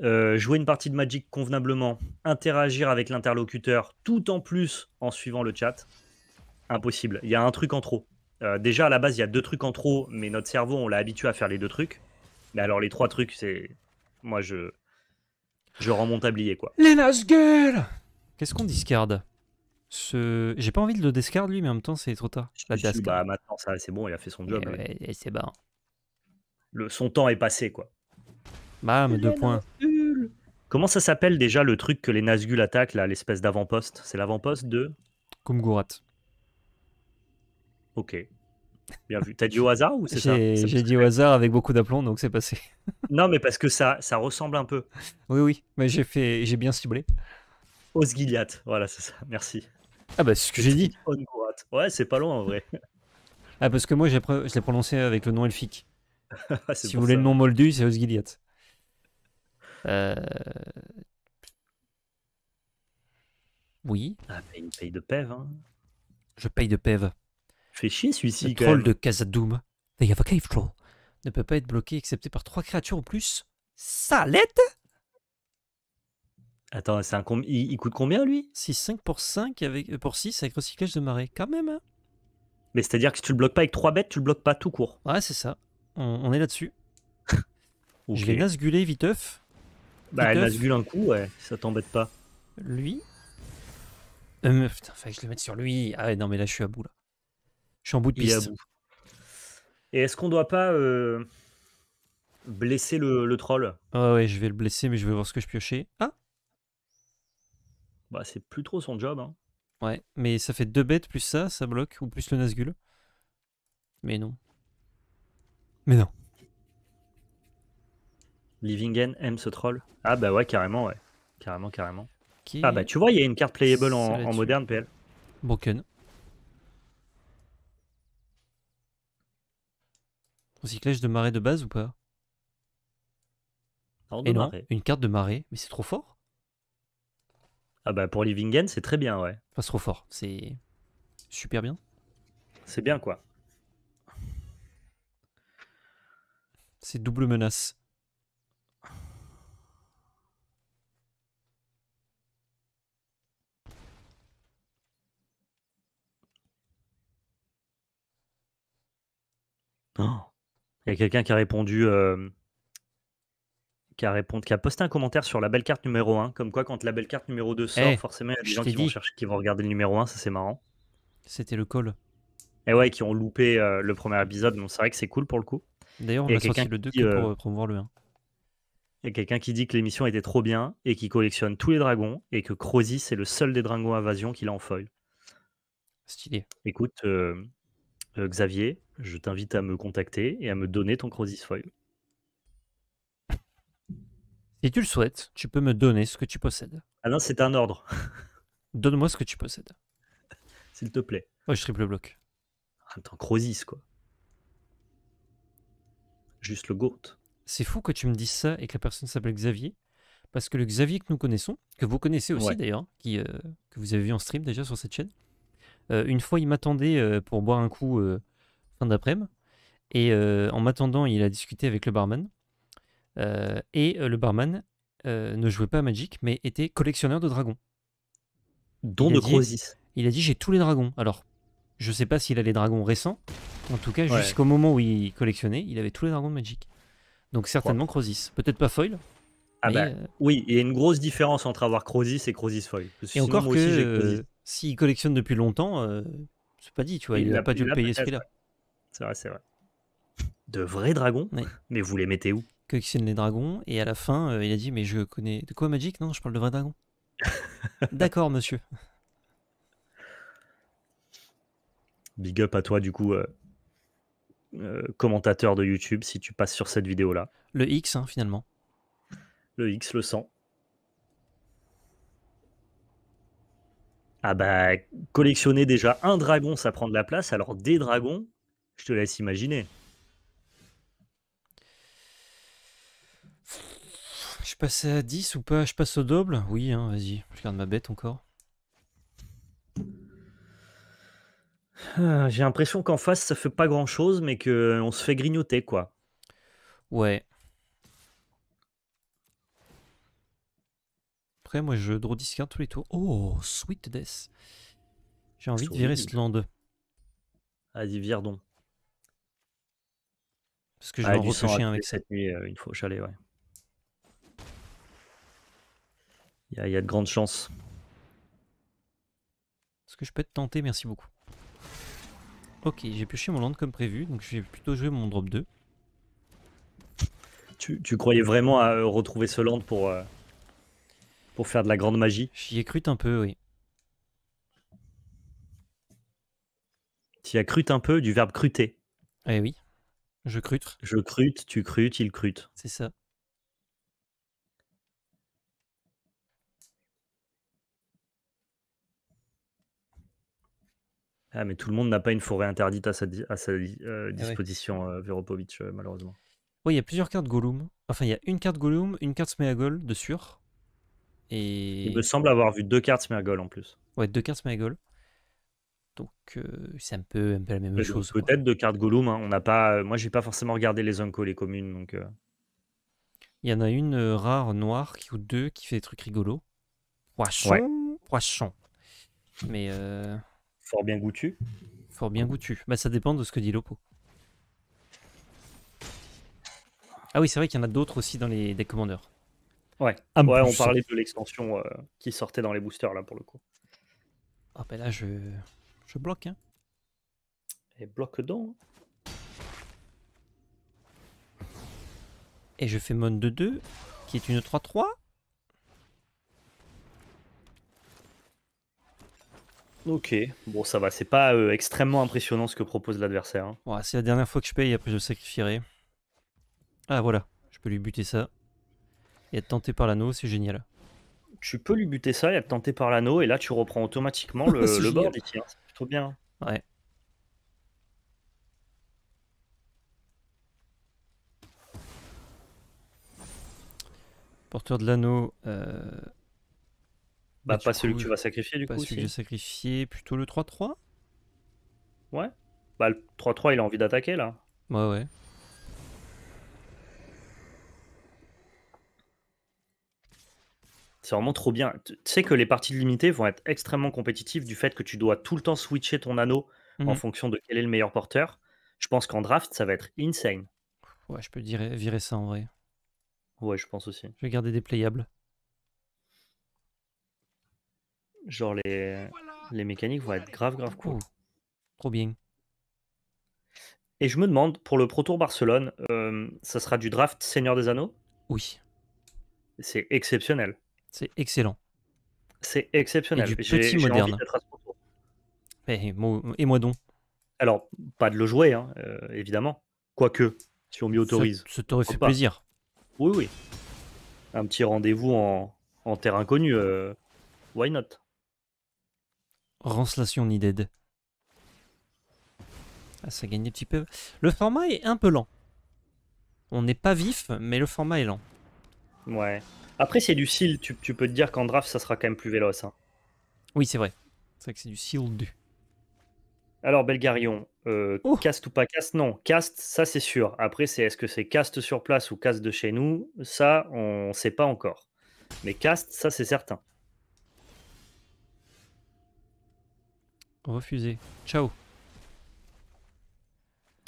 Euh, jouer une partie de Magic convenablement, interagir avec l'interlocuteur, tout en plus en suivant le chat, impossible. Il y a un truc en trop. Euh, déjà à la base, il y a deux trucs en trop, mais notre cerveau, on l'a habitué à faire les deux trucs. Mais alors les trois trucs, c'est... Moi je... Je rends mon tablier quoi. Les Nazgûl Qu'est-ce qu'on discarde j'ai pas envie de le discard lui, mais en même temps, c'est trop tard. bah, maintenant, ça, c'est bon, il a fait son job. Et, c'est bon Le... Son temps est passé, quoi. Bam, deux points. Comment ça s'appelle déjà le truc que les Nazgûl attaquent, là, l'espèce d'avant-poste C'est l'avant-poste de Kumgurat. Ok. Bien vu. T'as dit au hasard ou c'est ça J'ai dit au hasard avec beaucoup d'aplomb, donc c'est passé. non, mais parce que ça, ça ressemble un peu. Oui, oui, mais j'ai fait, j'ai bien ciblé. Osgiliath, voilà, c'est ça. Merci. Ah bah c'est ce que j'ai dit. Ouais, c'est pas loin en vrai. Ah parce que moi j'ai je l'ai prononcé avec le nom elfique. si vous voulez le nom moldu, c'est Osgiliath. Euh... Oui. Ah, il paye de PEV. Hein. Je paye de PEV. Fais chier celui-ci. Le troll de Kazadoum, un Cave Troll, ne peut pas être bloqué excepté par trois créatures ou plus. Salette Attends, un il, coûte combien lui 6, 5 pour 5 avec, euh, pour 6 avec recyclage de marée, quand même. Hein. mais c'est-à-dire que si tu le bloques pas avec 3 bêtes, tu le bloques pas tout court. Ouais, c'est ça. On, est là-dessus. Je l'ai vite viteuf. Bah, nasgule un coup, ouais, ça t'embête pas. Lui euh, Putain, fallait que je le mette sur lui. Ah non, mais là, je suis à bout, là. Je suis en bout de piste. Il est à bout. Et est-ce qu'on doit pas euh, blesser le, troll Ah ouais, je vais le blesser, mais je vais voir ce que je piochais. Ah bah, c'est plus trop son job. Hein. Ouais, mais ça fait deux bêtes plus ça, ça bloque, ou plus le Nazgul. Mais non. Mais non. Livingen aime ce troll Ah bah ouais, carrément, ouais. Carrément, carrément. Ah bah tu vois, il y a une carte playable en, moderne PL. Broken. Recyclage de marée de base ou pas Et eh une carte de marée, mais c'est trop fort ah bah pour Livingen, c'est très bien, ouais. Pas trop fort, c'est super bien. C'est bien quoi. C'est double menace. Oh. Il y a quelqu'un qui a répondu euh, qui a, a posté un commentaire sur la belle carte numéro 1, comme quoi quand la belle carte numéro 2 sort, eh, forcément il y a des gens qui vont, regarder le numéro 1, ça c'est marrant. C'était le col Et ouais, qui ont loupé euh, le premier épisode, donc c'est vrai que c'est cool pour le coup. D'ailleurs, on a, sorti le 2 pour euh, euh, promouvoir le 1. Il y a quelqu'un qui dit que l'émission était trop bien et qui collectionne tous les dragons et que Crozy c'est le seul des dragons invasion qu'il a en foil. Stylé. Écoute, Xavier, je t'invite à me contacter et à me donner ton Crozis foil. Si tu le souhaites, tu peux me donner ce que tu possèdes. Ah non, c'est un ordre. Donne-moi ce que tu possèdes. S'il te plaît. Ouais, je triple bloc. Ah, temps Crozis quoi. Juste le GOAT. C'est fou que tu me dises ça et que la personne s'appelle Xavier. Parce que le Xavier que nous connaissons, que vous connaissez aussi d'ailleurs, euh, que vous avez vu en stream déjà sur cette chaîne, euh, une fois il m'attendait euh, pour boire un coup fin d'après-midi. Et en m'attendant, il a discuté avec le barman. Euh, et euh, le barman euh, ne jouait pas à Magic, mais était collectionneur de dragons. Dont de Crozis Il a dit j'ai tous les dragons. Alors, je sais pas s'il a les dragons récents. En tout cas, jusqu'au moment où il collectionnait, il avait tous les dragons de Magic. Donc certainement Crozis, Peut-être pas Foil. Ah bah, Oui, il y a une grosse différence entre avoir Crozis et Crozis Foil. et encore que s'il collectionne depuis longtemps, c'est pas dit, tu vois, il n'a pas dû payer ce qu'il là C'est vrai, c'est vrai. De vrais dragons Mais vous les mettez où collectionne les dragons. Et à la fin, euh, il a dit Mais je connais. De quoi Magic Non, je parle de vrai dragon. D'accord, monsieur. Big up à toi, du coup, euh, euh, commentateur de YouTube, si tu passes sur cette vidéo-là. Le X, hein, finalement. Le X, le 100. Ah bah, collectionner déjà un dragon, ça prend de la place. Alors, des dragons, je te laisse imaginer. Je passe à 10 ou pas Je passe au double Oui, hein, vas-y. Je garde ma bête encore. Ah, j'ai l'impression qu'en face, ça fait pas grand-chose, mais qu'on euh, se fait grignoter, quoi. Ouais. Après, moi, je draw tous les tours. Oh, sweet death. J'ai envie de virer ce land. Vas-y, vire donc. Parce que je vais ah, en avec cette nuit, euh, une fois au ouais. Il y, a de grandes chances. Est-ce que je peux te tenter Merci beaucoup. Ok, j'ai pioché mon land comme prévu, donc je vais plutôt jouer mon drop 2. Tu, croyais vraiment à euh, retrouver ce land pour, euh, pour faire de la grande magie J'y ai cru un peu, oui. Tu y as crut un peu du verbe cruter. Eh oui, je crute. Je crute, tu crutes, il crute. C'est ça. Ah, mais tout le monde n'a pas une forêt interdite à sa, à sa euh, eh disposition, euh, euh, malheureusement. Oui, il y a plusieurs cartes Gollum. Enfin, il y a une carte Gollum, une carte Smeagol de sûr. Il me semble avoir vu deux cartes Smeagol en plus. Ouais, deux cartes Smeagol. Donc, euh, c'est un peu, un peu la même chose. Peut-être deux cartes Gollum. Hein. On n'a pas, moi, j'ai pas forcément regardé les uncos, les communes. Donc, Il y en a une rare noire qui, ou deux qui fait des trucs rigolos. Poisson. Ouais. Poisson. Mais. Fort bien goûtu. Fort bien goûtu. Bah, ça dépend de ce que dit Lopo. Ah oui, c'est vrai qu'il y en a d'autres aussi dans les des commandeurs. Ouais, ah, ouais on parlait de l'extension euh, qui sortait dans les boosters là pour le coup. Ah ben là je, je bloque. Hein. Et bloque dedans. Hein. Et je fais mon de 2 qui est une 3-3. Ok, bon ça va, c'est pas euh, extrêmement impressionnant ce que propose l'adversaire. Hein. c'est la dernière fois que je paye, après je sacrifierai. Ah voilà, je peux lui buter ça. Et être tenté par l'anneau, c'est génial. Tu peux lui buter ça et être tenté par l'anneau, et là tu reprends automatiquement le, bord le c'est plutôt bien. Ouais. Porteur de l'anneau, euh, bah, bah pas celui que tu vas sacrifier, du coup. Pas celui que plutôt le 3-3 Ouais. Bah, le 3-3, il a envie d'attaquer, là. Ouais, ouais. C'est vraiment trop bien. Tu sais que les parties limitées vont être extrêmement compétitives du fait que tu dois tout le temps switcher ton anneau en mhm. fonction de quel est le meilleur porteur. Je pense qu'en draft, ça va être insane. Ouais, je peux dire, virer ça en vrai. Ouais, je pense aussi. Je vais garder des playables. Genre les, les mécaniques vont être grave, grave cool. Trop bien. Et je me demande, pour le Pro Tour Barcelone, euh, ça sera du draft Seigneur des Anneaux Oui. C'est exceptionnel. C'est excellent. C'est exceptionnel. Et du petit moderne. Et eh, moi, et moi, donc Alors, pas de le jouer, hein, euh, évidemment. Quoique, si on m'y autorise. Ça, t'aurait fait plaisir. Oui, oui. Un petit rendez-vous en, en inconnue euh, why not rancelation Needed. Ah, ça gagne un petit peu. Le format est un peu lent. On n'est pas vif, mais le format est lent. Ouais. Après, c'est du seal. Tu, peux te dire qu'en draft, ça sera quand même plus véloce. Hein. Oui, c'est vrai. C'est vrai que c'est du seal du. Alors, Belgarion, euh, oh. cast ou pas cast Non, cast, ça c'est sûr. Après, c'est est-ce que c'est cast sur place ou cast de chez nous Ça, on ne sait pas encore. Mais cast, ça c'est certain. Refusé. Ciao.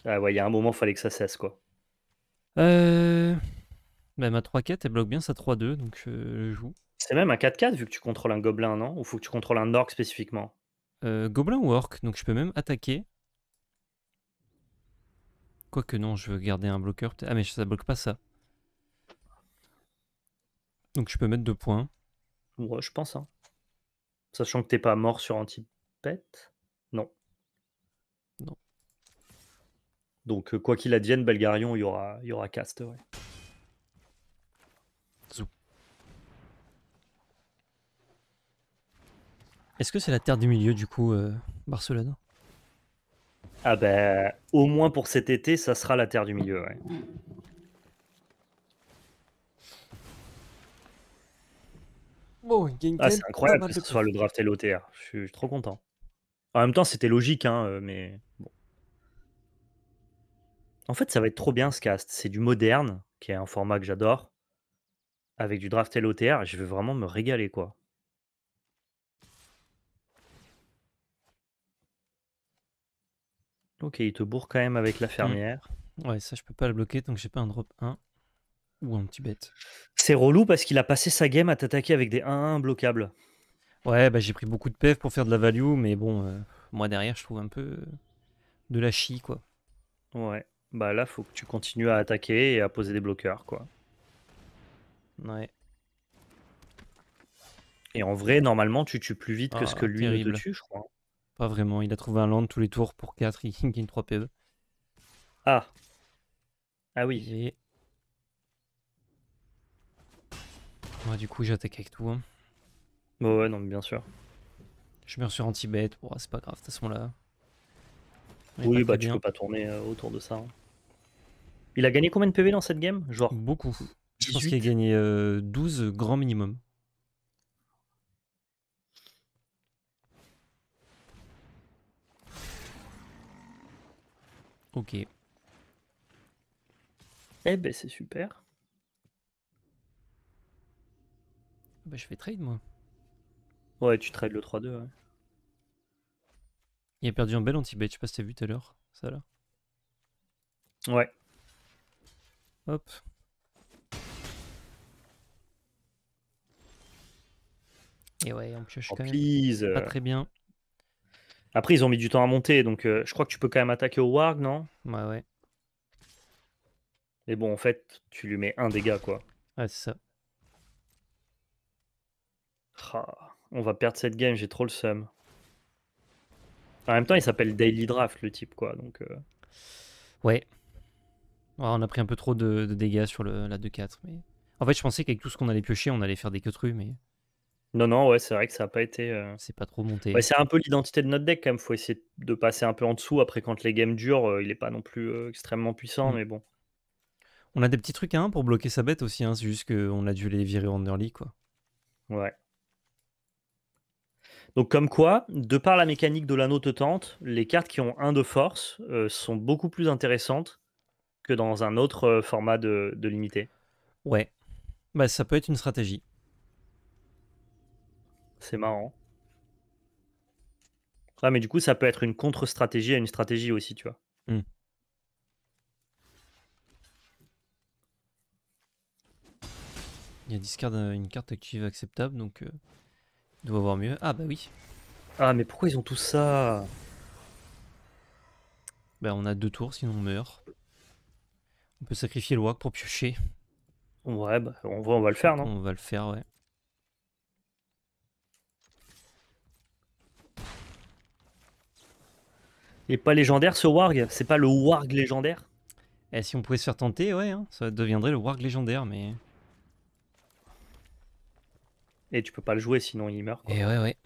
Ah ouais, il y a un moment, il fallait que ça cesse, quoi. Euh... Bah, ma 3-4, elle bloque bien sa 3-2, donc euh, je joue. C'est même un 4-4 vu que tu contrôles un gobelin, non Ou faut que tu contrôles un orc spécifiquement euh, Gobelin ou orc, donc je peux même attaquer. Quoique non, je veux garder un bloqueur. Ah mais ça bloque pas ça. Donc je peux mettre deux points. Ouais, je pense. Hein. Sachant que t'es pas mort sur un type. Non. Donc, euh, quoi qu'il advienne, Belgarion, il y aura, il y aura cast, Est-ce que c'est la terre du milieu du coup, euh, Barcelone Ah ben, au moins pour cet été, ça sera la terre du milieu. ah, c'est incroyable que ce soit le draft et l'OTR. Je suis trop content. En même temps, c'était logique, hein, euh, mais bon. En fait, ça va être trop bien ce cast. C'est du moderne, qui est un format que j'adore, avec du draft LOTR. Je vais vraiment me régaler, quoi. Ok, il te bourre quand même avec la mmh. fermière. Ouais, ça, je peux pas le bloquer, donc j'ai pas un drop 1 ou un petit bête. C'est relou parce qu'il a passé sa game à t'attaquer avec des 1-1 bloquables. Ouais, bah, j'ai pris beaucoup de PEV pour faire de la value, mais bon, euh, moi derrière, je trouve un peu de la chie, quoi. Ouais, bah là, faut que tu continues à attaquer et à poser des bloqueurs, quoi. Ouais. Et en vrai, normalement, tu tues plus vite que ce ah, que lui tue, je crois. Pas vraiment, il a trouvé un land tous les tours pour 4, il gagne 3 pe. Ah. Ah oui. Et... du coup, j'attaque avec tout. Hein. Bah ouais, non, mais bien sûr. Je meurs sur anti bête bon, c'est pas grave, de toute façon là. oui, bah tu peux pas tourner euh, autour de ça. Hein. Il a gagné combien de PV dans cette game Genre Beaucoup. Je pense qu'il a gagné 12 euh, grand minimum. Ok. Eh ben c'est super. Bah, je fais trade moi. Ouais, tu trades le 3-2, Il a perdu un bel anti-bait, je sais pas si t'as vu tout à l'heure, ça là. Ouais. Hop. Et ouais, on pioche oh, quand même. Pas très bien. Après, ils ont mis du temps à monter, donc euh, je crois que tu peux quand même attaquer au Warg, non Ouais, ouais. Mais bon, en fait, tu lui mets un dégât, quoi. Ouais, c'est ça. Ah on va perdre cette game, j'ai trop le seum. En même temps, il s'appelle Daily Draft, le type, quoi. Donc, euh. Ouais. Ah, on a pris un peu trop de, dégâts sur la 2-4. Mais... En fait, je pensais qu'avec tout ce qu'on allait piocher, on allait faire des queutrues, mais. Non, non, ouais, c'est vrai que ça n'a pas été. Euh. C'est pas trop monté. c'est un peu l'identité de notre deck, quand même. faut essayer de passer un peu en dessous. Après, quand les games durent, euh, il est pas non plus extrêmement puissant, mm. mais bon. On a des petits trucs pour bloquer sa bête aussi. Hein. C'est juste qu'on a dû les virer en early, quoi. Ouais. Donc comme quoi, de par la mécanique de l'anneau tente, les cartes qui ont un de force euh, sont beaucoup plus intéressantes que dans un autre euh, format de, limité. Ouais. Bah ça peut être une stratégie. C'est marrant. Ouais, ah, mais du coup ça peut être une contre-stratégie à une stratégie aussi, tu vois. Hmm. Il y a cartes, euh, une carte active acceptable, donc il doit voir mieux. Ah bah oui. Ah mais pourquoi ils ont tout ça Bah on a deux tours sinon on meurt. On peut sacrifier le warg pour piocher. Ouais bah on va, on va le faire non On va le faire ouais. Et pas légendaire ce warg C'est pas le warg légendaire Eh si on pouvait se faire tenter ouais, hein. ça deviendrait le warg légendaire mais... Et tu peux pas le jouer sinon il meurt. Quoi. Et ouais, ouais.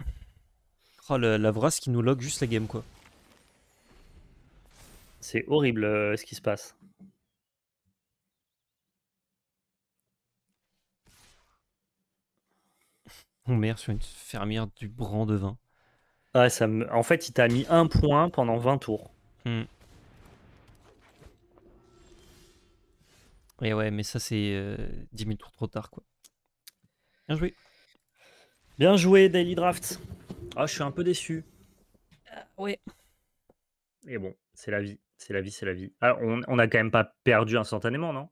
Oh, la, la vrasse qui nous log juste la game, quoi. C'est horrible euh, ce qui se passe. On merde sur une fermière du bran de vin. Ah, ça En fait, il t'a mis un point pendant 20 tours. Hmm. Et ouais, mais ça, c'est 10 euh, 000 tours trop tard, quoi. Bien joué. Bien joué, Daily Draft. Ah, je suis un peu déçu. Euh, oui. Et bon, c'est la vie. C'est la vie, c'est la vie. Ah, on n'a quand même pas perdu instantanément, non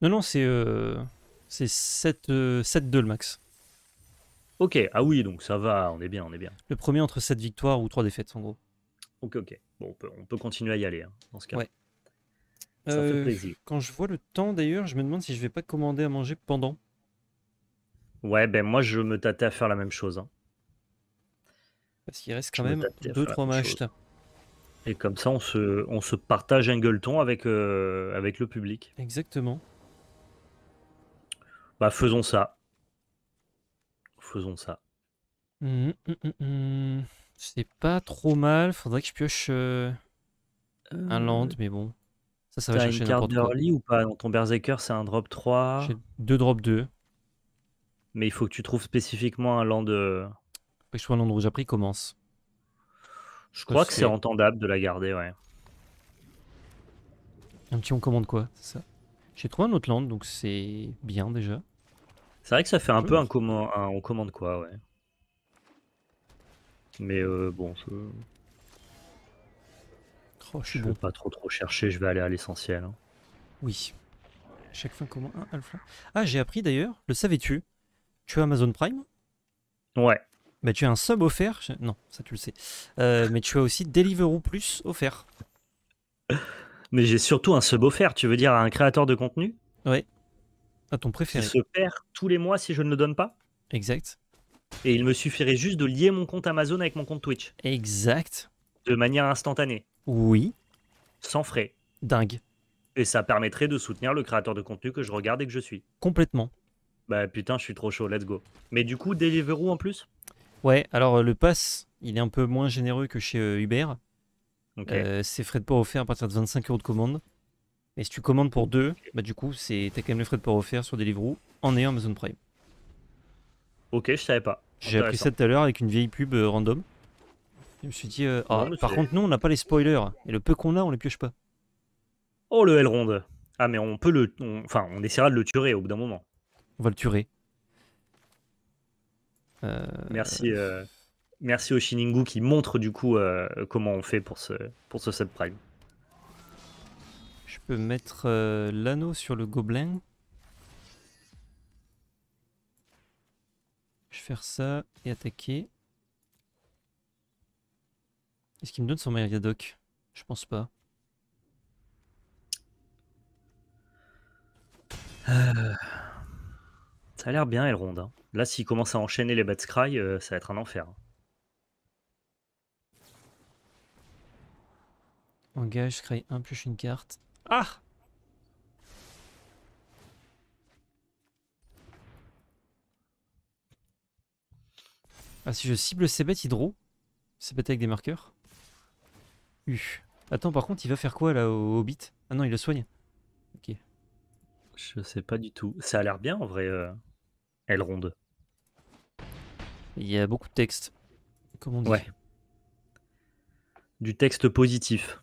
Non, non, c'est euh, 7-2 euh, le max. Ok, ah oui, donc ça va, on est bien, on est bien. Le premier entre 7 victoires ou 3 défaites, en gros. Ok, ok. Bon, on peut, continuer à y aller, hein, dans ce cas. Ouais. Ça fait euh, plaisir. Quand je vois le temps, d'ailleurs, je me demande si je vais pas commander à manger pendant. Ouais, ben moi je me tâtais à faire la même chose. Hein. Parce qu'il reste quand même 2-3 matchs. Et comme ça, on se, on se partage un gueuleton avec, euh, avec le public. Exactement. Bah faisons ça. Faisons ça. Mmh, mmh, mmh, c'est pas trop mal. Faudrait que je pioche euh, un euh, land, mais bon. Ça, ça va chercher une carte ou pas Dans ton Berserker, c'est un drop 3 J'ai deux drop 2 mais il faut que tu trouves spécifiquement un land. de euh, je trouve un land rouge j'ai appris commence. Je crois que c'est entendable de la garder, ouais. Un petit on commande quoi, c'est ça J'ai trouvé un autre land, donc c'est bien déjà. C'est vrai que ça fait un peu un, on commande quoi, ouais. Mais euh, bon, je... Oh, vais pas trop trop chercher, je vais aller à l'essentiel. Hein. Oui. Chaque fin comment Ah, j'ai appris d'ailleurs, le savais-tu tu as Amazon Prime Ouais. Mais tu as un sub offert. Non, ça tu le sais. Euh, mais tu as aussi Deliveroo Plus offert. Mais j'ai surtout un sub offert, tu veux dire à un créateur de contenu Ouais. À ton préféré. Il se perd tous les mois si je ne le donne pas Exact. Et il me suffirait juste de lier mon compte Amazon avec mon compte Twitch. Exact. De manière instantanée. Oui. Sans frais. Dingue. Et ça permettrait de soutenir le créateur de contenu que je regarde et que je suis. Complètement. Bah putain, je suis trop chaud, let's go. Mais du coup, Deliveroo en plus Ouais, alors euh, le pass, il est un peu moins généreux que chez euh, Uber. Euh, c'est frais de port offert à partir de 25 euros de commande. Et si tu commandes pour deux, bah du coup, c'est t'as quand même le frais de port offert sur Deliveroo en ayant Amazon Prime. Ok, je savais pas. J'ai appris ça tout à l'heure avec une vieille pub random. Je me suis dit, ah, par contre, nous, on n'a pas les spoilers. Et le peu qu'on a, on les pioche pas. Oh, le L ronde. Ah, mais on peut le. Enfin, on essaiera de le tuer au bout d'un moment. On va le tuer. Euh, merci, euh, merci au Shiningu qui montre du coup euh, comment on fait pour ce, pour ce subprime. Je peux mettre l'anneau sur le gobelin. Je vais faire ça et attaquer. Est-ce qu'il me donne son Myriadoc Je pense pas. Ça a l'air bien, elle ronde. Hein. Là, s'il commence à enchaîner les bats Scry, euh, ça va être un enfer. Engage, hein. Scry un plus une carte. Ah Ah, si je cible ces bêtes hydro, ces bêtes avec des marqueurs. U. Attends, par contre, il va faire quoi là au Hobbit Ah non, il le soigne. Ok. Je sais pas du tout. Ça a l'air bien en vrai. Euh elle ronde. Il y a beaucoup de texte. Comment dire ouais. Du texte positif.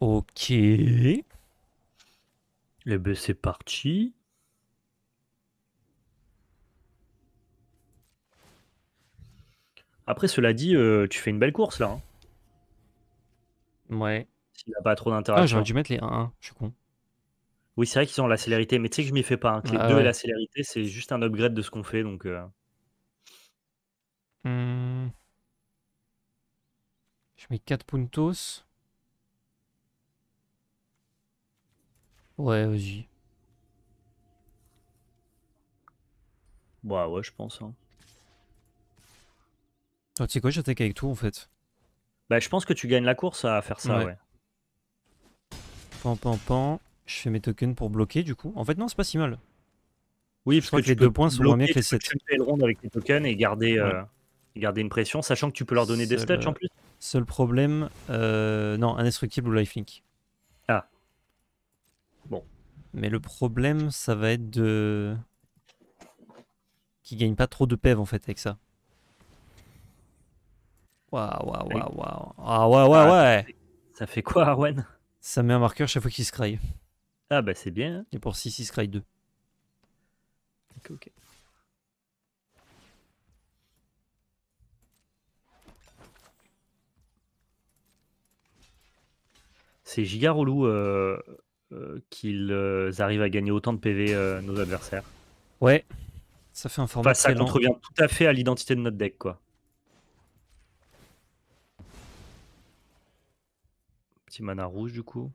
Ok. le eh ben c'est parti. Après, cela dit, euh, tu fais une belle course là. Hein. Ouais n'a pas trop d'intérêt Ah, j'aurais dû mettre les 1-1, je suis con. Oui, c'est vrai qu'ils ont la célérité, mais tu sais que je m'y fais pas. Hein, les 2 ah et la célérité, c'est juste un upgrade de ce qu'on fait. donc. Euh. Hmm. Je mets 4 puntos. Ouais, vas-y. Bah ouais, je pense. Hein. tu sais quoi, j'attaque avec tout en fait. Bah je pense que tu gagnes la course à faire ça, ouais. Pan, pan, pan. Je fais mes tokens pour bloquer, du coup. En fait, non, c'est pas si mal. Oui, parce que, les deux points sont moins bien que les 7. Tu peux le ronde avec tes tokens euh, et garder, une pression, sachant que tu peux leur donner des stats euh, en plus. Seul problème, euh, non, indestructible ou lifelink. Ah. Bon. Mais le problème, ça va être de. qu'ils gagnent pas trop de PEV en fait avec ça. Waouh, waouh, waouh, waouh. Ah ouais, ouais, ah, ouais. Ça fait quoi, Arwen ça met un marqueur chaque fois qu'il scry. Ah bah c'est bien. Hein. Et pour 6, il scry 2. Ok, ok. C'est giga relou euh, euh, qu'ils euh, arrivent à gagner autant de PV nos adversaires. Ouais, ça fait un format. Enfin, ça contrevient tout à fait à l'identité de notre deck, quoi. mana rouge du coup.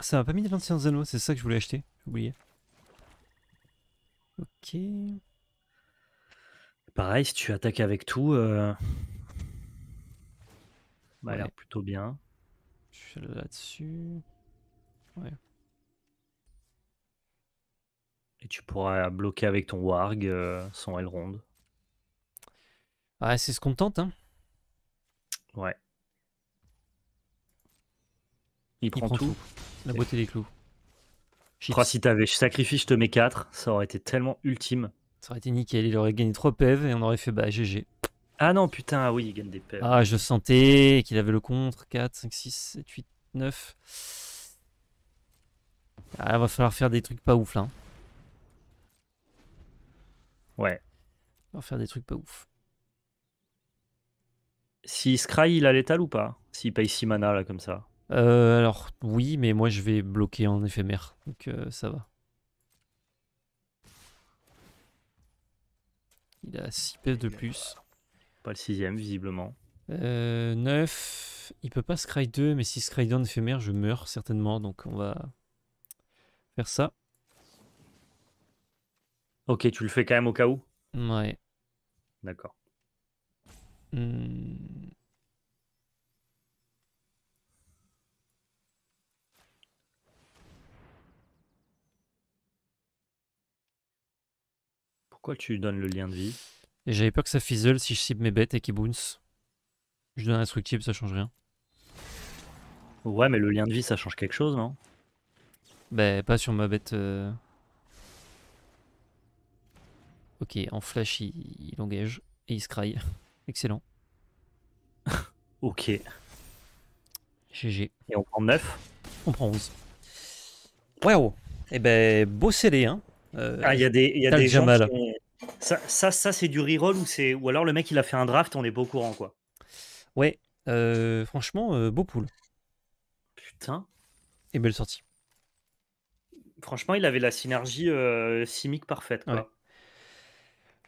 Ça m'a pas mis de l'ancien anneaux, c'est ça que je voulais acheter, j'ai Ok. Pareil, si tu attaques avec tout, euh... Bah, l'air plutôt bien. Je là-dessus. Et tu pourras bloquer avec ton warg euh, sans son ronde Ah, c'est ce qu'on tente, hein. Ouais. Il, prend, tout. La beauté des clous. Je crois si t'avais sacrifié, je te mets 4, ça aurait été tellement ultime. Ça aurait été nickel, il aurait gagné 3 PEV et on aurait fait bah GG. Ah non, putain, ah oui, il gagne des PEV. Ah, je sentais qu'il avait le contre. 4, 5, 6, 7, 8, 9. Ah, va falloir faire des trucs pas ouf là. Hein. Ouais. On va faire des trucs pas ouf. Si Scry, il a l'étal ou pas S'il paye 6 mana, là, comme ça. Euh, alors, oui, mais moi, je vais bloquer en éphémère. Donc, euh, ça va. Il a 6 PS de plus. Pas le sixième, visiblement. Euh, 9. Il peut pas Scry 2, mais si Scry 2 en éphémère, je meurs certainement. Donc, on va faire ça. Ok, tu le fais quand même au cas où Ouais. D'accord. Hmm. Pourquoi tu donnes le lien de vie j'avais peur que ça fizzle si je cible mes bêtes et qu'ils bounce. Je donne instructible, ça change rien. Ouais, mais le lien de vie, ça change quelque chose, non Bah, pas sur ma bête. Euh. Ok, en flash, il, engage et il scrye Excellent. ok. GG. Et on prend 9 On prend 11. Waouh Eh ben, beau cd hein euh, Ah, il y a des, y a des Ça, ça, c'est du reroll ou, c'est... ou alors le mec, il a fait un draft, on est pas au courant, quoi. Ouais, euh, franchement, euh, beau pool. Putain. Et belle sortie. Franchement, il avait la synergie simique parfaite, quoi.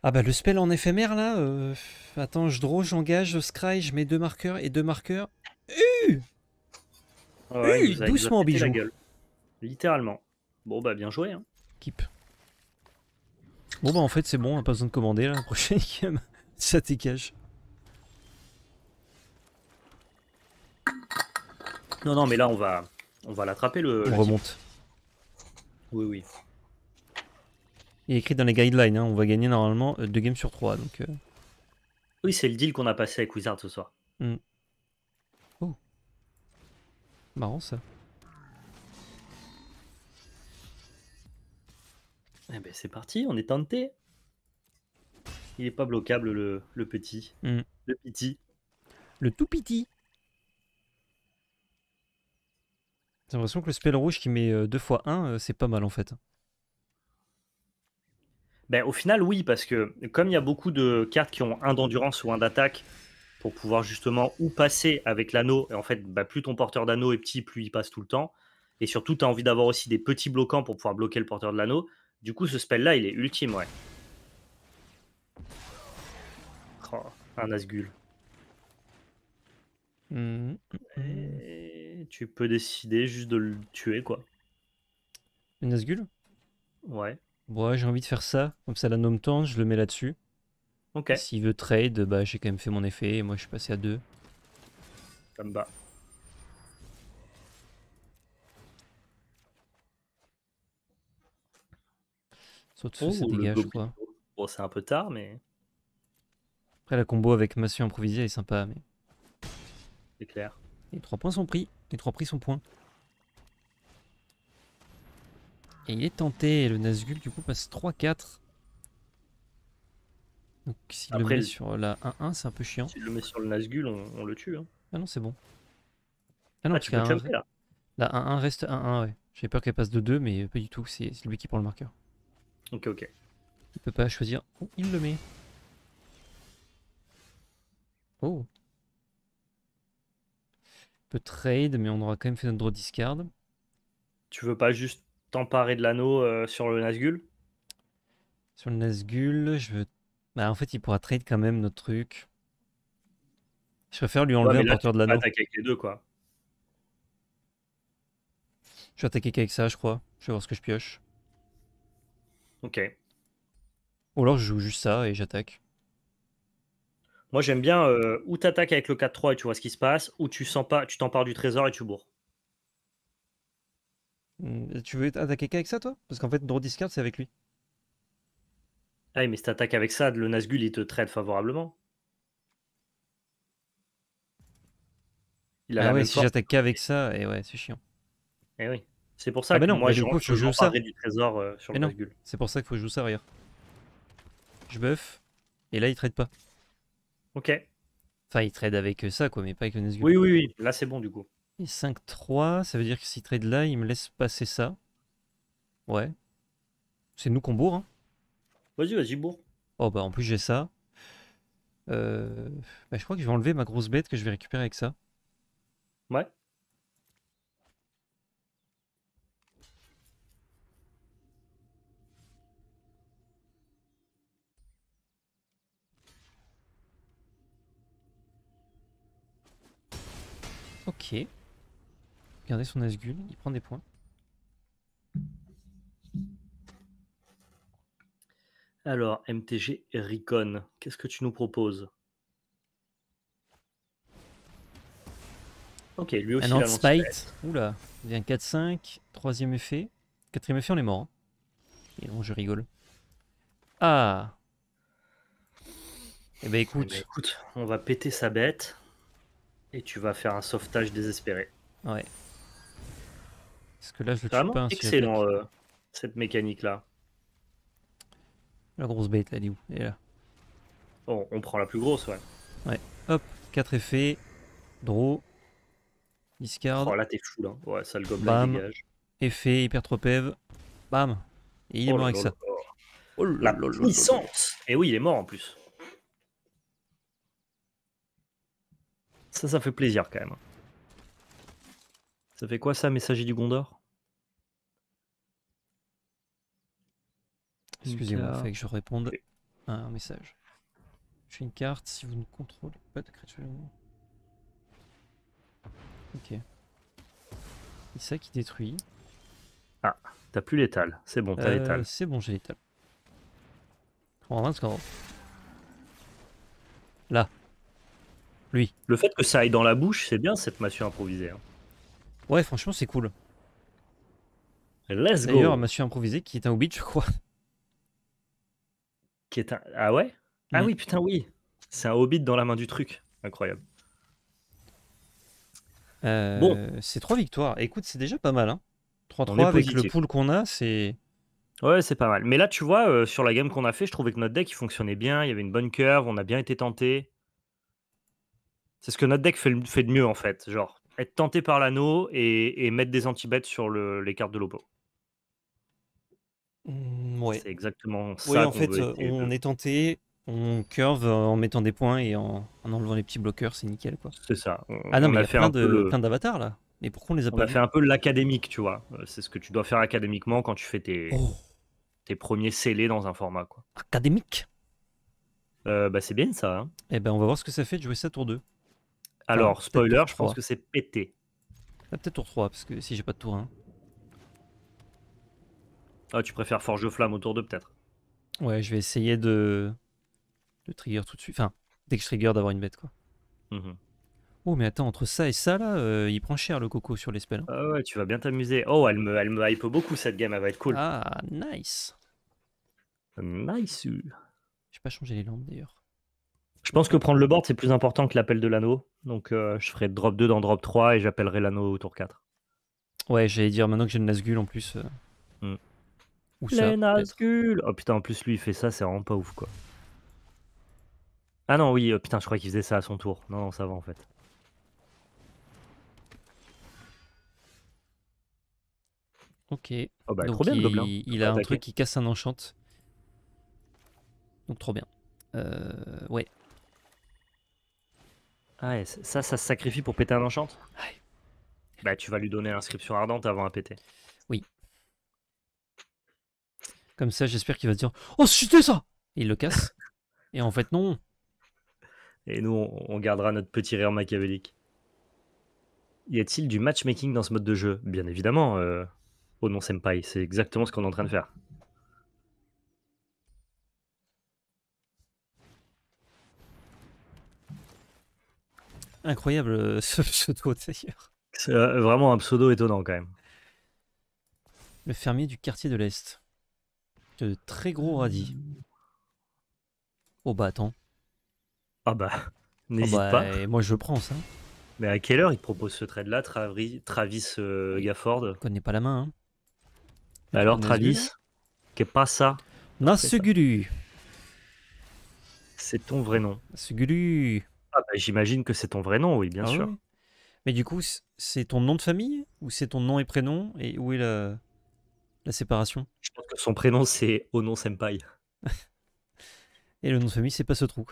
Ah bah le spell en éphémère là. Euh, attends, je draw, j'engage, Scry, je mets deux marqueurs et deux marqueurs. Uh ouais, doucement bijou. Littéralement. Bon bah bien joué. Hein. Keep. Bon bah en fait c'est bon, pas besoin de commander là, la prochaine game. Ça dégage. Non non mais là on va on va l'attraper le. On remonte. Oui oui. Il est écrit dans les guidelines, hein. on va gagner normalement 2 euh, games sur 3. Donc, euh. Oui, c'est le deal qu'on a passé avec Wizard ce soir. Hmm. Oh. Marrant ça. Eh ben c'est parti, on est tenté. Il est pas bloquable le, petit. Le petit. Hmm. Le tout petit. J'ai l'impression que le spell rouge qui met 2 euh, fois 1, c'est pas mal en fait ben, Au final, oui, parce que comme il y a beaucoup de cartes qui ont un d'endurance ou un d'attaque pour pouvoir justement ou passer avec l'anneau, et en fait, bah, plus ton porteur d'anneau est petit, plus il passe tout le temps. Et surtout, tu as envie d'avoir aussi des petits bloquants pour pouvoir bloquer le porteur de l'anneau. Du coup, ce spell-là, il est ultime, ouais. Oh, un Asgul. Mm. tu peux décider juste de le tuer, quoi. Une Asgul Ouais. Bon, j'ai envie de faire ça. Comme ça, la nom tente, je le mets là-dessus. Ok. S'il veut trade, bah, j'ai quand même fait mon effet. Et moi, je suis passé à 2. Ça me bat. oh, ça dégage, crois. Bon, c'est un peu tard, mais. Après, la combo avec Massu improvisée est sympa, mais. C'est clair. Les 3 points sont pris. Les 3 prix sont points. Et il est tenté, le Nazgul du coup passe 3-4. Donc s'il le met sur la 1-1, c'est un peu chiant. S'il le met sur le Nazgul, on, le tue. Hein. Ah non, c'est bon. Ah non, ah, tu peux là. La 1-1 reste 1-1, ouais. J'ai peur qu'elle passe de 2, mais pas du tout, c'est lui qui prend le marqueur. Ok, ok. Il peut pas choisir où il le met. Oh. Il peut trade, mais on aura quand même fait notre draw discard. Tu veux pas juste t'emparer de l'anneau euh, sur le Nazgul Sur le Nazgul, je veux. Bah, en fait, il pourra trade quand même notre truc. Je préfère lui enlever un porteur de l'anneau. attaquer avec les deux, quoi. Je vais attaquer qu'avec ça, je crois. Je vais voir ce que je pioche. Ok. Ou alors je joue juste ça et j'attaque. Moi j'aime bien euh, où tu t'attaques avec le 4-3 et tu vois ce qui se passe, ou tu sens pas, tu t'empares du trésor et tu bourres. Mm, tu veux attaquer qu'avec ça, toi Parce qu'en fait, draw discard, c'est avec lui. Ah mais si t'attaques avec ça, le Nazgul, il te trade favorablement. ah ouais, si j'attaque qu'avec ça, et eh ouais, c'est chiant. Et eh oui. C'est pour ça ah, que moi, je, coup, je joue ça. du trésor euh, sur mais le C'est pour ça qu'il faut jouer ça, regarde. Je buff, et là, il trade pas. Ok. Enfin, il trade avec euh, ça, quoi, mais pas avec le Nazgul. Oui, oui, oui. Là, c'est bon, du coup. Et 5-3, ça veut dire que si trade là, il me laisse passer ça. Ouais. C'est nous qu'on bourre. Hein. Vas-y, vas-y, bourre. Oh bah en plus j'ai ça. Euh... Bah, je crois que je vais enlever ma grosse bête que je vais récupérer avec ça. Ouais. Ok. Regardez son Asgul, il prend des points. Alors, MTG Ricon, qu'est-ce que tu nous proposes Ok, lui aussi. Un Antspite. Oula, il vient 4-5. Troisième effet. Quatrième effet, on est mort. Hein. Et non, je rigole. Ah Eh ben écoute. Eh ben, écoute, on va péter sa bête. Et tu vas faire un sauvetage désespéré. Ouais. Parce que là, je le pas. Hein, excellent, euh, cette mécanique-là. La grosse bête, elle est où Elle est là. Bon, on prend la plus grosse, ouais. Ouais, hop, 4 effets. Draw. Discard. Oh là, t'es fou, là. Ouais, ça le gobe Bam. Là, dégage. Effet, hypertropève. Bam. Et il est mort avec ça. Oh la puissance Et oui, il est mort en plus. Ça, ça fait plaisir quand même. Ça fait quoi ça, messager du Gondor Excusez-moi, il faut que je réponde à un message. J'ai une carte si vous ne contrôlez pas de créature. Ok. C'est ça qui détruit. Ah, t'as plus l'étal. C'est bon, t'as euh, l'étal. C'est bon, j'ai l'étal. En Là. Lui. Le fait que ça aille dans la bouche, c'est bien cette massue improvisée. Hein. Ouais, franchement, c'est cool. Let's go. D'ailleurs, Monsieur Improvisé, qui est un hobbit, je crois. Qui est un... Ah ouais Ah mm. oui. putain, oui. C'est un hobbit dans la main du truc. Incroyable. Euh, bon. C'est trois victoires. Écoute, c'est déjà pas mal. Hein. 3-3 avec le pool qu'on a, c'est. Ouais, c'est pas mal. Mais là, tu vois, euh, sur la game qu'on a fait, je trouvais que notre deck il fonctionnait bien. Il y avait une bonne curve, on a bien été tenté. C'est ce que notre deck fait de mieux en fait. Genre, être tenté par l'anneau et, mettre des antibêtes sur les cartes de l'oppo. Mmh, ouais. C'est exactement ça. Ouais, en fait, euh, on est tenté, on curve euh, en mettant des points et en, enlevant les petits bloqueurs, c'est nickel quoi. C'est ça. ah non, mais il y a fait plein, de, d'avatars là. Mais pourquoi on les a on a fait un peu l'académique, tu vois. Euh, c'est ce que tu dois faire académiquement quand tu fais tes, oh. tes premiers scellés dans un format quoi. Académique bah, c'est bien ça. Et hein. eh ben on va voir ce que ça fait de jouer ça tour 2. Alors, spoiler, je pense que c'est pété. Ah, peut-être tour 3, parce que si j'ai pas de tour 1. Ah, tu préfères Forge Flamme au tour 2, peut-être Ouais, je vais essayer de... de trigger tout de suite. Enfin, dès que je trigger, d'avoir une bête, quoi. Mhm. Oh, mais attends, entre ça et ça, là, euh, il prend cher le coco sur les spells. Hein. Ah ouais, tu vas bien t'amuser. Oh, elle me, elle me hype beaucoup cette game, elle va être cool. Ah, nice. Nice. J'ai pas changé les lampes d'ailleurs. Je pense que prendre le board, c'est plus important que l'appel de l'anneau. Donc euh, je ferai drop 2 dans drop 3 et j'appellerai l'anneau au tour 4. Ouais, j'allais dire maintenant que j'ai une Nazgul en plus. Euh... Hmm. Oh putain, en plus lui il fait ça, c'est vraiment pas ouf quoi. Ah non, oui, euh, putain, je crois qu'il faisait ça à son tour. Non, non, ça va en fait. Ok. Oh bah, trop bien, il, a un truc qui casse un enchant. Donc trop bien. Euh, ouais, ah ça, ça se sacrifie pour péter un enchant Bah, tu vas lui donner l'inscription ardente avant à péter. Oui. Comme ça, j'espère qu'il va dire Oh, c'était ça et Il le casse. et en fait, non. Et nous, on gardera notre petit rire machiavélique. Y a-t-il du matchmaking dans ce mode de jeu Bien évidemment, euh, au Oh non, Senpai, c'est exactement ce qu'on est en train de faire. Incroyable euh, ce pseudo d'ailleurs. C'est euh, vraiment un pseudo étonnant quand même. Le fermier du quartier de l'Est. De très gros mmh. radis. Oh bah attends. Ah bah, oh, n'hésite bah, pas. moi je prends ça. Mais à quelle heure il propose ce trade là, Travis, euh, Gafford Je connais pas la main. Hein. Bah, alors Travis, qu'est pas ça Nasugulu. C'est ton vrai nom. Nasugulu. Ah, bah, j'imagine que c'est ton vrai nom, oui, bien ah sûr. Mais du coup, c'est ton nom de famille ou c'est ton nom et prénom Et où est la, séparation Je pense que son prénom, c'est Onon Senpai. et le nom de famille, c'est Passetrou.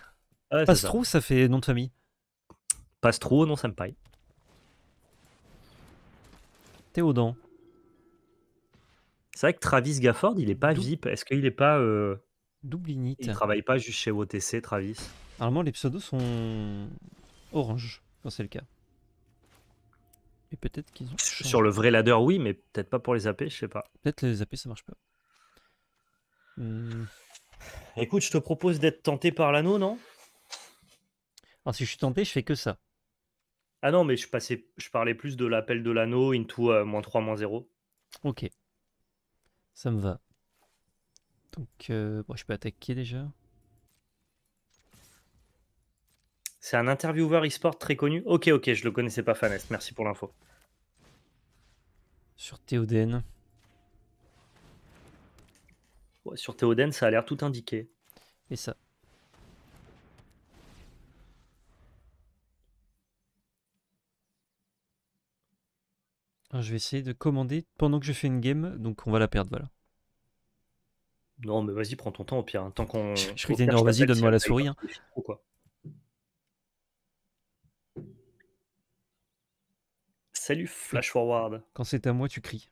Ah, passe ça. ça. fait nom de famille. Passetrou, Onon Senpai. Théodan. C'est vrai que Travis Gafford, il est pas VIP. Est-ce qu'il est pas. Euh... Il travaille pas juste chez OTC, Travis. Normalement, les pseudos sont orange quand c'est le cas. Et peut-être qu'ils ont. Sur le vrai ladder, oui, mais peut-être pas pour les AP, je sais pas. Peut-être les AP, ça marche pas. Hmm. Écoute, je te propose d'être tenté par l'anneau, non Alors, si je suis tenté, je fais que ça. Ah non, mais je, passais, je parlais plus de l'appel de l'anneau into euh, moins 3, moins 0. Ok. Ça me va. Donc, euh, je peux attaquer déjà. C'est un intervieweur e-sport très connu. Ok, ok, je le connaissais pas, Fanest. Merci pour l'info. Sur Théoden. sur Théoden, ça a l'air tout indiqué. Et ça. je vais essayer de commander pendant que je fais une game, donc on va la perdre, voilà. Non, mais vas-y, prends ton temps au pire. Hein. Tant qu'on. Je, suis je, vas-y, donne-moi la souris. Pourquoi Salut Flash Forward. Quand c'est à moi, tu cries.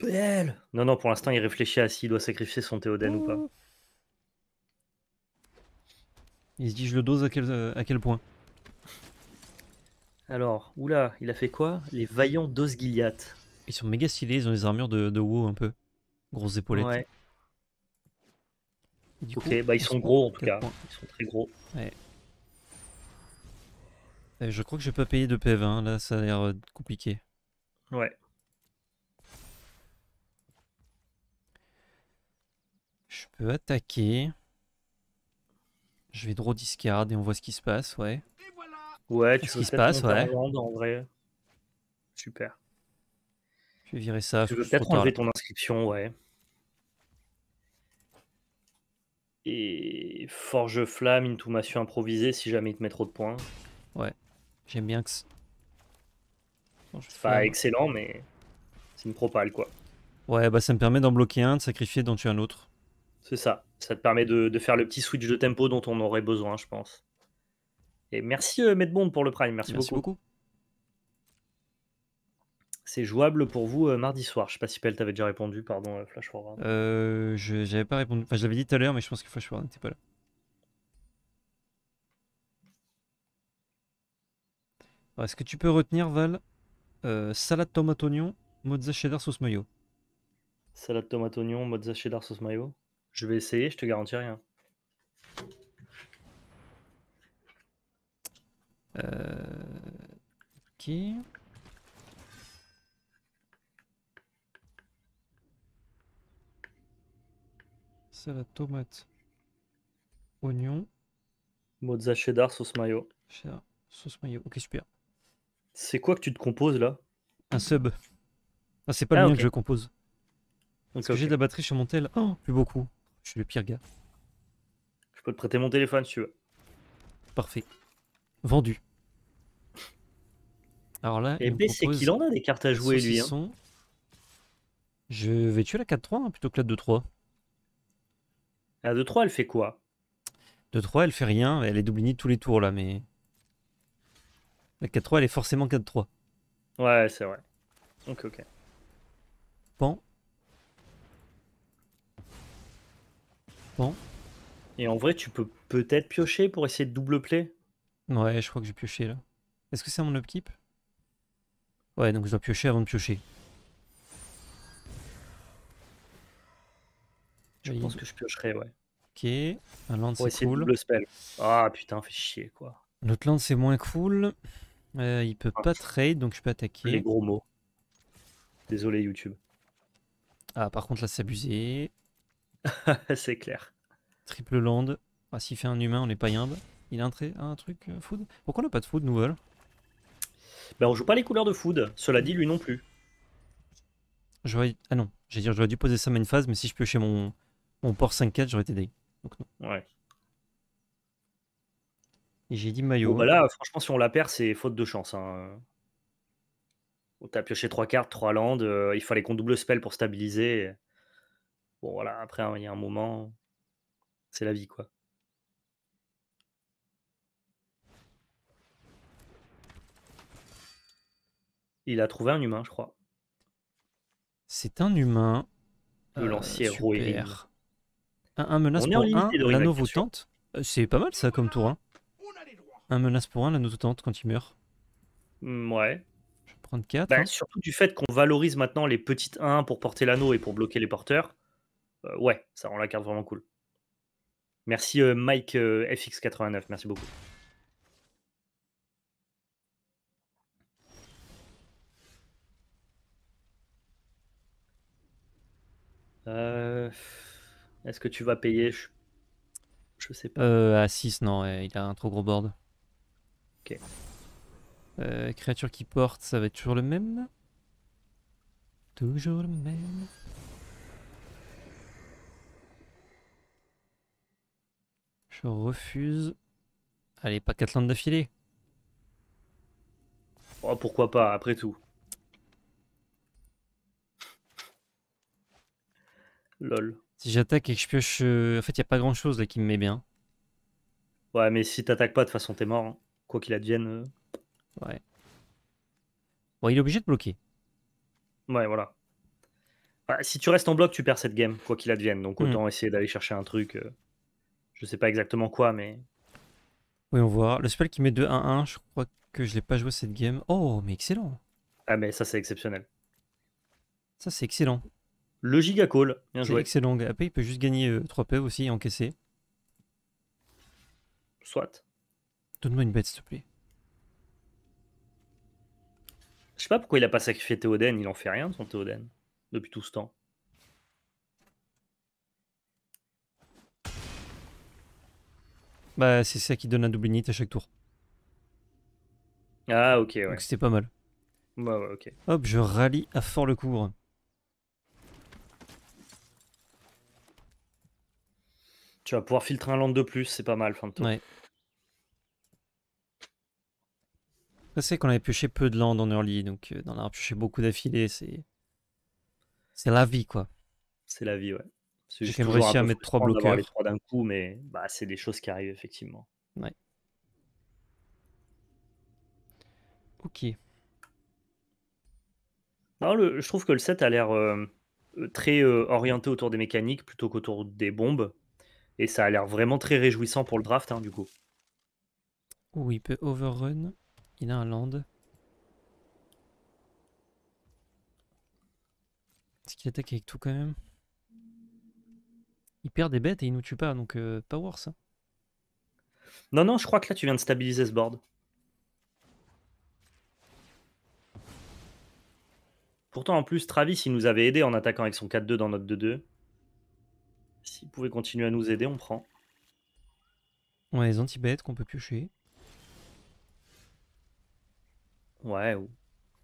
Belle Non, non, pour l'instant, il réfléchit à s'il doit sacrifier son Théoden ou pas. Il se dit, je le dose à quel, à quel point Alors, oula, il a fait quoi Les vaillants d'Osgiliath. Ils sont méga stylés, ils ont des armures de, WoW un peu. Grosses épaulettes. Ouais. ok, bah ils, sont, gros en tout cas. Ils sont très gros. Ouais je crois que je vais pas payer de PV1, là ça a l'air euh, compliqué. Ouais. Je peux attaquer. Je vais draw discard et on voit ce qui se passe, ouais. Ouais, tu vois ce qui se passe, ouais. Super. Je vais virer ça. Tu veux peut-être enlever ton inscription, ouais. Et forge flamme, intomation improvisée si jamais il te met trop de points. Ouais. J'aime bien que. Bon, pas excellent, mais c'est une propale quoi. Ouais, bah ça me permet d'en bloquer un, de sacrifier, d'en tuer un autre. C'est ça. Ça te permet de, faire le petit switch de tempo dont on aurait besoin, je pense. Et merci, maître euh, Medbond, pour le Prime. Merci, beaucoup. C'est jouable pour vous euh, mardi soir. Je sais pas si Pelle t'avait déjà répondu, pardon, euh, Flash Euh, je n'avais pas répondu. Enfin, je l'avais dit tout à l'heure, mais je pense que Flash Forward n'était pas là. Ah, est-ce que tu peux retenir, Val euh, Salade tomate oignon, mozza cheddar sauce mayo. Salade tomate oignon, mozza cheddar sauce mayo. Je vais essayer, je te garantis rien. Euh... Salade tomate oignon. Mozza cheddar sauce mayo. sauce mayo. Ok, super. C'est quoi que tu te composes là Un sub. Ah, c'est pas ah, le mien que je compose. j'ai de la batterie sur mon Oh, plus beaucoup. Je suis le pire gars. Je peux te prêter mon téléphone si tu veux. Parfait. Vendu. Alors là, et eh ben, c'est qu'il en a des cartes à jouer lui. Hein. Je vais tuer la 4-3 plutôt que la 2-3. La 2-3, elle fait quoi 2-3, elle fait rien. Elle est doublinée tous les tours là, mais la 4-3, elle est forcément 4-3. Ouais, c'est vrai. Ok, ok. Bon. Bon. Et en vrai, tu peux peut-être piocher pour essayer de double play Ouais, je crois que j'ai pioché là. Est-ce que c'est mon upkeep Ouais, donc je dois piocher avant de piocher. Je pense que je piocherai, ouais. Ok, un land c'est cool. De double spell. Ah putain, fait chier quoi. Notre land c'est moins cool. Euh, il peut ah. pas trade, donc je peux attaquer. Les gros mots. Désolé YouTube. Ah, par contre là, c'est abusé. c'est clair. Triple land. Ah, s'il fait un humain, on n'est pas yimbe. Il a un, truc euh, food. Pourquoi on n'a pas de food nouvelle Ben, on joue pas les couleurs de food. Cela dit, lui non plus. Ah non, j'allais dire, j'aurais dû poser ça main phase, mais si je piochais mon, mon port 5-4, j'aurais été Donc Ouais j'ai dit maillot. Bon, bah là, franchement, si on la perd, c'est faute de chance. Hein. T'as pioché trois cartes, trois landes. Euh, il fallait qu'on double spell pour stabiliser. Bon, voilà, après, hein, il y a un moment. C'est la vie, quoi. Il a trouvé un humain, je crois. C'est un humain. Le euh, lancier euh, Un, menace pour un, nouveau tente euh, C'est pas mal ça comme tour. Hein. Un menace pour un, la de tente quand il meurt. Mm, ouais. Je vais prendre 4. Bah, hein. Surtout du fait qu'on valorise maintenant les petites 1 pour porter l'anneau et pour bloquer les porteurs. Euh, ouais, ça rend la carte vraiment cool. Merci euh, Mike euh, FX89, merci beaucoup. Est-ce que tu vas payer Je, sais pas. à 6, non, il a un trop gros board. Euh, créature qui porte, ça va être toujours le même. Toujours le même. Je refuse. Allez, pas quatre landes d'affilée. Oh, pourquoi pas, après tout. Lol. Si j'attaque et que je pioche... Euh, en fait, il a pas grand-chose là qui me met bien. Ouais, mais si tu attaques pas, de toute façon, t'es mort. Hein quoi qu'il advienne. Euh. Ouais. Bon, il est obligé de bloquer. Ouais, voilà. Bah, si tu restes en bloc, tu perds cette game, quoi qu'il advienne. Donc autant hmm. essayer d'aller chercher un truc. Je euh. je sais pas exactement quoi, mais. Oui, on voit. Le spell qui met 2-1-1, je crois que je l'ai pas joué cette game. Oh, mais excellent. Ah, mais ça, c'est exceptionnel. Ça, c'est excellent. Le Giga Call, bien joué. Excellent. Après, il peut juste gagner 3 euh, p e aussi et encaisser. Soit. Donne-moi une bête, s'il te plaît. Je sais pas pourquoi il a pas sacrifié Théoden, il en fait rien de son Théoden depuis tout ce temps. Bah, c'est ça qui donne un double init à chaque tour. Ah, ok, ouais. Donc c'était pas mal. Bah, ouais, ok. Hop, je rallie à fort le cours. Tu vas pouvoir filtrer un land de plus, c'est pas mal, fin de tour. Ouais. c'est qu'on avait pioché peu de land en early, donc euh, dans la avoir beaucoup d'affilée, c'est. C'est la vie, quoi. C'est la vie, ouais. J'ai quand réussi à mettre trois bloqueurs. les trois d'un coup, mais bah, c'est des choses qui arrivent, effectivement. Ok. le, je trouve que le set a l'air euh, très euh, orienté autour des mécaniques plutôt qu'autour des bombes. Et ça a l'air vraiment très réjouissant pour le draft, hein, du coup. Oui, il peut overrun. Il a un land. Est-ce qu'il attaque avec tout quand même Il perd des bêtes et il nous tue pas, donc euh, pas worse. Hein. Non, non, je crois que là tu viens de stabiliser ce board. Pourtant, en plus, Travis, il nous avait aidé en attaquant avec son 4-2 dans notre 2-2. S'il pouvait continuer à nous aider, on prend. On a les anti-bêtes qu'on peut piocher. Ouais.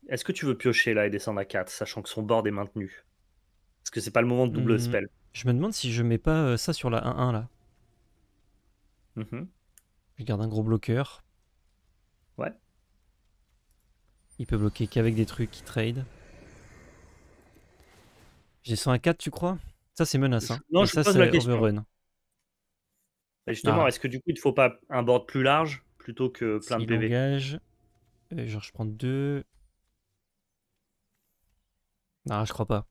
Est-ce que tu veux piocher là et descendre à 4, sachant que son board est maintenu Parce que c'est pas le moment de double mmh. spell. Je me demande si je mets pas euh, ça sur la 1-1 là. Mmh je garde un gros bloqueur. Ouais. Il peut bloquer qu'avec des trucs qui trade. J'ai 100 à 4, tu crois Ça, c'est menace. Hein. Non, ça, la c'est overrun. Bah, justement, ah. est-ce que du coup, il ne faut pas un board plus large plutôt que plein de bébés euh, genre, je prends deux. Non, je crois pas.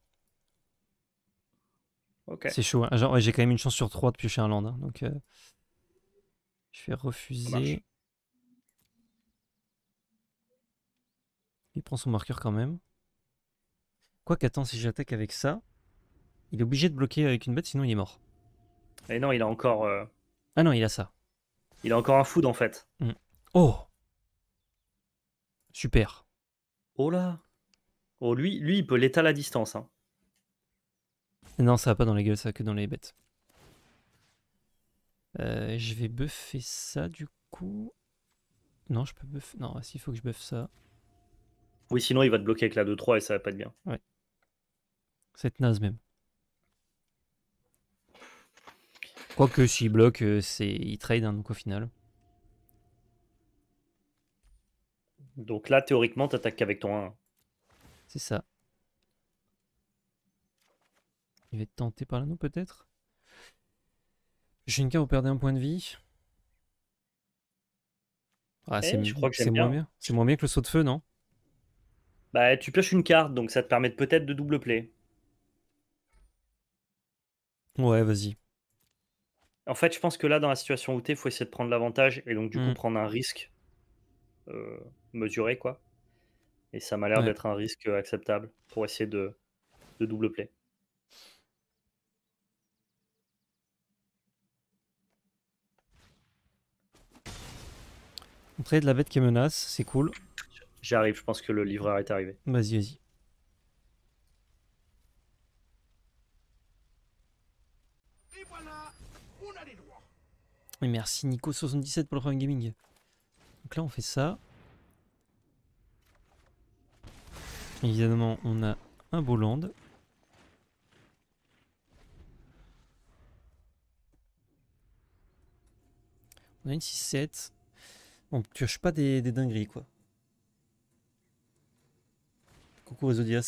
Ok. C'est chaud. Hein. Genre, j'ai quand même une chance sur trois de piocher un land. Hein. donc, euh, je vais refuser. Il prend son marqueur quand même. Quoi qu'attends, si j'attaque avec ça, il est obligé de bloquer avec une bête, sinon il est mort. Et non, il a encore. Euh, ah non, il a ça. Il a encore un food en fait. Mm. Oh Super. Oh là Oh, lui, lui, il peut l'étaler à distance. Hein. Non, ça va pas dans les gueules ça va que dans les bêtes. Euh, je vais buffer ça du coup. Non, je peux buffer. Non, ah, s'il faut que je buffe ça. Oui, sinon il va te bloquer avec la 2-3 et ça va pas être bien. Ouais. Cette naze même. que s'il bloque, euh, c'est il trade, hein, donc au final. Donc là, théoriquement, attaques avec ton 1. C'est ça. Il va être tenté par l'anneau, peut-être J'ai une carte vous perdez un point de vie. Ah, c'est, eh, c'est moins bien. C'est moins que le saut de feu, non Bah, tu pioches une carte, donc ça te permet peut-être de double play. Ouais, vas-y. En fait, je pense que là, dans la situation où t'es, faut essayer de prendre l'avantage et donc du coup hmm. prendre un risque euh, mesuré, quoi. Et ça m'a l'air d'être un risque acceptable pour essayer de, de double play. Entrée de la bête qui menace, c'est cool. J'arrive, je pense que le livreur est arrivé. Vas-y, vas-y. Voilà, merci Nico77 pour le programme gaming là on fait ça. Évidemment on a un beau land. On a une 6-7. On ne pioche pas des, dingueries quoi. Coucou les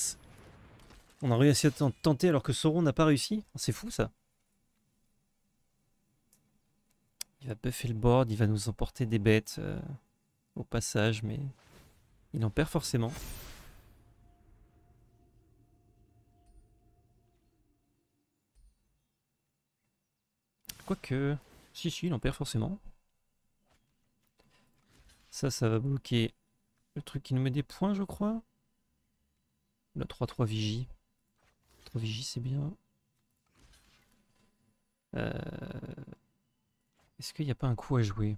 On a réussi à tenter alors que Sauron n'a pas réussi. C'est fou ça. Il va buffer le board, il va nous emporter des bêtes. Euh au passage, mais il en perd forcément. Quoique... Si, si, il en perd forcément. Ça, ça va bloquer le truc qui nous met des points, je crois. La 3-3 vigie. 3 vigie, c'est bien. Euh, est-ce qu'il n'y a pas un coup à jouer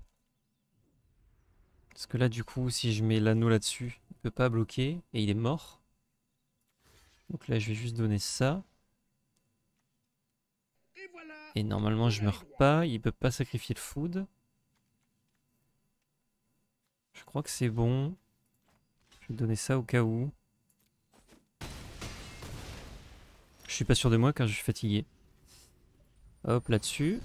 parce que là, du coup, si je mets l'anneau là-dessus, il ne peut pas bloquer et il est mort. Donc là, je vais juste donner ça. Et normalement, je meurs pas. Il peut pas sacrifier le food. Je crois que c'est bon. Je vais donner ça au cas où. Je suis pas sûr de moi car je suis fatigué. Hop, là-dessus.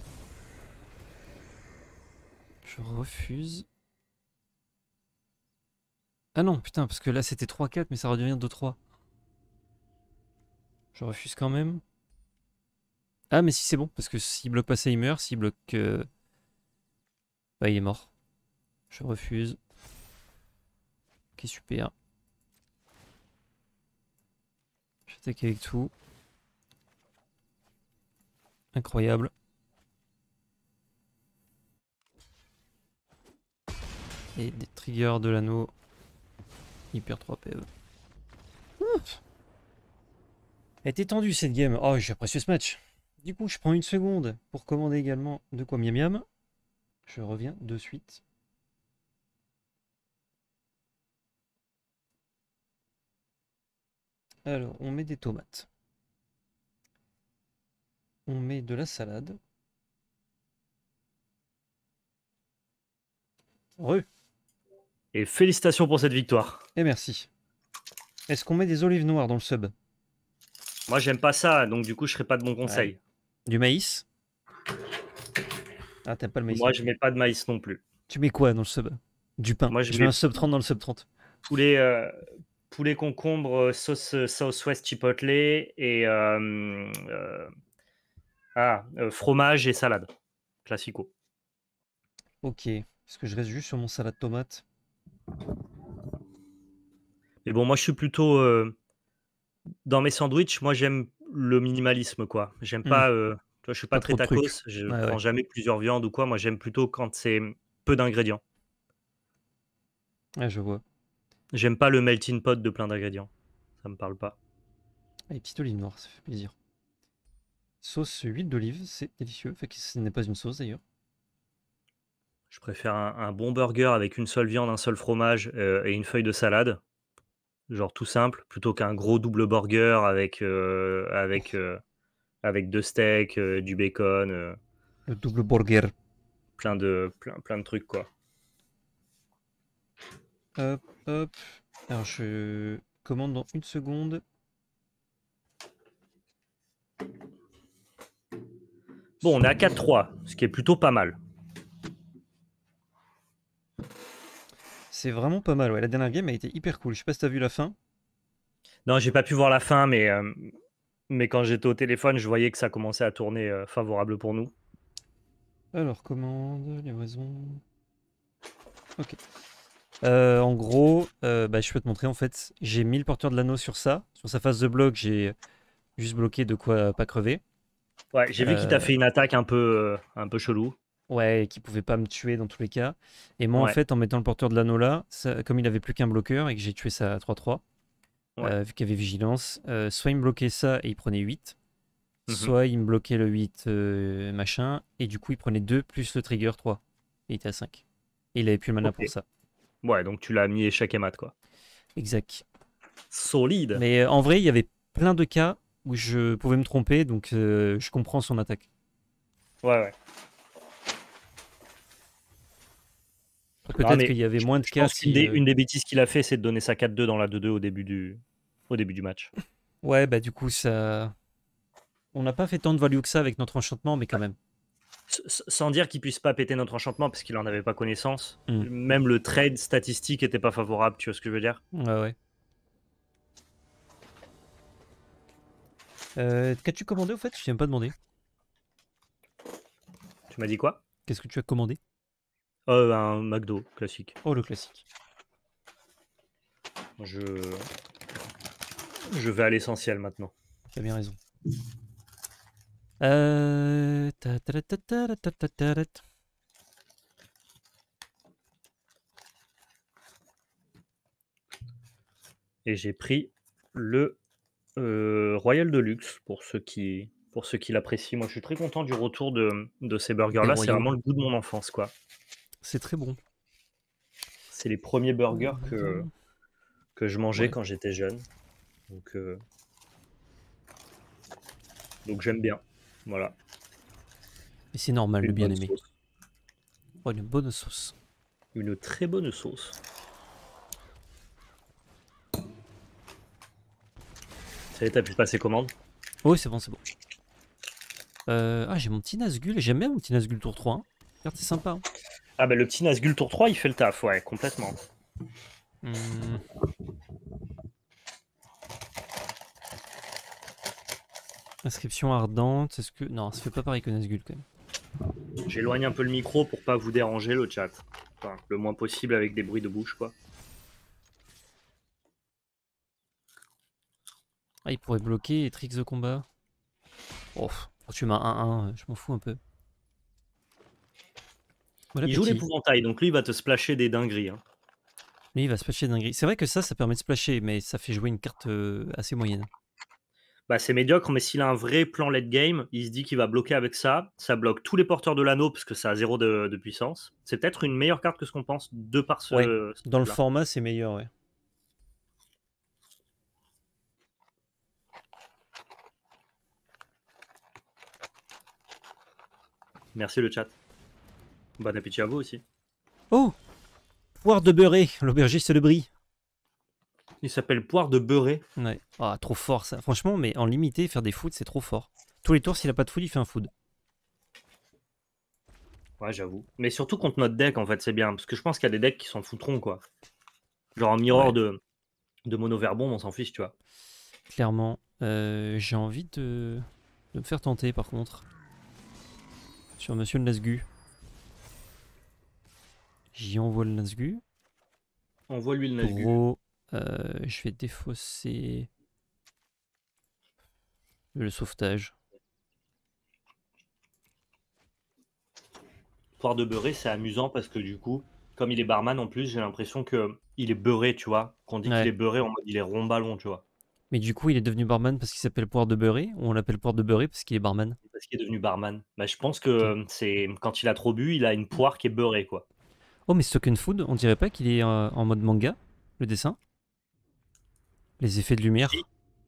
Je refuse. Ah non, putain, parce que là c'était 3-4, mais ça va redevient 2-3. Je refuse quand même. Ah, mais si c'est bon, parce que s'il bloque pas ça, il meurt. S'il bloque. Euh... Bah, il est mort. Je refuse. Ok, super. J'attaque avec tout. Incroyable. Et des triggers de l'anneau. Il perd 3 PV. Elle tendue cette game. Oh, j'ai apprécié ce match. Du coup, je prends une seconde pour commander également de quoi miam miam. Je reviens de suite. Alors, on met des tomates. On met de la salade. Rue. Et félicitations pour cette victoire. Et merci. Est-ce qu'on met des olives noires dans le sub Moi, j'aime pas ça, donc du coup, je serai pas de bon conseil. Du maïs Ah, t'aimes pas le maïs Moi, je mets pas de maïs non plus. Tu mets quoi dans le sub Du pain. Moi, je, mets... un sub 30 dans le sub 30. Poulet, euh, poulet concombre, euh, sauce euh, Southwest chipotle et ah, fromage et salade. Classico. Ok. Est-ce que je reste juste sur mon salade tomate mais bon, moi, je suis plutôt. Euh, dans mes sandwichs, moi, j'aime le minimalisme, quoi. J'aime pas. Hmm. Euh, je suis pas, très tacos. Je prends jamais plusieurs viandes ou quoi. Moi, j'aime plutôt quand c'est peu d'ingrédients. je vois. J'aime pas le melting pot de plein d'ingrédients. Ça me parle pas. les ah, petites olive noires, ça fait plaisir. Sauce huile d'olive, c'est délicieux. que ce n'est pas une sauce d'ailleurs. Je préfère un, bon burger avec une seule viande, un seul fromage euh, et une feuille de salade, genre tout simple, plutôt qu'un gros double burger avec, euh, avec, euh, avec deux steaks, du bacon. Le double burger. Plein de, plein, plein de trucs, quoi. Hop, hop. Alors, je commande dans une seconde. Bon, on est à 4-3, ce qui est plutôt pas mal. C'est vraiment pas mal. Ouais. La dernière game a été hyper cool. Je sais pas si t'as vu la fin. Non, j'ai pas pu voir la fin, mais, euh, mais quand j'étais au téléphone, je voyais que ça commençait à tourner euh, favorable pour nous. Alors, commande, livraison. Ok. Euh, en gros, bah, je peux te montrer en fait. J'ai mis le porteur de l'anneau sur ça. Sur sa phase de bloc, j'ai juste bloqué de quoi pas crever. Ouais, j'ai vu qu'il t'a fait une attaque un peu, un peu chelou. Ouais, qui pouvait pas me tuer dans tous les cas. Et moi, en fait, en mettant le porteur de l'anneau là, comme il avait plus qu'un bloqueur et que j'ai tué ça à 3-3, vu qu'il avait vigilance, euh, soit il me bloquait ça et il prenait 8, mhm. soit il me bloquait le 8 euh, machin, et du coup, il prenait 2 plus le trigger 3. Et il était à 5. Et il avait plus le mana pour ça. Ouais, donc tu l'as mis échec et mat, quoi. Exact. Solide. Mais euh, en vrai, il y avait plein de cas où je pouvais me tromper, donc je comprends son attaque. Ouais, ouais. Peut-être qu'il y avait moins de cas. Euh une, des, bêtises qu'il a fait, c'est de donner sa 4-2 dans la 2-2 au, début du... match. Ouais, bah du coup, ça. On n'a pas fait tant de value que ça avec notre enchantement, mais quand même. sans dire qu'il puisse pas péter notre enchantement parce qu'il en avait pas connaissance. Hmm. Même le trade statistique était pas favorable, tu vois ce que je veux dire Ouais, ouais. Euh, qu'as-tu commandé au fait Je t'ai même pas demander. Tu m'as dit quoi Qu'est-ce que tu as commandé euh, un McDo classique. Oh, le classique. Je, je vais à l'essentiel maintenant. Tu as bien raison. Et j'ai pris le euh, Royal Deluxe pour ceux qui pour ceux qui l'apprécient. Moi, je suis très content du retour de, de ces burgers-là. C'est vraiment le goût de mon enfance, quoi. C'est très bon. C'est les premiers burgers que, que je mangeais quand j'étais jeune. Donc, euh, Donc j'aime bien. Voilà. Et c'est normal, de le bien-aimé. Oh, une bonne sauce. Une très bonne sauce. Ça y est, t'as pu passer commande Oui, c'est bon, c'est bon. Euh, ah, j'ai mon petit Nazgul. J'aime bien mon petit Nazgul tour 3. Hein. Regarde, c'est sympa. Hein. Ah bah le petit Nazgul tour 3, il fait le taf, ouais, complètement. Hmm. Inscription ardente, est-ce que... Non, ça fait pas pareil que Nazgul quand même. J'éloigne un peu le micro pour pas vous déranger le chat. Enfin, le moins possible avec des bruits de bouche, quoi. Ah, il pourrait bloquer et tricks de combat. Oh, tu m'as 1-1, je m'en fous un peu il joue l'épouvantail, donc lui, il va te splasher des dingueries. lui hein. Mais il va splasher des dingueries. C'est vrai que ça, ça permet de splasher, mais ça fait jouer une carte euh, assez moyenne. Bah, c'est médiocre, mais s'il a un vrai plan late game, il se dit qu'il va bloquer avec ça. Ça bloque tous les porteurs de l'anneau, parce que ça a zéro de, puissance. C'est peut-être une meilleure carte que ce qu'on pense, de par ce. Dans le format, c'est meilleur, ouais. Merci le chat. Bon appétit à vous aussi. Oh Poire de beurré, l'aubergiste de Brie. Il s'appelle Poire de beurré. Ouais. Ah, trop fort ça. Franchement, mais en limité, faire des foods, c'est trop fort. Tous les tours, s'il a pas de food, il fait un food. Ouais, j'avoue. Mais surtout contre notre deck, en fait, c'est bien. Parce que je pense qu'il y a des decks qui s'en foutront, quoi. Genre un miroir de, de mono verbon, on s'en fiche, tu vois. Clairement. Euh, j'ai envie de... de me faire tenter, par contre. Sur Monsieur le Nasgu. J'y envoie le Nazgû. Envoie lui le Nazgû. Euh, je vais défausser le sauvetage. Poire de beurré, c'est amusant parce que du coup, comme il est barman en plus, j'ai l'impression que il est beurré, tu vois. Quand on dit qu'il est beurré, en dit il est rond ballon, tu vois. Mais du coup, il est devenu barman parce qu'il s'appelle Poire de Beurré ou on l'appelle Poire de Beurré parce qu'il est barman Parce qu'il est devenu barman. Bah, je pense que c'est quand il a trop bu, il a une poire qui est beurrée, quoi. Oh, mais Stock Food, on dirait pas qu'il est euh, en mode manga, le dessin Les effets de lumière.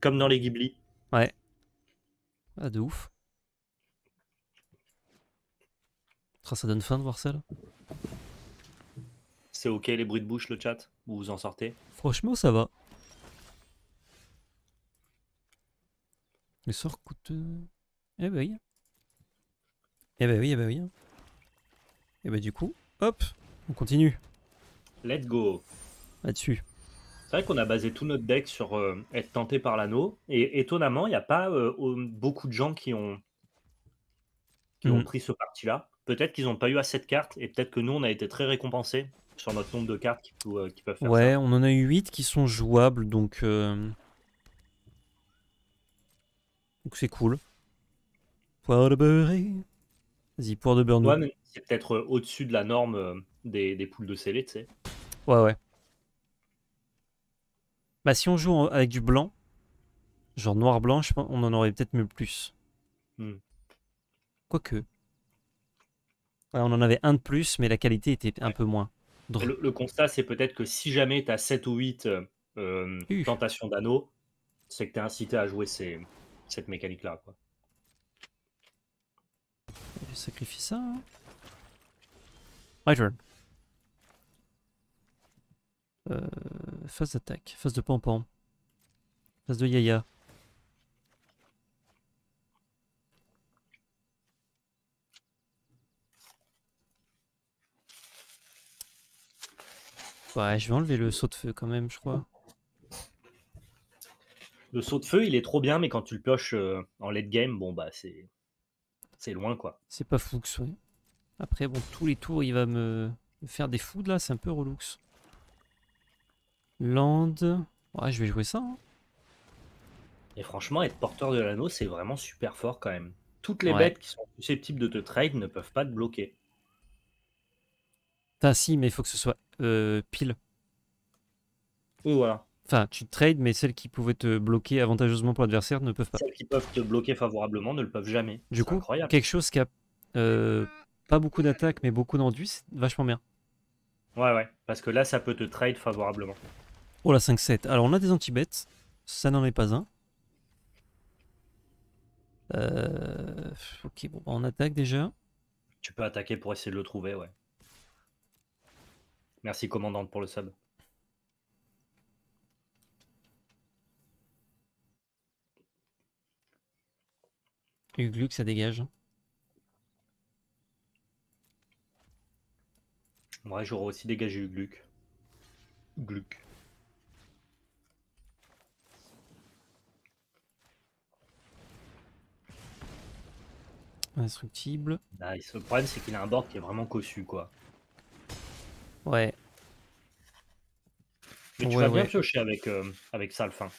Comme dans les Ghibli. Ouais. Ah, de ouf. Ça donne faim de voir ça là. C'est ok les bruits de bouche, le chat Vous vous en sortez Franchement, ça va. Les sorts coûteux. Eh ben oui. Eh ben oui, eh ben oui. Eh ben du coup, hop, on continue. Let's go. Là-dessus. C'est vrai qu'on a basé tout notre deck sur euh, être tenté par l'anneau. Et étonnamment, il n'y a pas euh, beaucoup de gens qui ont, ont hmm. pris ce parti-là. Peut-être qu'ils n'ont pas eu assez de cartes et peut-être que nous, on a été très récompensés sur notre nombre de cartes qui, euh, peuvent faire Ouais, on en a eu 8 qui sont jouables, donc... Donc c'est cool. Poire de beurre Vas-y, poire de beurre c'est peut-être euh, au-dessus de la norme euh, des, poules de scellés, tu sais. Ouais, ouais. Bah, si on joue avec du blanc, genre noir-blanc, on en aurait peut-être mieux plus. Hmm. Quoique. Ouais, on en avait un de plus, mais la qualité était un peu moins. Drôle. Le, constat, c'est peut-être que si jamais tu as 7 ou 8 tentations euh, d'anneaux, c'est que tu es incité à jouer cette mécanique-là. quoi. Je sacrifie ça. Hein. My phase euh, d'attaque, phase de pampan, phase de yaya. Ouais, je vais enlever le saut de feu quand même, je crois. Le saut de feu, il est trop bien, mais quand tu le pioches euh, en late game, bon bah c'est c'est loin quoi. C'est pas fou que soit. Après, bon, tous les tours, il va me faire des foudres, là, c'est un peu reluxe. Land. Ouais, je vais jouer ça. Hein. Et franchement, être porteur de l'anneau, c'est vraiment super fort quand même. Toutes les bêtes qui sont susceptibles de te trade ne peuvent pas te bloquer. Enfin, si, mais il faut que ce soit euh, pile. Oui, voilà. Enfin, tu trades, mais celles qui pouvaient te bloquer avantageusement pour l'adversaire ne peuvent pas. Celles qui peuvent te bloquer favorablement ne le peuvent jamais. Du coup, incroyable. quelque chose qui a euh, pas beaucoup d'attaques, mais beaucoup d'enduit, c'est vachement bien. Ouais, ouais, parce que là, ça peut te trade favorablement. Oh la 5-7. Alors, on a des anti-bêtes. Ça n'en est pas un. Euh, ok, bon, bah, on attaque déjà. Tu peux attaquer pour essayer de le trouver, ouais. Merci, commandante, pour le sub. que ça dégage. Hein. ouais, j'aurais aussi dégagé le Gluck. Gluck. Instructible. Nice. Le problème, c'est qu'il a un bord qui est vraiment cossu, quoi. Ouais. Mais tu vas bien piocher avec, euh, avec Salfin.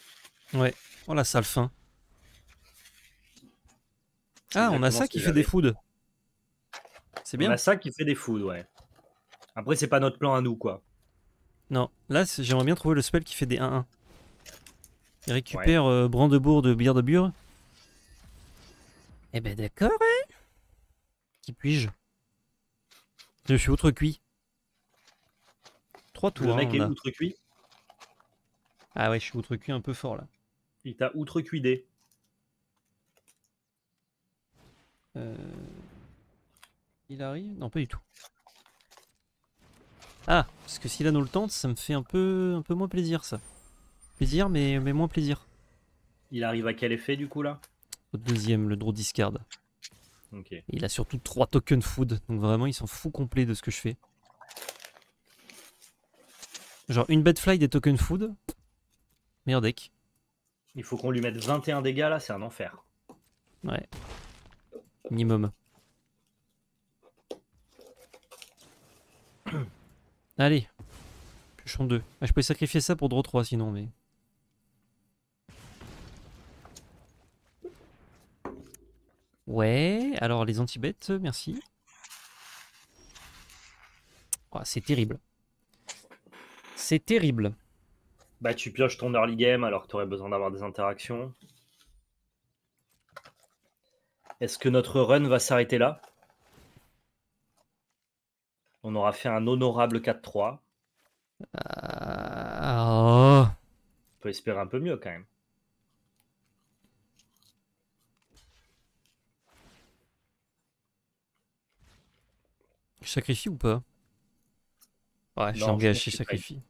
Hein. Ouais. Oh la Salfin. Hein. Ah, on a ça qui fait des foods. C'est bien. On a ça qui fait des foods, ouais. Après, c'est pas notre plan à nous, quoi. Non, là, j'aimerais bien trouver le spell qui fait des 1-1. Il récupère euh, Brandebourg de Bière de Bure. Eh ben d'accord, hein Qui puis-je Je suis outre-cuit Trois tours. Le mec hein, est Ah ouais, je suis outre-cuit un peu fort là. Il t'a outrecuidé. Euh... Il arrive Non, pas du tout. Ah, parce que si nous le tente, ça me fait un peu, un peu moins plaisir, ça. Plaisir, mais, mais moins plaisir. Il arrive à quel effet, du coup, là Au deuxième, le draw discard. il a surtout 3 tokens food, donc vraiment, il s'en fout complet de ce que je fais. Genre, une bedfly des tokens food. Meilleur deck. Il faut qu'on lui mette 21 dégâts, là, c'est un enfer. Ouais. Minimum. Allez. piochons 2. Ah, je peux sacrifier ça pour draw 3 sinon, mais... Ouais, alors les anti-bêtes, euh, merci. Oh, c'est terrible. C'est terrible. Bah tu pioches ton early game alors que tu aurais besoin d'avoir des interactions. Est-ce que notre run va s'arrêter là on aura fait un honorable 4-3. Euh, On peut espérer un peu mieux quand même. Je sacrifie ou pas Ouais, je sacrifie.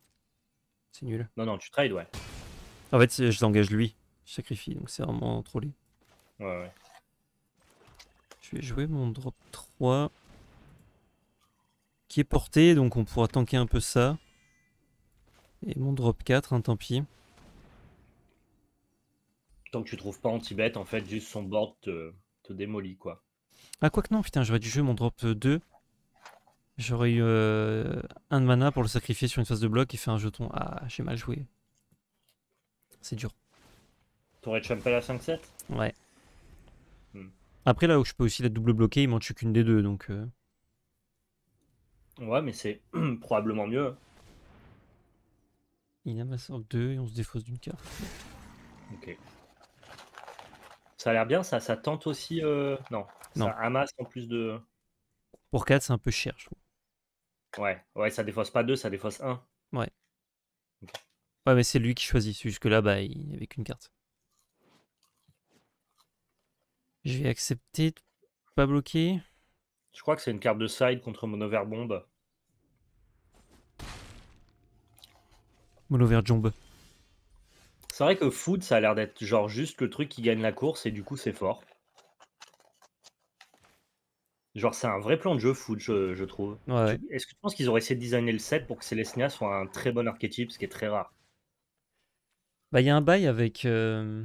C'est nul. Non, non, tu trades, ouais. En fait, je l'engage lui. Je sacrifie, donc c'est vraiment trollé. Ouais, ouais. Je vais jouer mon drop 3 est porté, donc on pourra tanker un peu ça. Et mon drop 4, hein, tant pis. Tant que tu trouves pas anti bête en fait, juste son board te, te démolit, quoi. à ah, quoi que non, putain, j'aurais dû jouer mon drop 2. J'aurais eu euh, un de mana pour le sacrifier sur une phase de bloc et faire un jeton. Ah, j'ai mal joué. C'est dur. T'aurais champé la 5-7 Ouais. Hmm. Après, là où je peux aussi la double bloquer, il m'en tue qu'une des deux, donc... Euh, Ouais, mais c'est probablement mieux. Hein. Il Il sort deux et on se défausse d'une carte. Ok. Ça a l'air bien, ça, ça tente aussi. Euh, non. non, ça amasse en plus de. Pour 4, c'est un peu cher, je trouve. Ouais, ouais, ça défausse pas 2, ça défausse 1. Ouais. Ouais, mais c'est lui qui choisit. Jusque-là, bah, il n'y avait qu'une carte. Je vais accepter pas bloquer. Je crois que c'est une carte de side contre Monover Bombe. Monover Jombe. C'est vrai que Food, ça a l'air d'être genre juste le truc qui gagne la course et du coup c'est fort. Genre, c'est un vrai plan de jeu Food, je, trouve. Est-ce que tu penses qu'ils auraient essayé de designer le set pour que Celestia soit un très bon archétype, ce qui est très rare Bah, il y a un bail avec. Euh,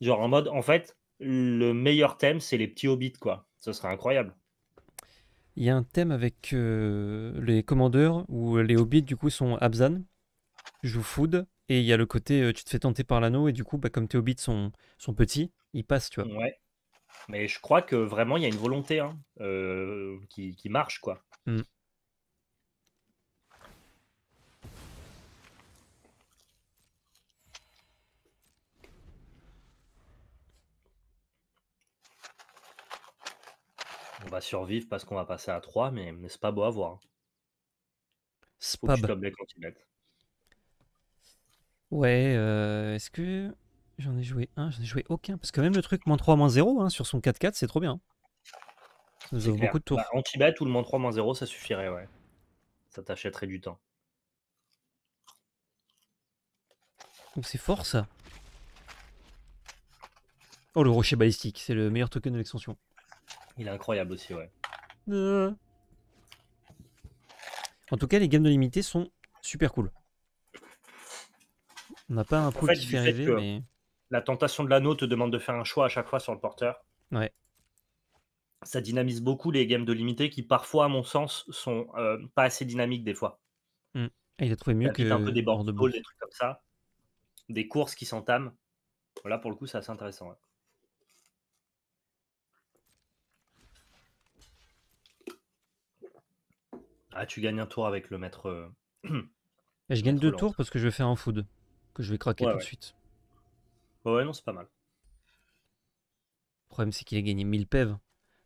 genre, en mode, en fait, le meilleur thème, c'est les petits hobbits, quoi. Ce serait incroyable il y a un thème avec euh, les commandeurs où les hobbits du coup sont Abzan, jouent Food, et il y a le côté euh, tu te fais tenter par l'anneau, et du coup, bah, comme tes hobbits sont, sont petits, ils passent, tu vois. Ouais. Mais je crois que vraiment il y a une volonté hein, euh, qui, marche, quoi. Mm. on va survivre parce qu'on va passer à 3, mais, n'est c'est pas beau à voir. Hein. Faut que tu Ouais, euh, est-ce que j'en ai joué un J'en ai joué aucun. Parce que même le truc moins 3, 0 hein, sur son 4-4, c'est trop bien. Ça nous beaucoup de tours. Bah, en ou le moins 3, 0, ça suffirait, ouais. Ça t'achèterait du temps. Donc c'est fort ça. Oh, le rocher balistique, c'est le meilleur token de l'extension. Il est incroyable aussi, ouais. Euh. En tout cas, les games de limité sont super cool. On n'a pas un coup qui fait rêver, mais... La tentation de l'anneau te demande de faire un choix à chaque fois sur le porteur. Ouais. Ça dynamise beaucoup les games de limité qui, parfois, à mon sens, sont euh, pas assez dynamiques des fois. Mm. Et il a trouvé mieux que. des bords de ball, des trucs comme ça. Des courses qui s'entament. Voilà, pour le coup, c'est assez intéressant. Ouais. Ah, tu gagnes un tour avec le maître. Euh, je gagne deux tours parce que je vais faire un food que je vais craquer tout de suite. Ouais, non, c'est pas mal. Le problème, c'est qu'il a gagné 1000 PEV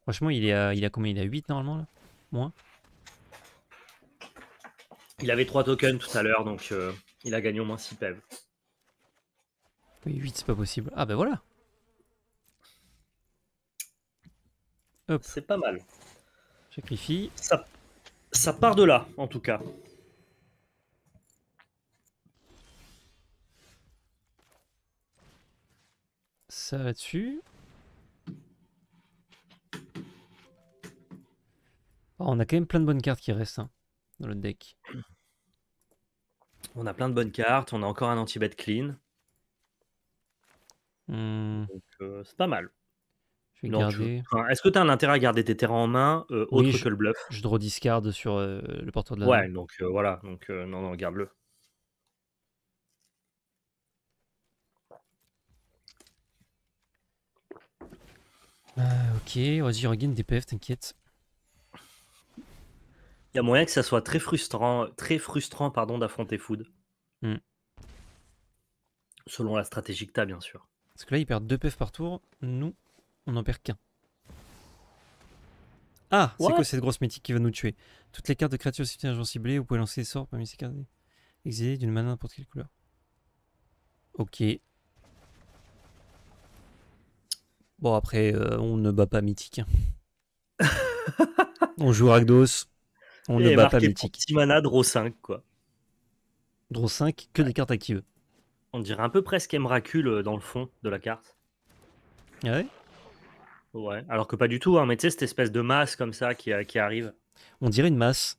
Franchement, il est il a combien Il a 8 normalement là Moins Il avait 3 tokens tout à l'heure donc euh, il a gagné au moins 6 PEV Oui, 8 c'est pas possible. Ah ben voilà C'est pas mal. Sacrifie. Ça, ça part de là, en tout cas. Ça va dessus. Oh, on a quand même plein de bonnes cartes qui restent hein, dans le deck. On a plein de bonnes cartes. On a encore un anti-bet clean. Hmm. Euh, c'est pas mal. Est-ce que tu as un intérêt à garder tes terrains en main euh, autre que le bluff Je draw discard sur euh, le porteur de la. Ouais, donc euh, voilà. Donc non, non, garde-le. Ah, ok, vas-y, regain PF, t'inquiète. Il y a moyen que ça soit très frustrant, très frustrant pardon, d'affronter Food. Hmm. Selon la stratégie que tu as, bien sûr. Parce que là, il perd 2 PF par tour. Nous, on n'en perd qu'un. Ah, c'est quoi cette grosse mythique qui va nous tuer Toutes les cartes de créatures substituées ciblées, vous pouvez lancer des sorts parmi ces cartes exilées d'une mana n'importe quelle couleur. Ok. Bon, après, euh, on ne bat pas mythique. Hein. on joue Ragdos. On ne bat pas mythique. Petit mana, draw 5, quoi. Draw 5, que des cartes actives. On dirait un peu presque Emrakul euh, dans le fond de la carte. Ah ouais Ouais, alors que pas du tout, hein, mais tu sais, cette espèce de masse comme ça euh, qui, arrive. On dirait une masse.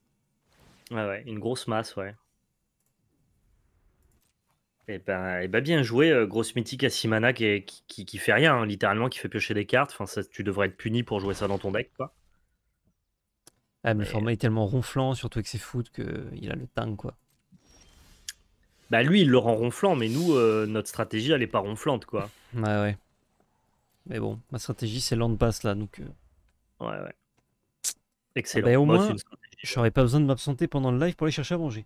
Ouais, ouais, une grosse masse, ouais. Et eh ben, et eh ben, bien joué, euh, grosse mythique à Simana qui, qui, fait rien, hein, littéralement, qui fait piocher des cartes. Enfin, tu devrais être puni pour jouer ça dans ton deck, quoi. Ah, le format est tellement ronflant, surtout avec ses foot, qu'il euh, a le tang, quoi. Bah, lui, il le rend ronflant, mais nous, notre stratégie, elle est pas ronflante, quoi. Ouais, ouais. Mais bon, ma stratégie, c'est land pass là, donc. Euh. Ouais, ouais. Ah Excellent. Ben, au j'aurais pas besoin de m'absenter pendant le live pour aller chercher à manger.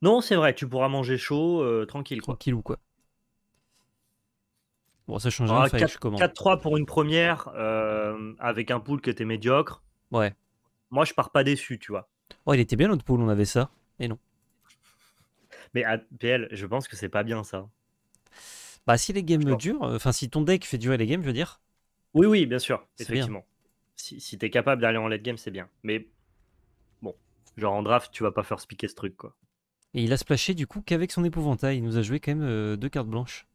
Non, c'est vrai, tu pourras manger chaud, euh, tranquille. Quoi. Tranquille ou quoi. Bon, ça change ah, rien, 4-3 pour une première euh, avec un pool qui était médiocre. Ouais. Moi, je pars pas déçu, tu vois. Oh, il était bien notre pool, on avait ça. Et non. Mais à ah, PL, je pense que c'est pas bien ça. Bah, si les games durent, euh, enfin, si ton deck fait durer les games, je veux dire. Oui, oui, bien sûr, effectivement. Si, t'es capable d'aller en late game, c'est bien. Mais bon, genre en draft, tu vas pas faire spiquer ce truc, quoi. Et il a splashé du coup qu'avec son épouvantail. Il nous a joué quand même euh, deux cartes blanches.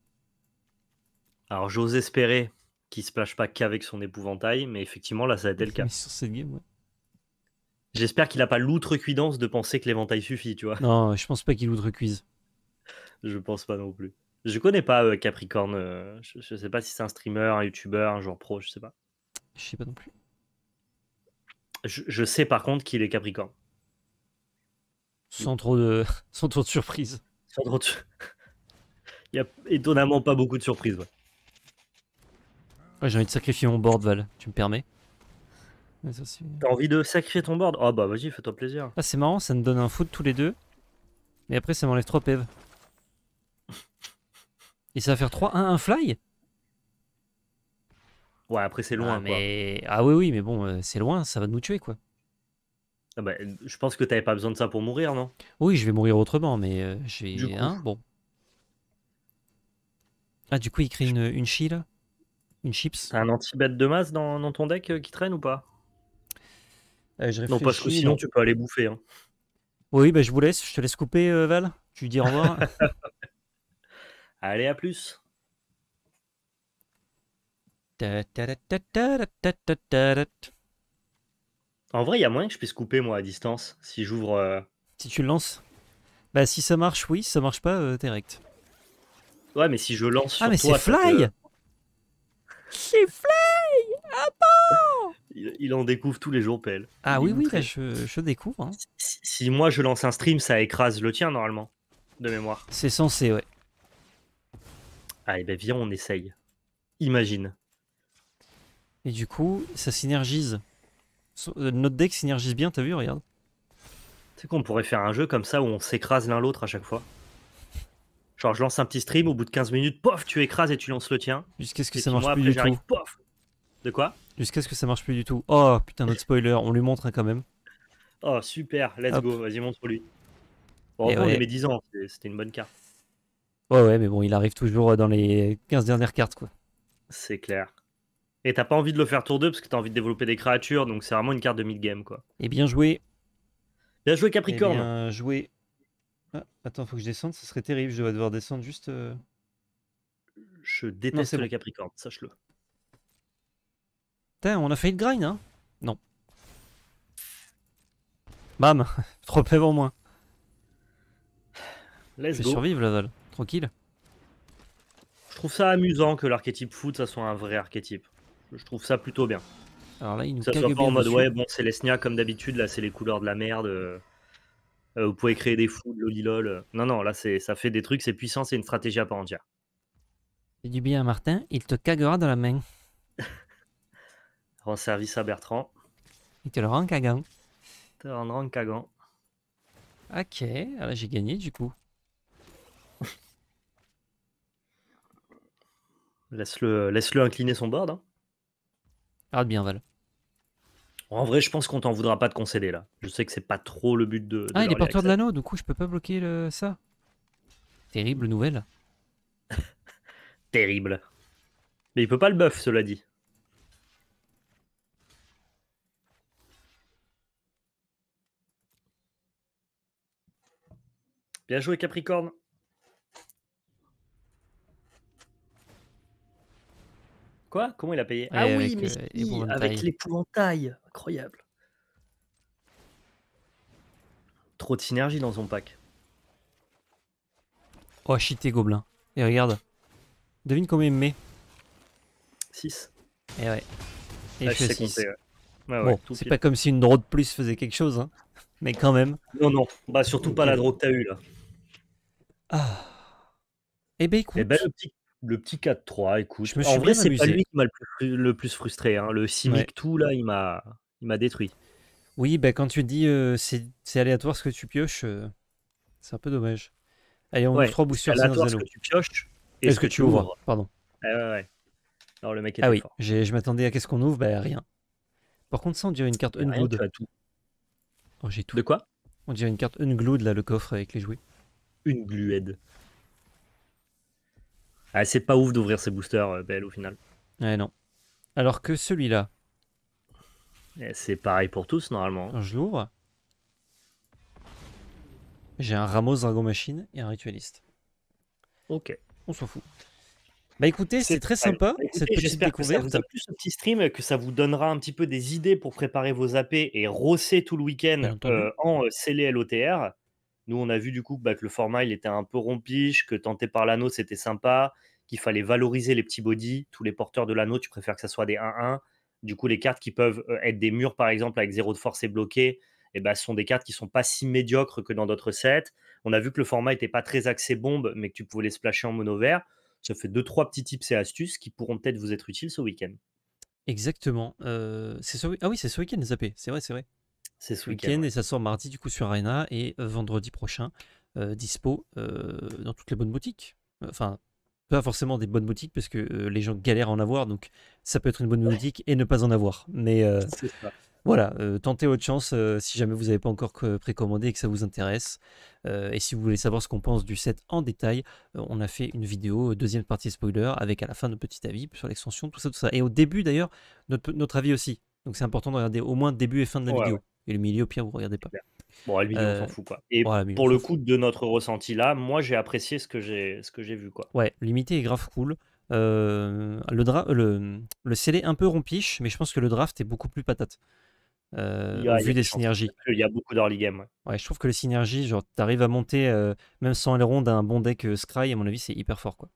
Alors j'ose espérer qu'il splash pas qu'avec son épouvantail, mais effectivement là ça a été le cas. Sur cette game, ouais. J'espère qu'il a pas l'outrecuidance de penser que l'éventail suffit, tu vois. Non, je pense pas qu'il outrecuise. je pense pas non plus. Je connais pas euh, Capricorne. Euh, je, sais pas si c'est un streamer, un youtubeur, un joueur pro, je sais pas. Je sais pas non plus. Je, sais par contre qu'il est Capricorne. Sans trop de, sans trop de surprises. Il y a étonnamment pas beaucoup de surprises. j'ai envie de sacrifier mon board, Val. Tu me permets T'as envie de sacrifier ton board Oh bah vas-y, fais-toi plaisir. Ah, c'est marrant, ça me donne un foot tous les deux. Mais après, ça m'enlève trop pèves. Et ça va faire 3-1-1 fly Ouais, après c'est ah, loin. mais... ah oui, oui, mais bon, euh, c'est loin, ça va nous tuer quoi. Ah bah, je pense que t'avais pas besoin de ça pour mourir, non Oui, je vais mourir autrement, mais euh, j'ai un hein, bon. Ah, du coup, il crée une, une Une chips Un anti bête de masse dans, ton deck euh, qui traîne ou pas je Non, parce que sinon tu peux aller bouffer. Hein. Oui, bah, je vous laisse, je te laisse couper, Val. Tu dis au revoir. Allez, à plus. En vrai, il y a moyen que je puisse couper moi à distance si j'ouvre. Euh, si tu le lances Bah, si ça marche, oui, ça marche pas, euh, direct. Ouais, mais si je lance. Ah, sur ah, mais c'est Fly C'est Fly Ah il, il, en découvre tous les jours, PL. Ah oui, oui, bah, je, découvre. Hein. si moi je lance un stream, ça écrase le tien normalement, de mémoire. C'est censé, ouais. Ah, et ben viens, on essaye. Imagine. Et du coup, ça synergise. Euh, notre deck synergise bien, t'as vu, regarde. Tu sais qu'on pourrait faire un jeu comme ça où on s'écrase l'un l'autre à chaque fois. Genre, je lance un petit stream, au bout de 15 minutes, pof, tu écrases et tu lances le tien. Jusqu'à ce que ça marche plus du tout. De quoi Jusqu'à ce que ça marche plus du tout. Oh putain, notre spoiler, on lui montre hein, quand même. Oh super, let's go, vas-y, montre-lui. Bon, on 10 ans, c'était une bonne carte. Ouais, ouais, mais bon, il arrive toujours euh, dans les 15 dernières cartes, quoi. C'est clair. Et t'as pas envie de le faire tour 2 parce que t'as envie de développer des créatures, donc c'est vraiment une carte de mid-game, quoi. Et eh bien joué. Bien joué, Capricorne. Eh bien joué. Ah, attends, faut que je descende, ce serait terrible, je vais devoir descendre juste. Euh. Je déteste le Capricorne, sache-le. Putain, on a failli le grind, hein Non. Bam Trop peur au moins. je vais survivre survivre, tranquille. Je trouve ça amusant que l'archétype foot, ça soit un vrai archétype. Je trouve ça plutôt bien. Alors là, il nous ça pas en mode, ouais, bon, c'est l'Esnia comme d'habitude, là, c'est les couleurs de la merde. Euh, euh, vous pouvez créer des fous, lolilol. Euh. Non, non, là, ça fait des trucs, c'est puissant, c'est une stratégie à part entière. C'est du bien Martin, il te caguera dans la main. Rends service à Bertrand. Il te le rend cagant. Te rendra cagant. Ok, alors ah, j'ai gagné du coup. Laisse-le incliner son board. Hein. bien, Val. En vrai, je pense qu'on t'en voudra pas de concéder là. Je sais que c'est pas trop le but de. ah, il est porteur de l'anneau, du coup, je peux pas bloquer ça. Terrible nouvelle. Terrible. Mais il peut pas le buff, cela dit. Bien joué, Capricorne. Quoi Comment il a payé Ah oui, mais euh, avec l'épouvantail. Incroyable. Trop de synergie dans son pack. Oh, shité gobelin. Et regarde. Devine combien il me met. 6. Et eh ouais. Et ah, je fais bon, c'est pas comme si une draw de plus faisait quelque chose, hein. mais quand même. Non, non, bah surtout pas la draw que t'as eue là. Ah. Eh ben, eh ben écoute le petit 4-3, écoute. Je me suis en vrai, c'est pas lui qui m'a le plus, frustré. Hein. Le Simic tout, là, il m'a, il m'a détruit. Oui, bah, quand tu dis euh, c'est, aléatoire ce que tu pioches, euh, c'est un peu dommage. Allez, on ouais, trois sur C'est ce que tu pioches et, ce, que, tu ouvres. Pardon. Ah, Alors, le mec est ah oui, je m'attendais à qu'est-ce qu'on ouvre Bah, rien. Par contre, ça, on dirait une carte Unglued. tout. Oh, j'ai tout. De quoi On dirait une carte Unglued, là, le coffre avec les jouets. Unglued. Ah, c'est pas ouf d'ouvrir ces boosters, euh, Bell, au final. Ouais, non. Alors que celui-là. Eh, c'est pareil pour tous, normalement. je l'ouvre. J'ai un Ramos Dragon Machine et un Ritualiste. Ok. On s'en fout. Bah écoutez, c'est très sympa bah, J'espère cette petite découverte. Que ça vous a petit stream, que ça vous donnera un petit peu des idées pour préparer vos AP et rosser tout le week-end euh, en euh, scellé LOTR. Nous, on a vu du coup bah, que le format, il était un peu rompiche, que tenter par l'anneau, c'était sympa, qu'il fallait valoriser les petits bodies. Tous les porteurs de l'anneau, tu préfères que ça soit des 1-1. Du coup, les cartes qui peuvent euh, être des murs, par exemple, avec zéro de force et bloqué, eh ben, ce sont des cartes qui sont pas si médiocres que dans d'autres sets. On a vu que le format n'était pas très axé bombe, mais que tu pouvais les splasher en mono vert. Ça fait deux, trois petits tips et astuces qui pourront peut-être vous être utiles ce week-end. Exactement. Euh, ah oui, c'est ce week-end, AP. C'est vrai, c'est vrai. C'est ce week-end et ça sort mardi du coup sur Arena et euh, vendredi prochain euh, dispo euh, dans toutes les bonnes boutiques. Enfin, pas forcément des bonnes boutiques parce que les gens galèrent à en avoir, donc ça peut être une bonne boutique et ne pas en avoir. Mais voilà, tentez votre chance si jamais vous n'avez pas encore précommandé et que ça vous intéresse. et si vous voulez savoir ce qu'on pense du set en détail, on a fait une vidéo, deuxième partie spoiler, avec à la fin notre petit avis sur l'extension, tout ça, tout ça. Et au début d'ailleurs, notre, avis aussi. Donc c'est important de regarder au moins début et fin de la vidéo. Et le milieu, au pire, vous ne regardez pas. Bon, le milieu, on s'en euh, fout quoi. Et pour le coup, de notre ressenti là, moi j'ai apprécié ce que j'ai ce que j'ai vu quoi. Ouais, l'imité est grave cool. Euh, le, dra le, le un peu rompiche, mais je pense que le draft est beaucoup plus patate. vu des synergies. Il y a beaucoup d'early game. Ouais. je trouve que les synergies, genre, arrives à monter, euh, même sans aileron, d'un bon deck Scry, à mon avis, c'est hyper fort, quoi.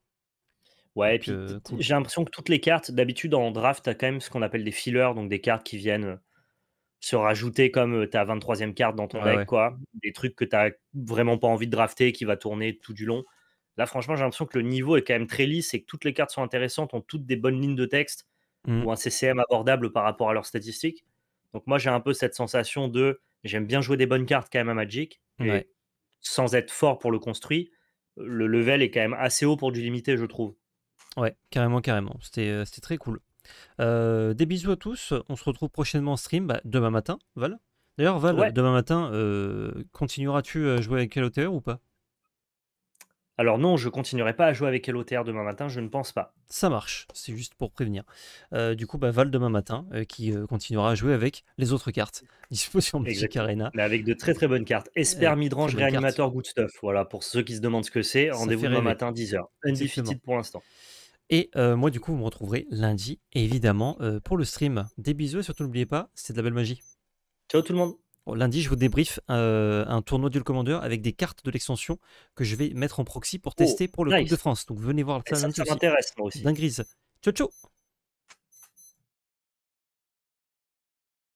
Ouais, et puis j'ai l'impression que toutes les cartes, d'habitude en draft, as quand même ce qu'on appelle des fillers, donc des cartes qui viennent se rajouter comme ta 23e carte dans ton deck, quoi. Des trucs que tu n'as vraiment pas envie de drafter qui va tourner tout du long. Là, franchement, j'ai l'impression que le niveau est quand même très lisse et que toutes les cartes sont intéressantes, ont toutes des bonnes lignes de texte mmh. ou un CCM abordable par rapport à leurs statistiques. Donc, moi, j'ai un peu cette sensation de j'aime bien jouer des bonnes cartes quand même à Magic, mais sans être fort pour le construit. Le level est quand même assez haut pour du limiter je trouve. Ouais, carrément, carrément. C'était très cool. Euh, des bisous à tous. On se retrouve prochainement en stream bah, demain matin, Val. D'ailleurs, Val, demain matin, euh, continueras-tu à jouer avec LOTR ou pas alors non, je continuerai pas à jouer avec LOTR demain matin, je ne pense pas. Ça marche, c'est juste pour prévenir. Euh, du coup, bah, Val demain matin, qui continuera à jouer avec les autres cartes, disposition de Mais avec de très très bonnes cartes. Esper, Midrange, Reanimator, Good Stuff. Voilà, pour ceux qui se demandent ce que c'est, rendez-vous demain matin, 10h. Undefeated pour l'instant. Et euh, moi, du coup, vous me retrouverez lundi, évidemment, euh, pour le stream. Des bisous et surtout, n'oubliez pas, c'est de la belle magie. Ciao tout le monde. lundi, je vous débrief euh, un tournoi du Commander avec des cartes de l'extension que je vais mettre en proxy pour oh, tester pour le Coupe de France. Donc venez voir ça. Ça, ça m'intéresse, moi aussi. Ciao, ciao.